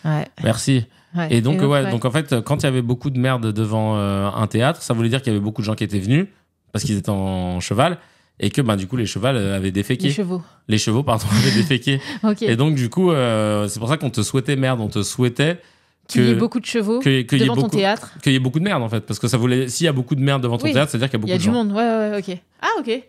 merde. Merci. Et donc, ouais, donc en fait, quand il y avait beaucoup de merde devant euh, un théâtre, ça voulait dire qu'il y avait beaucoup de gens qui étaient venus parce qu'ils étaient en cheval et que ben du coup les chevaux avaient déféqué. Les chevaux. Les chevaux pardon avaient déféqué. Et donc du coup c'est pour ça qu'on te souhaitait merde, on te souhaitait qu'il y ait beaucoup de chevaux devant ton théâtre. Qu'il y ait beaucoup de merde, en fait. Parce que ça voulait. S'il y a beaucoup de merde devant ton théâtre, c'est-à-dire qu'il y a beaucoup de gens. Il y a du monde, ouais, ouais, ok. Ah, ok.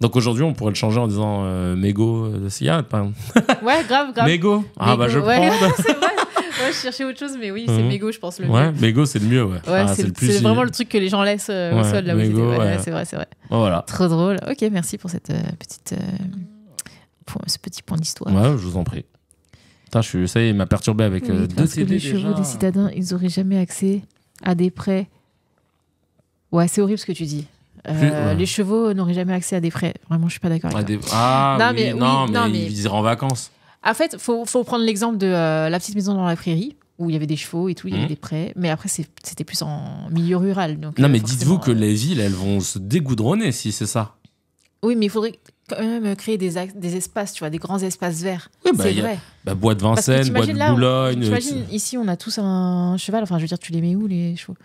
Donc aujourd'hui, on pourrait le changer en disant euh, mégo de euh, cigarette, par exemple. Ouais, grave, grave. Mégo. Ah, bah je prends. Ouais, je cherchais autre chose, mais oui, c'est mhm. Mego, je pense. Le ouais, mieux. mégo, c'est le mieux, ouais. ouais ah, c'est vraiment le truc que les gens laissent au sol, là où où Ouais, c'est vrai, c'est vrai. voilà. Trop drôle. Ok, merci pour cette euh, petite. Euh, pour ce petit point d'histoire. Ouais, je vous en prie je suis, ça y est, il m'a perturbé avec euh, deux parce que les chevaux des citadins, ils n'auraient jamais accès à des prêts. Ouais, c'est horrible ce que tu dis. Euh, les chevaux n'auraient jamais accès à des prêts. Vraiment, je suis pas d'accord. Ah, des... ah mais, non, mais, ils iraient en vacances. En fait, faut, faut prendre l'exemple de euh, la petite maison dans la prairie où il y avait des chevaux et tout, il y avait mhm. des prêts. Mais après, c'était plus en milieu rural. non, mais dites-vous que les villes, elles vont se dégoudronner si c'est ça. Oui, mais il faudrait quand même créer des, des espaces, tu vois, des grands espaces verts. Bah, c'est vrai. Bah, bois de Vincennes, bois de Boulogne. J'imagine, ici, on a tous un cheval. Enfin, je veux dire, tu les mets où, les chevaux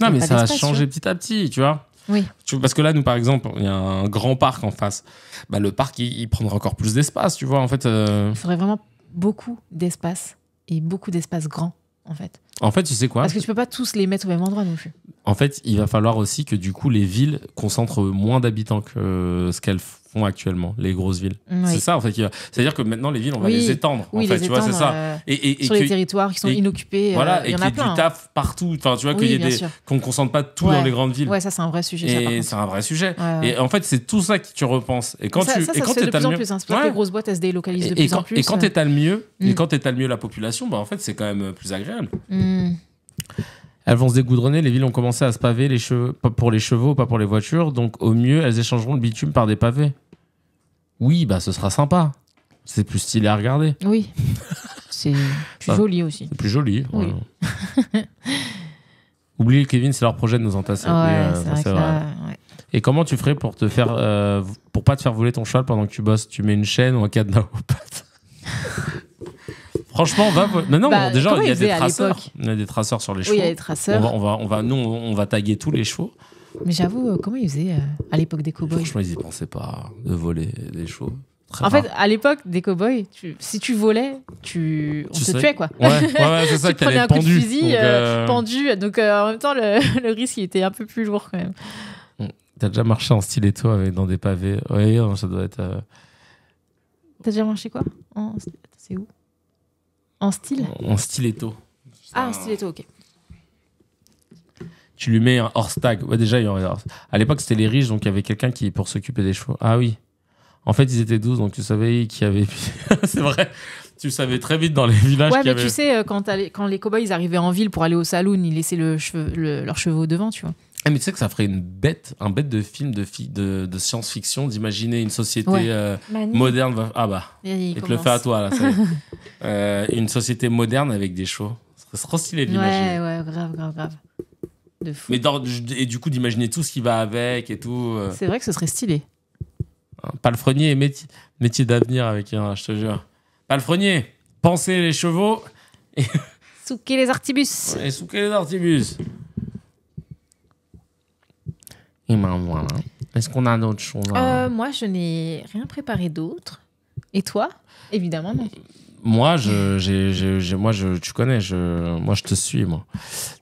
Non, mais ça a changé petit à petit, tu vois. Oui. Parce que là, nous, par exemple, il y a un grand parc en face. Bah, le parc, il, prendra encore plus d'espace, tu vois, en fait. Euh. Il faudrait vraiment beaucoup d'espace et beaucoup d'espace grand, en fait. En fait, tu sais quoi Parce que tu peux pas tous les mettre au même endroit non plus. En fait, il va falloir aussi que, du coup, les villes concentrent moins d'habitants que euh, ce qu'elles font actuellement, les grosses villes. C'est ça, en fait. C'est-à-dire que maintenant, les villes, on va les étendre. Oui, en fait, tu vois, c'est ça. Euh, et, et, sur les territoires qui sont inoccupés. Euh, voilà, et qu'il y, ait du hein. taf partout. Enfin, tu vois, qu'on ne concentre pas tout dans les grandes villes. Ouais, ça, c'est un vrai sujet. Et c'est un vrai sujet. Et en fait, c'est tout ça que tu repenses. Et quand tu. et quand tu es le mieux. Hein. les grosses boîtes, elles se délocalisent de plus en plus. Et quand euh. tu es mieux, et mm. quand mieux la population, bah, en fait, c'est quand même plus agréable. Mm. Elles vont se dégoudronner, les villes ont commencé à se paver les cheveux, pour les chevaux, pas pour les voitures, donc au mieux, elles échangeront le bitume par des pavés. Oui, bah ce sera sympa. C'est plus stylé à regarder. Oui. C'est plus joli aussi. plus joli. Oui. Ouais. Kevin, c'est leur projet de nous entasser. Ah ouais, c'est vrai, Et comment tu ferais pour te faire, euh, pour pas te faire voler ton cheval pendant que tu bosses Tu mets une chaîne ou un cadenas aux pattes Franchement, va. Non, non, bah, déjà, il y a des traceurs. Il y a des traceurs sur les chevaux. il y a des traceurs. On va, on va, on nous, on va taguer tous les chevaux. Mais j'avoue, euh, comment ils faisaient euh, à l'époque des cowboys Franchement, ils n'y pensaient pas hein, de voler des chevaux. en fait, à l'époque des cowboys, tu, si tu volais, tu, on tu se tuait quoi. Ouais, ouais, tu prenais un pendu, coup de fusil, donc euh, pendu. Donc en même temps, le, le, risque était un peu plus lourd quand même. Mm. T'as déjà marché en stiletto avec, dans des pavés Oui, ça doit être. T'as déjà marché quoi C'est où En style En stiletto. Ah, en stiletto, ok tu lui mets un hors tag. Ouais, déjà, il y À l'époque, c'était les riches, donc il y avait quelqu'un qui pour s'occuper des chevaux. Ah oui. En fait, ils étaient 12, donc tu savais qu'il y avait. c'est vrai. Tu savais très vite dans les villages. Ouais, mais tu sais, euh, quand, quand les cow-boys arrivaient en ville pour aller au saloon, ils laissaient leurs chevaux devant, tu vois. Ah, mais tu sais que ça ferait une bête, un bête de film de, de... science-fiction, d'imaginer une société euh, moderne. Ah bah, il, te le fait à toi, là. Euh, une société moderne avec des chevaux. Ce serait trop stylé d'imaginer. Ouais, ouais, grave, grave, grave. Mais et du coup, d'imaginer tout ce qui va avec et tout. Euh. C'est vrai que ce serait stylé. Hein, Palefrenier métier, métier d'avenir avec un, je te jure. Palefrenier, penser les chevaux. Et... souquer les artibus. Et souquer les artibus. Et Est-ce qu'on a d'autres choses euh, Moi, je n'ai rien préparé d'autre. Et toi Évidemment, non moi, je, j'ai, moi je, tu connais, je, moi je te suis, moi.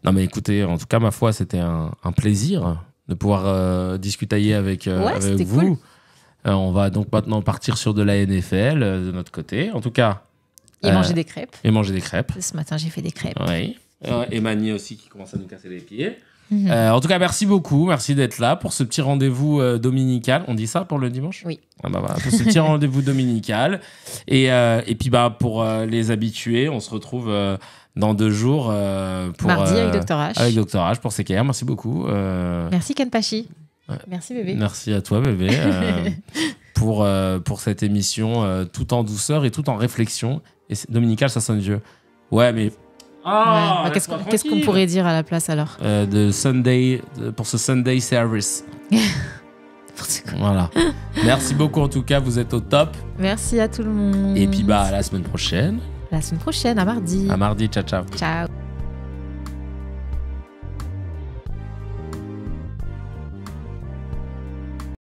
Non mais écoutez, en tout cas, ma foi, c'était un, plaisir de pouvoir euh, discuter avec, vous. Euh, ouais, c'était vous. Cool. Euh, on va donc maintenant partir sur de la NFL de notre côté, en tout cas. Et manger des crêpes. Et manger des crêpes. Ce matin, j'ai fait des crêpes. Oui. et Mani aussi qui commence à nous casser les pieds. Mhm. Euh, en tout cas, merci beaucoup. Merci d'être là pour ce petit rendez-vous euh, dominical. On dit ça pour le dimanche Oui. Ah bah pour ce petit rendez-vous dominical. Et, euh, et, puis, bah, pour les habitués, on se retrouve dans deux jours. pour, Mardi avec Docteur H. Avec Docteur H pour CKR. Merci beaucoup. Merci Kenpachi. Ouais. Merci bébé. Merci à toi bébé. pour, pour cette émission tout en douceur et tout en réflexion. Et dominical, ça sonne vieux. Ouais, mais ah, ah, qu'est-ce qu'on pourrait dire à la place alors euh, de Sunday, pour ce Sunday Service. Voilà. Merci beaucoup en tout cas, vous êtes au top. Merci à tout le monde. Et puis bah à la semaine prochaine. la semaine prochaine, à mardi. À mardi, ciao ciao. Ciao.